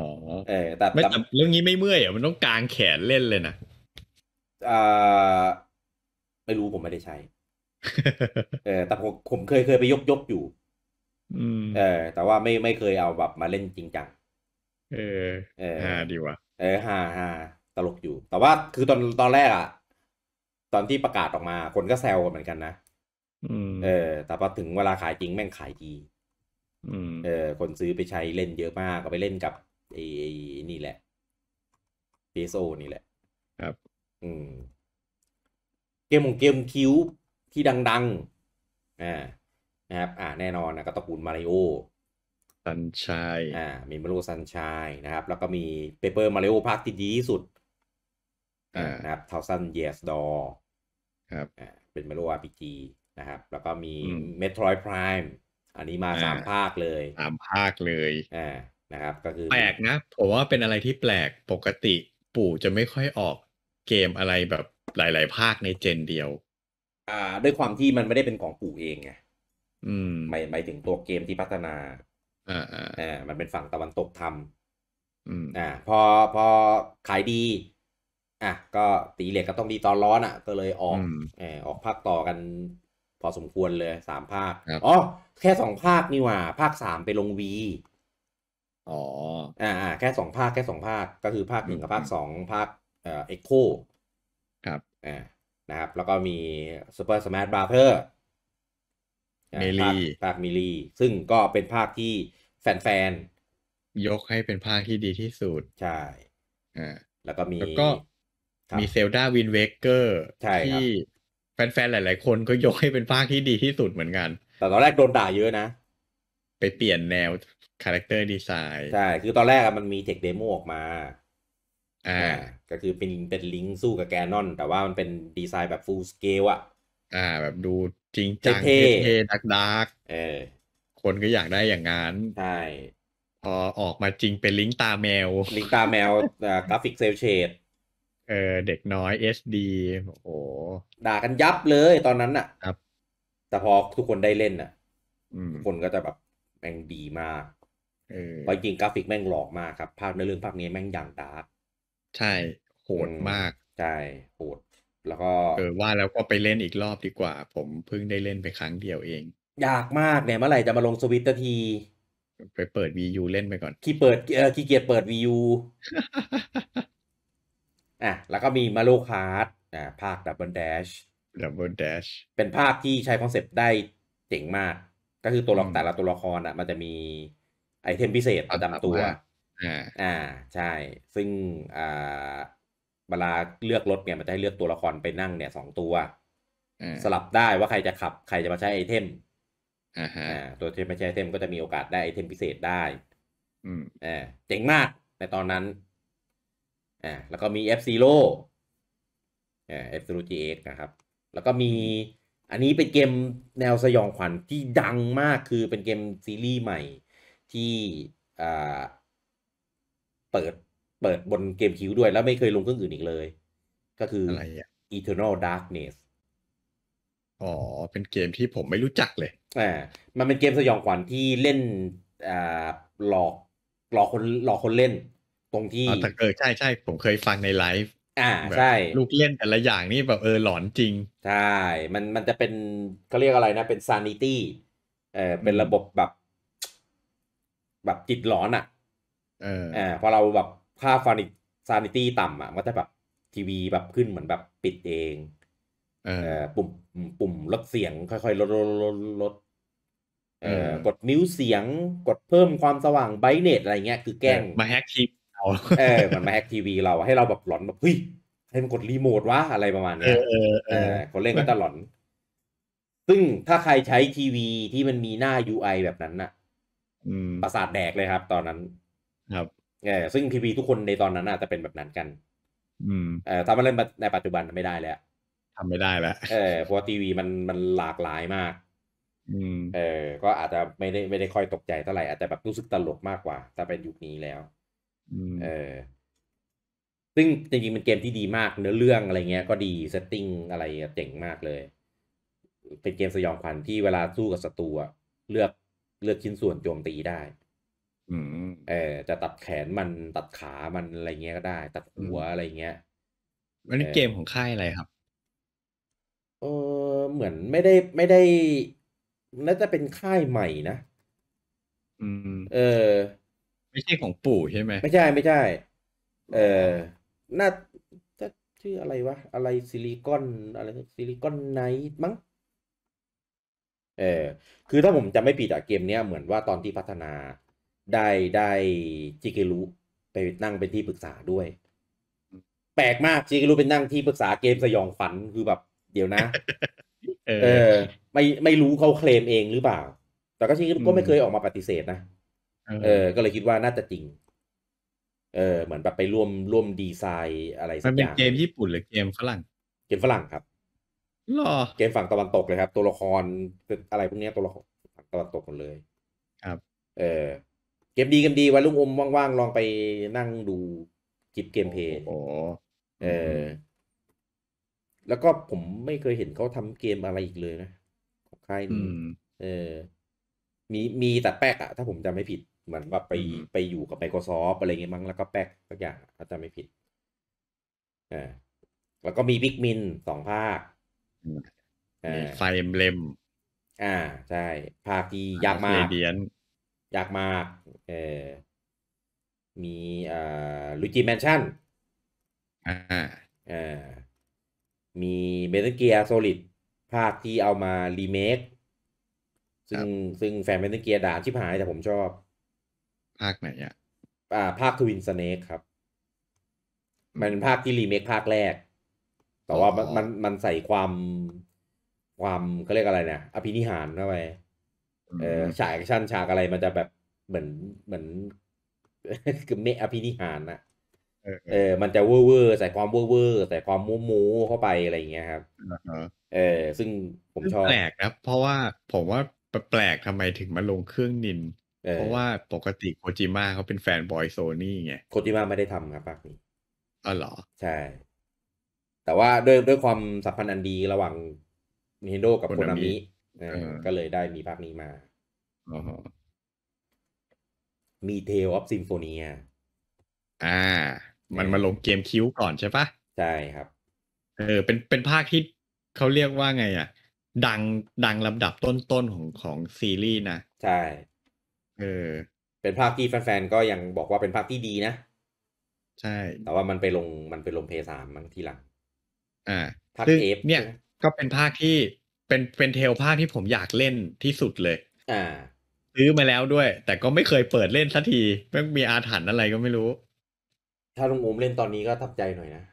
เออ แต่่แต่เรื่องนี้ไม่เมื่อยอ่ะมันต้องกางแขนเล่นเลยนะ อ่าไม่รู้ผมไม่ได้ใช้เออแต่ผมผมเคยเคยไปยกยกอยู่เออ แต่ว่าไม่ไม่เคยเอาแบบมาเล่นจริงจังเออเออดีว่ะเออฮ่าฮาตลกอยู่แต่ว่าคือตอนตอนแรกอะตอนที่ประกาศออกมาคนก็แซวกันเหมือนกันนะเออ แต่พอถึงเวลาขายจริงแม่งขายดีเออคนซื้อไปใช้เล่นเยอะมากก็ไปเล่นกับไอ้นี่แหละเพโซนี่แหละ ครับ อืม เกมของเกมคิวที่ดัง ๆอ่านะครับ อ่าแน่นอนนะก็ตระกูลมาริโอซันชายอ่ามีมารูซันชายนะครับ แล้วก็มีเปเปอร์มาริโอพาร์คที่ดีที่สุดนะครับทาวซันเยสดอครับอ่าเป็นมาริโออาร์พีจีนะครับแล้วก็มีเมโทรไพรม์อันนี้มาสามภาคเลยสามภาคเลยอ่านะครับ ก็คือแปลกนะผมว่าเป็นอะไรที่แปลกปกติปู่จะไม่ค่อยออกเกมอะไรแบบหลายๆภาคในเจนเดียว อ่าด้วยความที่มันไม่ได้เป็นของปู่เองไงอืมหมายหมายถึงตัวเกมที่พัฒนาอ่าอมันเป็นฝั่งตะวันตกทำอ่าพอพอขายดี อ่ะ ก็ตีเหล็กก็ต้องดีตอนร้อนอ่ะ ก็เลยออกเออออกภาคต่อกันพอสมควรเลยสามภาคอ๋อแค่สองภาคนี่ว่า ภาคสามไปลงวีอ๋ออ่าแค่สองภาคแค่สองภาคก็คือภาคหนึ่งกับภาคสองภาคเอ่อเอ็กโคครับอ่านะครับ แล้วก็มีซูเปอร์สมาร์ทบาร์เทอร์เมลีภาคมิลีซึ่งก็เป็นภาคที่แฟนๆ ยกให้เป็นภาคที่ดีที่สุด ใช่ อ่า แล้วก็มีแล้วก็มีเซลดาวินเวกเกอร์ที่แฟนๆ หลายๆ คนก็ยกให้เป็นภาคที่ดีที่สุดเหมือนกัน แต่ตอนแรกโดนด่าเยอะนะ ไปเปลี่ยนแนวคาแรคเตอร์ดีไซน์ ใช่ คือตอนแรกมันมีเทคเดโมออกมา อ่า ก็คือเป็นเป็นลิงก์สู้กับแกนนอน แต่ว่ามันเป็นดีไซน์แบบฟูลสเกลอะอ่าแบบดูจริงจังเท่ดักดักเออคนก็อยากได้อย่างนั้นใช่พอออกมาจริงเป็นลิงตาแมวลิงตาแมวกราฟิกเซลเชดเออเด็กน้อย HD โอ้โหด่ากันยับเลยตอนนั้นน่ะ ครับ แต่พอทุกคนได้เล่นน่ะคนก็จะแบบแม่งดีมากเพราะจริงกราฟิกแม่งหลอกมากครับ ภาพในเรื่องภาพนี้แม่งอย่างดาร์กใช่โหดมากใช่โหดแล้วก็เออว่าแล้วก็ไปเล่นอีกรอบดีกว่า ผมเพิ่งได้เล่นไปครั้งเดียวเอง อยากมากเนี่ยเมื่อไหร่จะมาลงสวิตที ไปเปิดวีูเล่นไปก่อนขี้เปิดเออขี้เกียจเปิดวีูอ่ะแล้วก็มีมาโลคาร์ดอ่ะภาคดับเบิลเดชดับเบิลเดชเป็นภาคที่ใช้คอนเซปต์ได้เจ๋งมาก ก็คือตัวละครแต่ละตัวละครอ่ะ มันจะมีไอเทมพิเศษประจำตัวอ่าอ่าใช่ซึ่งอ่าเวลาเลือกรถเนี่ยมันจะให้เลือกตัวละครไปนั่งเนี่ยสองตัวสลับได้ว่าใครจะขับใครจะมาใช้ไอเทมตัวที่ไม่ใช้ไอเทมก็จะมีโอกาสได้ไอเทมพิเศษได้อ่าเจ๋งมากในตอนนั้นอ่าแล้วก็มี F Zero อ่า F ร e จี GX นะครับ แล้วก็มี อันนี้เป็นเกมแนวสยองขวัญที่ดังมากคือเป็นเกมซีรีส์ใหม่ ที่อ่าเปิดเปิดบนเกมคิวด้วยแล้วไม่เคยลงเครื่องอื่นอีกเลย ก็คืออะไรอ่ะ Eternal Darkness อ๋อ เป็นเกมที่ผมไม่รู้จักเลยอ่ามันเป็นเกมสยองขวัญที่เล่นอ่าหลอกหลอกคนหลอกคนเล่น ตรงที่ออเออใช่ใช่ผมเคยฟังในไลฟ์อ่าใช่ลูกเล่นแต่ละอย่างนี่แบบเออหลอนจริง ใช่ มันมันจะเป็นเขาเรียกอะไรนะ เป็นซานิตี้เออเป็นระบบแบบแบบจิตหลอนอ่ะเอออ่าพอเราแบบค่าฟานิซานิตี้ต่ำอ่ะมันจะแบบ ทีวีแบบขึ้นเหมือนแบบปิดเอง เออปุ่ม ปุ่มลดเสียง ค่อยๆ ลดลดลดลดเออกดมิ้วเสียงกดเพิ่มความสว่างไบเนตอะไรเงี้ย คือแกล้งมาแฮกทีวีเราเออมันมาแฮกทีวีเราให้เราแบบหลอนแบบเฮ้ยให้มันกดรีโมทวะอะไรประมาณเนี้ยเออเออคนเล่นก็จะหลอน ซึ่งถ้าใครใช้ทีวีที่มันมีหน้า UI แบบนั้นน่ะประสาทแดกเลยครับตอนนั้น ครับเออซึ่งพีพีทุกคนในตอนนั้นอาจจะเป็นแบบนั้นกัน อืมเออทำเล่นในปัจจุบันไม่ได้แล้ว ทำไม่ได้แล้ว เออเพราะทีวีมันมันหลากหลายมาก อืม เออ ก็อาจจะไม่ได้ไม่ได้ค่อยตกใจเท่าไหร่ อาจจะแบบรู้สึกตลกมากกว่า ถ้าเป็นยุคนี้แล้วอเออ ซึ่งจริงๆเป็นเกมที่ดีมากเนื้อเรื่องอะไรเงี้ยก็ดีเซตติ้งอะไรเจ๋งมากเลย เป็นเกมสยองขวัญที่เวลาสู้กับศัตรูเลือกเลือกชิ้นส่วนโจมตีได้อ เออจะตัดแขนมันตัดขา มันอะไรเงี้ยก็ได้ ตัดหัวอะไรเงี้ยอันนี้เกมของค่ายอะไรครับเออเหมือนไม่ได้ไม่ได้น่าจะเป็นค่ายใหม่นะอืม เออ ไม่ใช่ของปู่ใช่ไหมไม่ใช่ไม่ใช่ เออน่าจะชื่ออะไรวะอะไรซิลิคอนอะไรซิลิคอนไนท์มั้งเออ คือถ้าผมจะไม่ผิดอะเกมเนี้ยเหมือนว่าตอนที่พัฒนาได้ได้จิเกรุไปนั่งเป็นที่ปรึกษาด้วย แปลกมากจิเกรุเป็นนั่งที่ปรึกษาเกมสยองฝันคือแบบ เดี๋ยวนะ เออไม่ไม่รู้เขาเคลมเองหรือเปล่า แต่ก็จิเกรุก็ไม่เคยออกมาปฏิเสธนะเออ ก็เลยคิดว่าน่าจะจริงเออเหมือนแบบไปร่วมร่วมดีไซน์อะไรสักอย่างมันเป็นเกมญี่ปุ่นหรือเกมฝรั่งเกมฝรั่งครับหรอเกมฝั่งตะวันตกเลยครับ ตัวละครอะไรพวกนี้ตัวละครฝั่งตะวันตกหมดเลย ครับ เออเกมดีกันดี วันลุงอมว่างๆลองไปนั่งดูคลิปเกมเพย์เออ แล้วก็ผมไม่เคยเห็นเขาทำเกมอะไรอีกเลยนะของค่ายนี้เออ มีมีแต่แป๊กอะ ถ้าผมจำไม่ผิดเหมือนแบบไปไปอยู่กับ Microsoft อะไรเงี้ยมั้งแล้วก็แป๊กสักอย่างถ้าจำไม่ผิดอ่าแล้วก็มีบิ๊กมินสองภาคอ่าไฟเอ็มเลมอ่าใช่ ภาคที่ยากมากเดียนจากมาเออมีอ่าลุจิแมนชั่นอ่าอ่มีเมทัลเกียร์โซลิดภาคที่เอามารีเมคซึ่งซึ่งแฟนเมทัลเกียร์ด่าชิบหายแต่ผมชอบ ภาคไหนอ่ะอ่าภาคทวินสเนกครับ มันเป็นภาคที่รีเมคภาคแรก แต่ว่ามันมันใส่ความความเขาเรียกอะไรเนี่ยอภินิหารเข้าไปเออฉากแอคชั่นฉากอะไรมันจะแบบเหมือนเหมือนคือเมฆอภินิหารนะเออ มันจะเว่อร์ใส่ความเว่อร์ใส่ความมูมูเข้าไปอะไรอย่างเงี้ยครับเออซึ่งผมชอบแปลกนะเพราะว่าผมว่าแปลกทำไมถึงมาลงเครื่องนินเพราะว่าปกติโคจิมะเขาเป็นแฟนบอยโซนี่ไงโคจิมะไม่ได้ทำครับภาคนี้อ๋อเหรอ ใช่ แต่ว่าด้วยด้วยความสัมพันธ์อันดีระหว่างนินโดกับโคนามิก็เลยได้มีภาคนี้มา มีเทลออฟซิมโฟเนียอ่า มันมาลงเกมคิวก่อนใช่ปะใช่ครับ เออ เป็นเป็นภาคที่เขาเรียกว่าไงอ่ะ ดังดังลำดับต้นๆของของซีรีส์นะ ใช่ เออ เป็นภาคที่แฟนๆก็ยังบอกว่าเป็นภาคที่ดีนะ ใช่ แต่ว่ามันไปลงมันไปลงเพย์สามมั้งทีหลัง อ่า ภาคเอฟเนี่ย ก็เป็นภาคที่เป็นเป็นเทลภาคที่ผมอยากเล่นที่สุดเลย อ่าซื้อมาแล้วด้วย แต่ก็ไม่เคยเปิดเล่นสักทีมันมีอาถรรพ์อะไรก็ไม่รู้ ถ้าลุงมมเล่นตอนนี้ก็ทับใจหน่อยนะ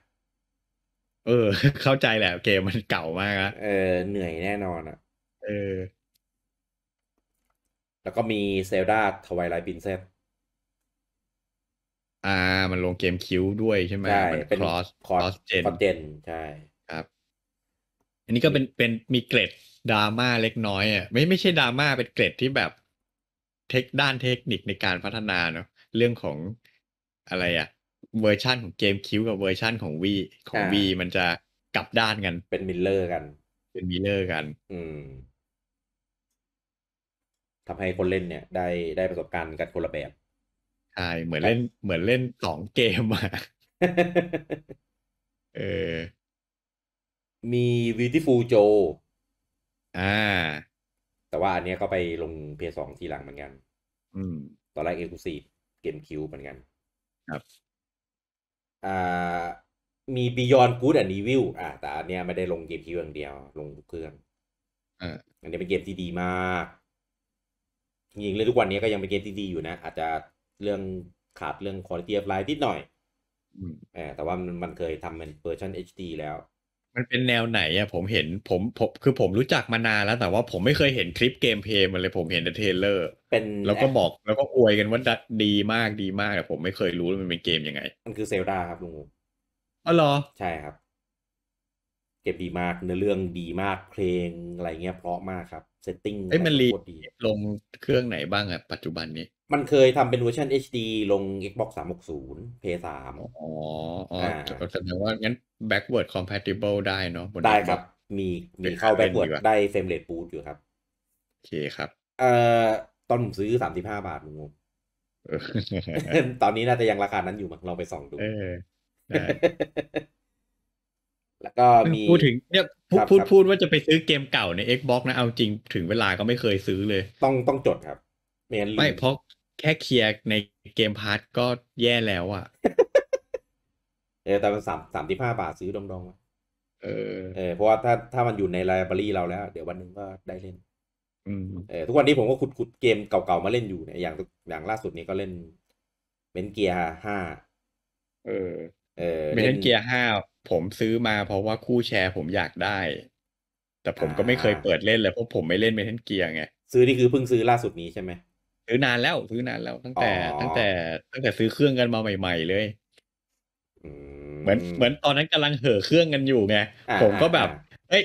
เออ เข้าใจแหละ เกมมันเก่ามากอะเออเหนื่อยแน่นอนอะเออ แล้วก็มีเซลดาทวายไลท์บินเซตอ่า มันลงเกมคิวด้วยใช่ไหมใช่มันเป็นคลอสคอสเจนเจนใช่ ครับอันนี้ก็เป็นเป็นมีเกร็ดดราม่าเล็กน้อยอ่ะไม่ไม่ใช่ดราม่า เป็นเกร็ดที่แบบเทคด้านเทคนิคในการพัฒนาเนาะเรื่องของอะไรอ่ะเวอร์ชั่นของเกมคิว กับเวอร์ชั่นของวีของวีมันจะกลับด้านกัน เป็นมิลเลอร์กัน เป็นมิลเลอร์กัน อืมทำให้คนเล่นเนี่ย ได้ได้ประสบการณ์กันคนละแบบใช่เหมือนเล่น เหมือนเล่นสองเกมอ่ะเออมีวิติฟูโจอ่าแต่ว่าอันเนี้ยก็ไปลงเพย์สองทีหลังเหมือนกัน อืมตอนแรกเอ็กซ์ูซีฟเกมคิวเหมือนกันครับอ่ามีบิยอนกูดอันนี e วิ l อ่า แต่อันเนี้ยไม่ได้ลงเกมคิวอย่างเดียว ลงทุกเครื่องอ่าอันนี้เป็นเกมที่ดีมากยิงเลยทุกวันนี้ก็ยังเป็นเกมที่ดีอยู่นะ อาจจะเรื่องขาดเรื่องคุณภาพไลน์นิดหน่อยอแต่ว่ามันเคยทำเป็นเวอร์ชัน HD แล้วมันเป็นแนวไหนอะผมเห็นผมผมคือผมรู้จักมานานแล้ว แต่ว่าผมไม่เคยเห็นคลิปเกมเพย์มันเลยผมเห็นแต่เทเลอร์เป็นแล้วก็บอก แล้วก็อวยกันว่าดีมากดีมากแต่ผมไม่เคยรู้ว่ามันเป็นเกมยังไง มันคือเซลดาครับลุงอ๋อเหรอใช่ครับเกมดีมากเนื้อเรื่องดีมากเพลงอะไรเงี้ยเพราะมากครับเซตติ้งไอ้มันรีลงเครื่องไหนบ้างอะปัจจุบันนี้มันเคยทำเป็นเวอร์ชัน HD ลง Xbox 360 PS3 อ๋ออ๋อแสดงว่างั้น backward compatible ได้เนาะได้ครับ มีมีเข้า backward ได้เ r a มเ b o o ู t อยู่ครับ โอเคครับ เอ่อ ตอนผมซื้อ 35 บาทงงตอนนี้น่าจะยังราคานั้นอยู่มั้งลองไปส่องดูแล้วก็มีพูดถึงเนี่ยพูดพูดพูดว่าจะไปซื้อเกมเก่าใน Xbox นะเอาจริงถึงเวลาก็ไม่เคยซื้อเลย ต้องต้องจดครับเมนไม่เพราะแค่เคลียร์ในเกมพาร์ทก็แย่แล้วอ่ะ เออแต่มันสามสามที่ห้าบาทซื้อดองๆเออเออเพราะว่าถ้าถ้ามันอยู่ในไลบรารีเราแล้ว เดี๋ยววันหนึ่งก็ได้เล่นเออ ทุกวันนี้ผมก็ขุดขุดเกมเก่าๆมาเล่นอยู่เนี่ยอย่างอย่างล่าสุดนี้ก็เล่นเมนเกียร์ห้า เออ เออเมนเกียร์ห้าผมซื้อมาเพราะว่าคู่แชร์ผมอยากได้ แต่ผมก็ไม่เคยเปิดเล่นเลย เพราะผมไม่เล่นเบนเกียร์ไง ซื้อนี่คือเพิ่งซื้อล่าสุดนี้ใช่ไหมซื้อนานแล้ว ซื้อนานแล้ว ตั้งแต่ ตั้งแต่ ตั้งแต่ซื้อเครื่องกันมาใหม่ๆเลยเหมือน เหมือน ตอนนั้นกำลังเห่อเครื่องกันอยู่ไงผมก็แบบเอ้ย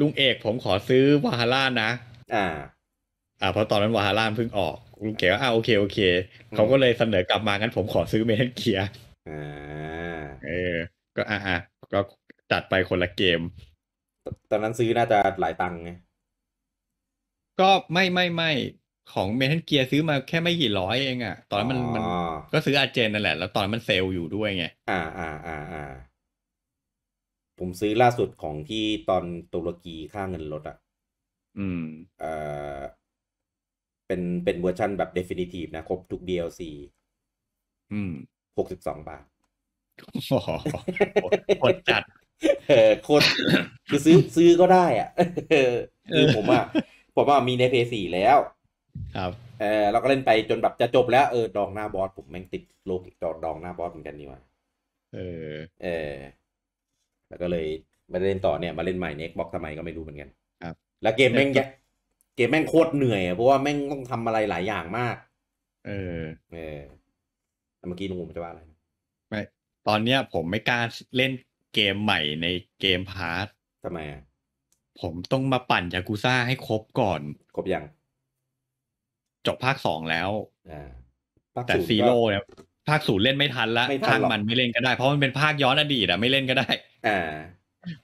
ลุงเอกผมขอซื้อวาฮาร่านะอ่า อ่าเพราะตอนนั้นวาฮาร่าเพิ่งออกลุงเก๋ว่าอ่าโอเคโอเคเขาก็เลยเสนอกลับมางั้นผมขอซื้อเมทัลเกียร์อ่าเออก็อ่าอ่าก็จัดไปคนละเกม ตอนนั้นซื้อน่าจะหลายตังค์ไงก็ไม่ไม่ไม่ของเมทัลเกียร์ซื้อมาแค่ไม่กี่ร้อยเองอะตอนนั้นมันมันก็ซื้ออาเจนนั่นแหละแล้วตอนมันเซลล์อยู่ด้วยไงอ่าอ่าอ่าอ่าผมซื้อล่าสุดของที่ตอนตุรกีค่าเงินลดอ่ะ อืม เอ่อ เป็นเป็นเวอร์ชั่นแบบเดฟินิทีฟนะครบทุก DLC อืมหกสิบสองบาทโคตรจัดเออโคตรคือซื้อซื้อก็ได้ อ่ะคือผมอ่ะผมอ่ะมีในเพย์สี่แล้วครับเออเราก็เล่นไปจนแบบจะจบแล้วเออ ดองหน้าบอส ผมแม่งติดโลกดองดองหน้าบอส เหมือนกันนี่ว่าเออเออแล้วก็เลยมาเล่นต่อเนี่ยมาเล่นใหม่เน็กบอกทำไม ก็ไม่รู้เหมือนกันครับแล้วเกมแม่งเกมแม่งโคตรเหนื่อยเพราะว่าแม่งต้องทำอะไรหลายอย่างมาก เออเออเมื่อกี้ลุงผมจะว่าอะไรไม่ตอนเนี้ยผมไม่กล้าเล่นเกมใหม่ในเกมพาร์ททำไมอ่ะผมต้องมาปั่นยากุซ่าให้ครบก่อนครบยังจบภาคสองแล้ว แต่ซีโร่เนี่ยภาคศูนย์เล่นไม่ทันละภาคมันไม่เล่นก็ได้ เพราะมันเป็นภาคย้อนอดีตอะไม่เล่นก็ได้ อ่า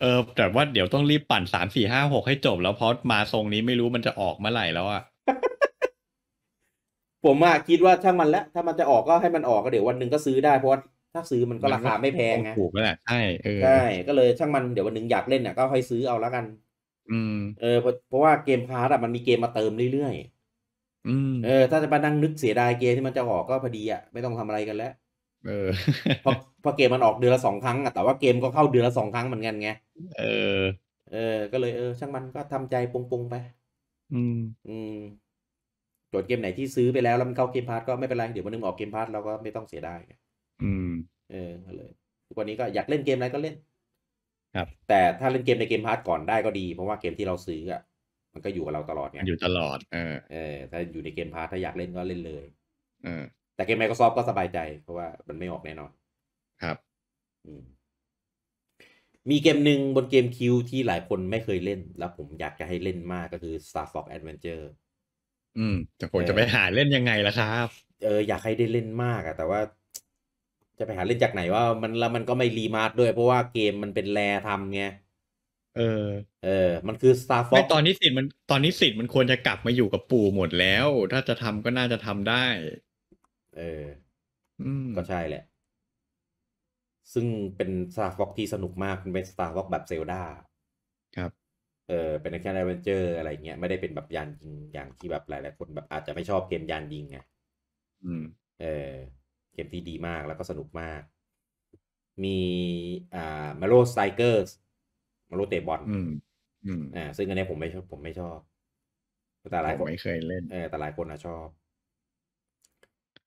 เออแต่ว่าเดี๋ยวต้องรีบปั่นสามสี่ห้าหกให้จบแล้วเพราะมาทรงนี้ไม่รู้มันจะออกเมื่อไหร่แล้วอะ ผมอะคิดว่าช่างมันแล้วถ้ามันจะออกก็ให้มันออกก็เดี๋ยววันหนึ่งก็ซื้อได้เพราะถ้าซื้อมันก็ราคาไม่แพงไงถูกแล้วแหละใช่ใช่ก็เลยช่างมันเดี๋ยววันหนึ่งอยากเล่นอะก็ค่อยซื้อเอาแล้วกัน อืมเออเพราะว่าเกมพาร์ตอะมันมีเกมมาเติมเรื่อยๆเออ ถ้าจะมานั่งนึกเสียดายเกมที่มันจะออกก็พอดีอ่ะไม่ต้องทำอะไรกันแล้ว เออพอพอเกมมันออกเดือนละสองครั้งอ่ะแต่ว่าเกมก็เข้าเดือนละสองครั้งเหมือนกันไงเออเออก็เลยเออช่างมันก็ทำใจปงปงไป อืม อืมจดเกมไหนที่ซื้อไปแล้วแล้วมันเข้าเกมพาร์ตก็ไม่เป็นไรเดี๋ยววันนึงออกเกมพาร์ตเราก็ไม่ต้องเสียดายอืม เออเลยทุกวันนี้ก็อยากเล่นเกมอะไรก็เล่น ครับ แต่ถ้าเล่นเกมในเกมพาร์ตก่อนได้ก็ดีเพราะว่าเกมที่เราซื้ออ่ะันก็อยู่กับเราตลอดไงอยู่ตลอดเออเออ ถ้าอยู่ในเกมพาร์ถ้าอยากเล่นก็เล่นเลยเออแต่เกม Microsoft ก็สบายใจเพราะว่ามันไม่ออกแน่นอน ครับมีเกมหนึ่งบนเกมคิวที่หลายคนไม่เคยเล่นแล้ว ผมอยากจะให้เล่นมากก็คือ Star Fox Adventure อืม แต่ผมจะไปหาเล่นยังไงล่ะครับเอออยากให้ได้เล่นมากอะแต่ว่า จะไปหาเล่นจากไหนว่ามันแล้วมันก็ไม่รีมาร์ด้วย เพราะว่าเกมมันเป็นแรทำไงเออเออมันคือ Star Fox ตอนนี้สิทธิ์มันตอนนี้สิทธิ์มันควรจะกลับมาอยู่กับปู่หมดแล้ว ถ้าจะทำก็น่าจะทำได้ เออก็ใช่แหละ ซึ่งเป็น Star Fox ที่สนุกมากมันเป็น Star Fox แบบเซลดาครับ เออเป็นแค่แอดเวนเจอร์อะไรเงี้ยไม่ได้เป็นแบบยานยิงอย่างที่แบบหลายๆคนแบบอาจจะไม่ชอบเกมยานยิงไงอืม เออเกมที่ดีมากแล้วก็สนุกมาก มีอ่ามาโลสไตเกอร์มารเตะบอลอืมอ่าซึ่งอันนี้ผมไม่ชอบ ผมไม่ชอบ แต่หลายคนไม่เคยเล่นเออแต่หลายคนนะชอบ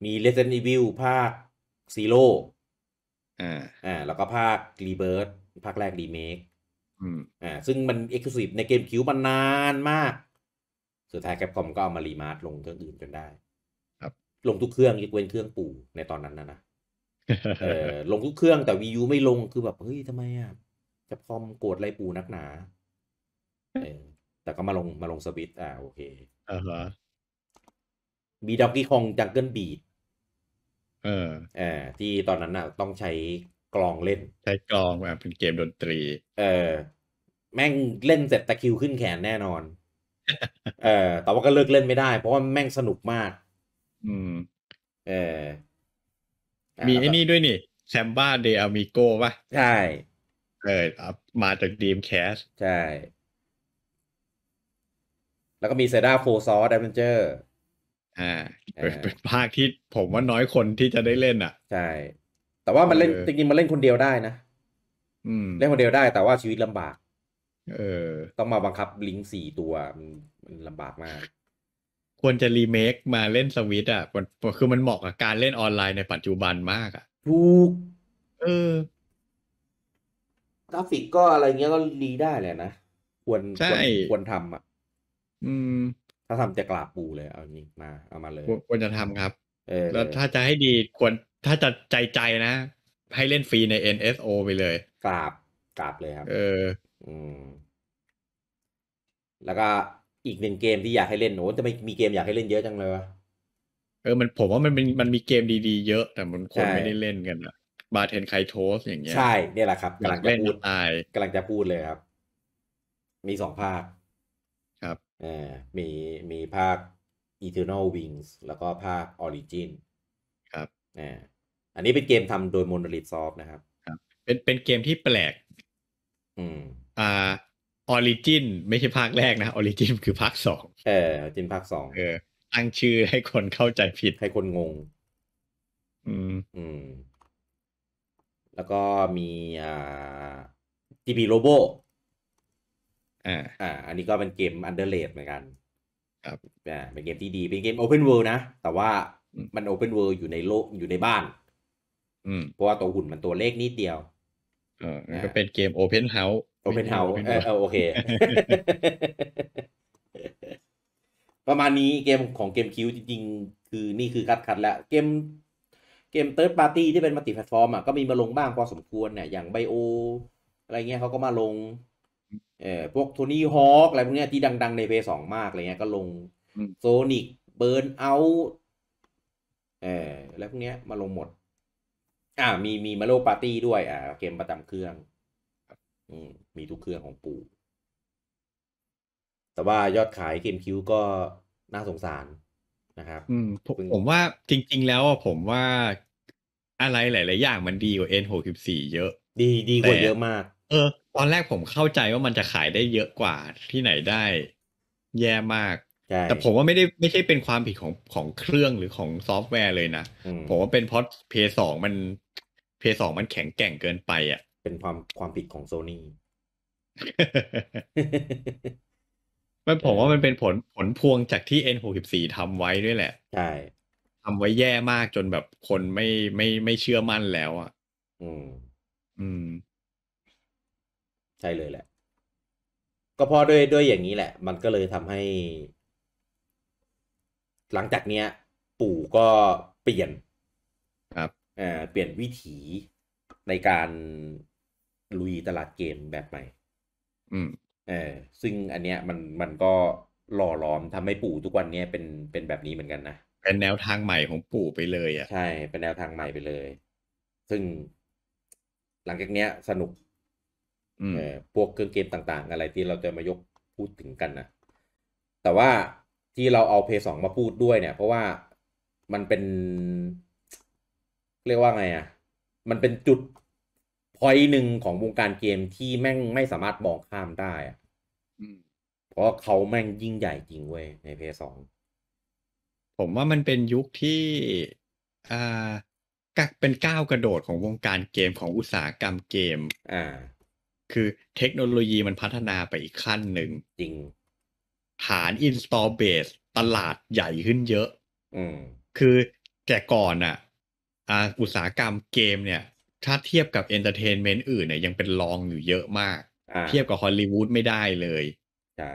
มี Resident Evil ภาคซีโร่อ่า อ่า แล้วก็ภาครีเบิร์ตภาคแรกรีเมคอืม อ่า ซึ่งมันเอ็กซ์คลูซีฟในเกมคิวมันนานมาก สุดท้ายแคปคอมก็เอามารีมาร์ลงเครื่องอื่นจนได้ ครับ ลงทุกเครื่องยกเว้นเครื่องปู่ในตอนนั้นนะนะ เออ ลงทุกเครื่องแต่วียูไม่ลง คือแบบ เฮ้ยทำไมอ่ะจะพอมโกรธไรปูนักหนาเออแต่ก็มาลงมาลงสวิตอ่าโอเค อ่าฮะมีด็อกกี้คองจังเกิลบีดเออเออที่ตอนนั้นน่ะต้องใช้กลองเล่น ใช้กลองแบบเป็นเกมดนตรี เออ แม่งเล่นเสร็จตะคิวขึ้นแขนแน่นอน เออแต่ว่าก็เลิกเล่นไม่ได้เพราะว่าแม่งสนุกมาก อืม เออมีไอ้นี่ด้วยนี่แซมบ้าเดอามิโก้ป่ะใช่เออมาจาก Dreamcast ใช่ แล้วก็มีเซด้าโฟซอร์ดเวนเจอร์อ่าเป็นภาคที่ผมว่าน้อยคนที่จะได้เล่นอ่ะ ใช่ แต่ว่ามันเล่นจริงๆมันเล่นคนเดียวได้นะอืมเล่นคนเดียวได้แต่ว่าชีวิตลำบาก เออ ต้องมาบังคับลิงสี่ตัว มันลำบากมาก ควรจะรีเมคมาเล่นสวิตอ่ะคือมันเหมาะกับการเล่นออนไลน์ในปัจจุบันมากอ่ะถูก เออกราฟิกก็อะไรเงี้ยก็ดีได้แหละนะควรควรควรทำอ่ะอืม ถ้าทำจะกราบปูเลยเอานี้มาเอามาเลยควรจะทำครับ เออ แล้วถ้าจะให้ดีควร ถ้าจะใจใจนะให้เล่นฟรีใน NSO ไปเลยกราบกราบเลยครับ เออ อืมแล้วก็อีกหนึ่งเกมที่อยากให้เล่นโหนจะไม่มีเกมอยากให้เล่นเยอะจังเลยวะเออ มันผมว่ามันเป็นมันมีเกมดีๆเยอะ แต่มันคนไม่ได้เล่นกันอะบาร์เทนไคโทสอย่างเงี้ย ใช่เนี่ยแหละครับกำลังจะพูดายกำลังจะพูดเลยครับ มีสองภาค ครับเออมีมีภาค Eternal Wings แล้วก็ภาค Origin ครับอ่าอันนี้เป็นเกมทำโดย Monolith Soft นะครับ ครับ เป็นเป็นเกมที่แปลก อืม อ่า Origin ไม่ใช่ภาคแรกนะ Origin คือภาคสองเออ Origin ภาคสองเออตั้งชื่อให้คนเข้าใจผิดให้คนงง อืมอืมแล้วก็มีอ่า g P Robo อ่า อ่าอันนี้ก็เป็นเกมอันเดอร์เลดเหมือนกัน ครับอ่าเป็นเกมที่ดี เป็นเกมโอเพนเวิลด์นะ แต่ว่ามันโอเพนเวิลด์อยู่ในโลก อยู่ในบ้าน อืม เพราะว่าตัวหุ่นมันตัวเลขนิดเดียว เออก็เป็นเกมโอเพนเฮาส์โอเพนเฮาส์เออโอเค ประมาณนี้เกมของเกมคิวจริง ๆ คือนี่คือคัดคัดแล้วเกมเกมเติร์ดปาร์ตี้ที่เป็นมัลติแพลตฟอร์มอ่ะก็มีมาลงบ้างพอสมควร เนี่ยอย่างไบโออะไรเงี้ยเขาก็มาลงเอ่อพวกโทนี่ฮอคอะไรพวกเนี้ยที่ดัง ๆ ในเพย์สองมากอะไรเงี้ยก็ลงโซนิกเบิร์นเอาเอ่อแล้วพวกเนี้ยมาลงหมด อ่า มีมีมาโลปาร์ตี้ด้วย อ่าเกมประจำเครื่องอืมมีทุกเครื่องของปู่ แต่ว่ายอดขายเกมคิว ก็น่าสงสารนะครับ อืมผมว่าจริงๆแล้วผมว่าอะไรหลาย ๆ อย่างมันดีกว่า N64 เยอะ ดีดีกว่าเยอะมาก เออตอนแรกผมเข้าใจว่ามันจะขายได้เยอะกว่าที่ไหนได้ แย่มาก แต่ผมว่าไม่ได้ไม่ใช่เป็นความผิดของของเครื่องหรือของซอฟต์แวร์เลยนะ ผมว่าเป็นเพราะสองมันเพย์สองมันแข็งแกร่งเกินไป อ่ะ เป็นความความผิดของโซนี่มันผมว่ามันเป็นผลผลพวงจากที่ N64 ทำไว้ด้วยแหละ ใช่ทำไว้แย่มากจนแบบคนไม่ไม่ไม่เชื่อมั่นแล้วอ่ะ อืม อืม ใช่เลยแหละ ก็เพราะด้วยด้วยอย่างนี้แหละมันก็เลยทำให้ หลังจากเนี้ย ปู่ก็เปลี่ยนครับอ่าเปลี่ยนวิถีในการลุยตลาดเกมแบบใหม่ อืมเออซึ่งอันเนี้ยมันมันก็หล่อล้อมทำให้ปู่ทุกวันเนี้ย เป็นเป็นแบบนี้เหมือนกันนะเป็นแนวทางใหม่ของปู่ไปเลย อ่ะ ใช่ เป็นแนวทางใหม่ไปเลย ซึ่งหลังจากเนี้ยสนุกเออพวกเครื่องเกมต่าง ๆ อะไรที่เราจะมายกพูดถึงกันนะแต่ว่าที่เราเอาเพย์สองมาพูดด้วยเนี่ย เพราะว่ามันเป็น เรียกว่าไงอะ่ะมันเป็นจุด พอยหนึ่งของวงการเกมที่แม่งไม่สามารถมองข้ามได้อะเพราะเขาแม่งยิ่งใหญ่จริงเว้ยในเพย์สอง ผมว่ามันเป็นยุคที่อ่ากักเป็นก้าวกระโดดของวงการเกมของอุตสาหกรรมเกม อ่า คือเทคโนโลยีมันพัฒนาไปอีกขั้นหนึ่งจริง ฐานอินสตอลเบสตลาดใหญ่ขึ้นเยอะ อืมคือแต่ก่อนอ่ะอุตสาหกรรมเกมเนี่ยถ้าเทียบกับเอนเตอร์เทนเมนต์อื่นเนี่ยยังเป็นรองอยู่เยอะมาก เทียบกับฮอลลีวูดไม่ได้เลยใช่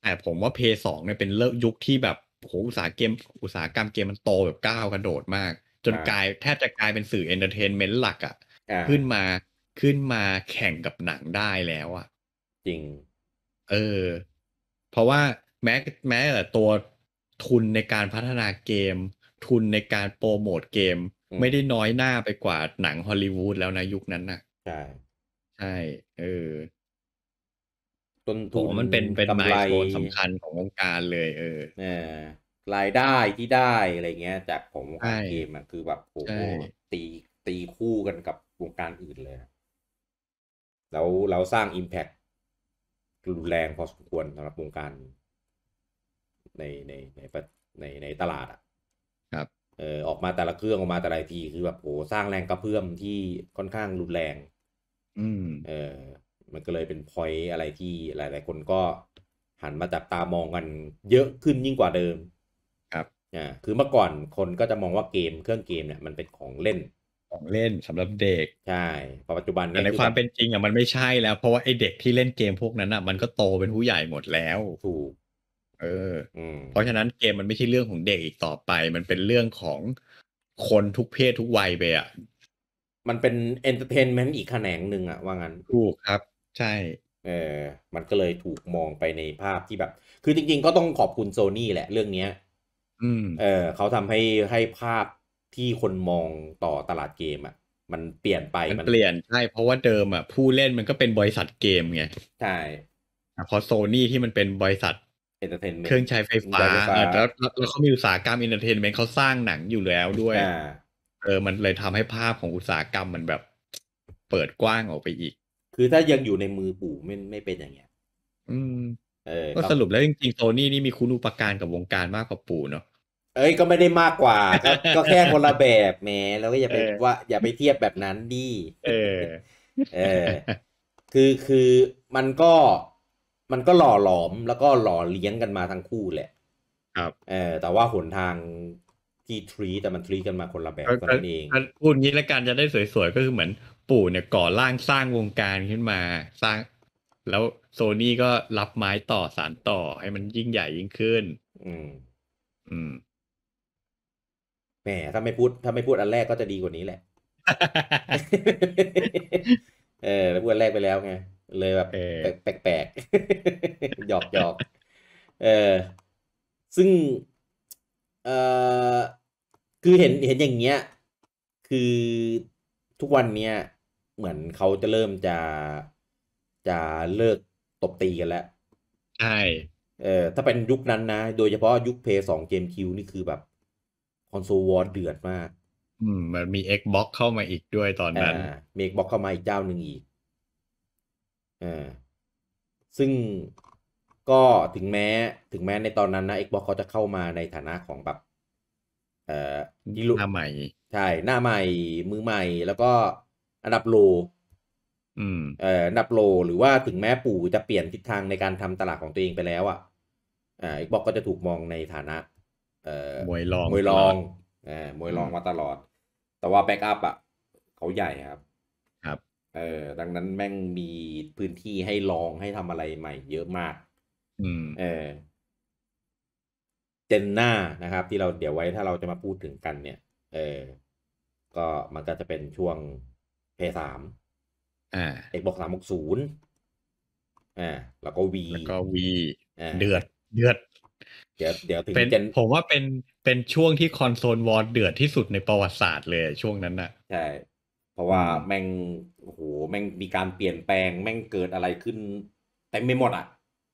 แต่ผมว่าเพย์สองเนี่ยเป็นเลิกยุคที่แบบโหอุตสาหเกม อุตสาหกรรมเกมมันโตแบบก้าวกระโดดมาก จนกลาย แทบจะกลายเป็นสื่อเอนเตอร์เทนเมนต์หลักอะ่ะ ขึ้นมาขึ้นมาแข่งกับหนังได้แล้วอะ่ะ จริง เออ เพราะว่าแม้แม้แต่ตัวทุนในการพัฒนาเกม ทุนในการโปรโมทเกมไม่ได้น้อยหน้าไปกว่าหนังฮอลลีวูดแล้วนะยุคนั้นนะ่ะ ใช่ ใช่ เออต้นทุนมันเป็นเป็นมล์โคนสำคัญของวงการเลย เออเี่รายได้ที่ได้อะไรเงี้ยจากของการเกมอ่ะคือแบบโอ้โหตีตีคู่กันกับวงการอื่นเลย แล้วเราสร้างอิมแพกรุนแรงพอสมควรสำหรับวงการ ในในในในในตลาดอ่ะ ครับ เออออกมาแต่ละเครื่องออกมาแต่ละที คือแบบโอ้สร้างแรงกระเพื่อมที่ค่อนข้างรุนแรง อืม เออมันก็เลยเป็นพอยอะไรที่หลาย ๆ คนก็หันมาจับตามองกันเยอะขึ้นยิ่งกว่าเดิม ครับอ่าคือเมื่อก่อนคนก็จะมองว่าเกมเครื่องเกมเนี่ย มันเป็นของเล่น ของเล่นสำหรับเด็ก ใช่พอปัจจุบันแต่ในความเป็นจริงอ่ะมันไม่ใช่แล้วเพราะว่าไอเด็กที่เล่นเกมพวกนั้นอ่ะ มันก็โตเป็นผู้ใหญ่หมดแล้ว ถูก เออ เพราะฉะนั้นเกมมันไม่ใช่เรื่องของเด็กอีกต่อไปมันเป็นเรื่องของคนทุกเพศทุกวัยไปอ่ะ มันเป็นเอนเตอร์เทนเมนต์อีกแขนงหนึ่งอ่ะว่างั้นถูกครับใช่ เออมันก็เลยถูกมองไปในภาพที่แบบ คือจริงๆก็ต้องขอบคุณโซนี่ แหละเรื่องเนี้ยเออ เขาทำให้ให้ภาพที่คนมองต่อตลาดเกมอะ่ะ มันเปลี่ยนไปมันเปลี่ยนใช่ เพราะว่าเดิมอะ่ะผู้เล่นมันก็เป็นบริษัทเกมไงใช่พอโซนี่ที่มันเป็นบริษัทเครื่องใช้ไฟฟ้าแล้วแล้วเขามีอุตสาหกรรมเอนเตอร์เทนเมนต์เขาสร้างหนังอยู่แล้วด้วยเออมันเลยทำให้ภาพของอุตสาหกรรมมันแบบเปิดกว้างออกไปอีกคือถ้ายังอยู่ในมือปู่ไม่ไม่เป็นอย่างเงี้ย อืเออ ก็สรุปแล้วจริงๆโซนี่นี่มีคุณอุปการกับวงการมากกว่าปู่เนาะ เอ้ย ก็ไม่ได้มากกว่าก็แค่คนละแบบแหมแล้วก็อย่าไปว่าอย่าไปเทียบแบบนั้นดิเออ เออ คือคือมันก็มันก็หล่อหลอมแล้วก็หล่อเลี้ยงกันมาทั้งคู่แหละครับ เออ แต่ว่าหนทางที่ทรีแต่มันทรีกันมาคนละแบบกันเองพูดงี้แล้วกันจะได้สวยๆก็คือเหมือนู่เนี่ย ก่อร่างสร้างวงการขึ้นมาสร้าง แล้วโซนี่ก็รับไม้ต่อสารต่อให้มันยิ่งใหญ่ยิ่งขึ้น อืม อืมแหมถ้าไม่พูดถ้าไม่พูดอันแรกก็จะดีกว่านี้แหละ เออแล้วพูดอันแรกไปแล้วไงเลยแบบแปลกๆหยอกหยอกเออซึ่งเออคือเห็นเห็นอย่างเงี้ย คือทุกวันเนี้ยเหมือนเขาจะเริ่มจะจะเลิกตบตีกันแล้ว ใช่ เออถ้าเป็นยุคนั้นนะ โดยเฉพาะยุคเพย์สองเกมคิวนี่คือแบบคอนโซลวอร์เดือดมาก อืม มันมี Xbox เข้ามาอีกด้วยตอนนั้นมี Xbox เข้ามาอีกเจ้าหนึ่งอีกอ่ซึ่งก็ถึงแม้ถึงแม้ในตอนนั้นนะ Xbox เขาจะเข้ามาในฐานะของแบบ เอ่อ หน้าใหม่ ใช่ หน้าใหม่ มือใหม่ แล้วก็อันดับโลอืม เอ่ออันดับโลหรือว่าถึงแม้ปู่จะเปลี่ยนทิศทางในการทำตลาดของตัวเองไปแล้วอ่ะ อ่า อีกบอกก็จะถูกมองในฐานะ เอ่อ มวยรอง มวยรอง อ่า มวยรองมาตลอด แต่ว่าแบ็กอัพอ่ะเขาใหญ่ครับ ครับ เอ่อ ดังนั้นแม่งมีพื้นที่ให้ลองให้ทำอะไรใหม่เยอะมาก อืม เออเจนหน้านะครับที่เราเดี๋ยวไว้ถ้าเราจะมาพูดถึงกันเนี่ย เออก็มันก็จะเป็นช่วงพ l สามอ่า x b o สามหกศูนย์อ่า แล้วก็วีแล้วก็วีเดือด เดือด เดี๋ยว เดี๋ยวถึงเจนผมว่าเป็น เป็นช่วงที่คอนโซลวอร์เดือดที่สุดในประวัติศาสตร์เลยช่วงนั้นน่ะใช่ เพราะว่าแม่งโหแม่งมีการเปลี่ยนแปลง แม่งเกิดอะไรขึ้นเต็มไหมดอ่ะ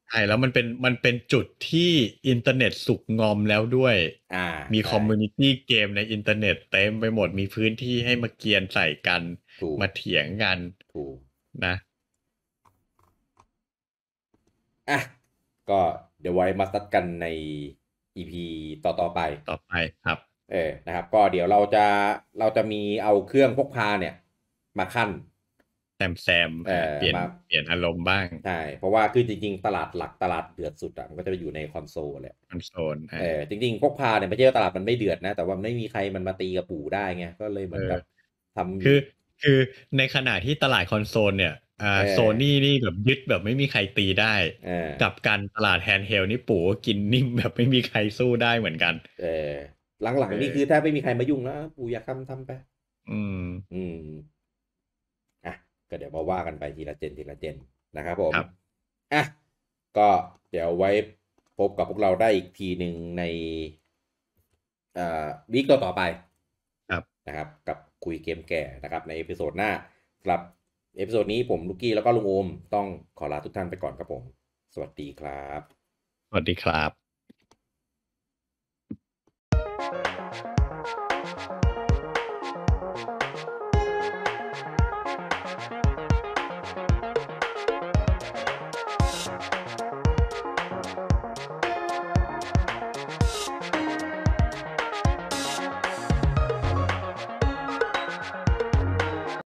ใช่ แล้วมันเป็น มันเป็นจุดที่อินเทอร์เน็ตสุกงอมแล้วด้วย อ่า มีคอมมูนิตี้เกมในอินเทอร์เน็ตเต็มไปหมด มีพื้นที่ให้มาเกียนใส่กันมาเถียงกันถูกนะอ่ะก็เดี๋ยวไว้มาตัดกันในอีพีต่อต่อไปต่อไปครับเออนะครับ ก็เดี๋ยวเราจะเราจะมีเอาเครื่องพกพาเนี่ย มาขั้นแซมแซมเปลี่ยนเปลี่ยนอารมณ์บ้างใช่เพราะว่าคือจริง ๆ ตลาดหลักตลาดเดือดสุดอ่ะมันก็จะไปอยู่ในคอนโซลแหละคอนโซลเออจริงๆพกพาเนี่ยไม่ใช่ว่าตลาดมันไม่เดือด นะ แต่ว่าไม่มีใครมันมาตีกับปู่ได้ไงก็เลยเหมือนกับทำคือคือในขณะที่ตลาดคอนโซลเนี่ยอ่าโซนี่นี่แบบยึดแบบไม่มีใครตีได้ กับการตลาดแฮนด์เฮลนี่ปู่กินนิ่มแบบไม่มีใครสู้ได้เหมือนกัน เออ หลังๆนี่คือถ้าไม่มีใครมายุ่งแล้วปู่อยากทำทำไปอืม อืมอ่ะก็เดี๋ยวมาว่ากันไปทีละเจน ทีละเจนนะครับผมครับอ่ะก็เดี๋ยวไว้พบกับพวกเราได้อีกทีหนึ่งในอ่าวิกต่อไป ครับนะครับกับคุยเกมแก่นะครับในเอพิโซดหน้าสำหรับเอพิโซดนี้ผมลูกกี้ แล้วก็ ลุง โอม ต้องขอ ลา ทุกท่านไปก่อนครับผม สวัสดีครับ สวัสดีครับ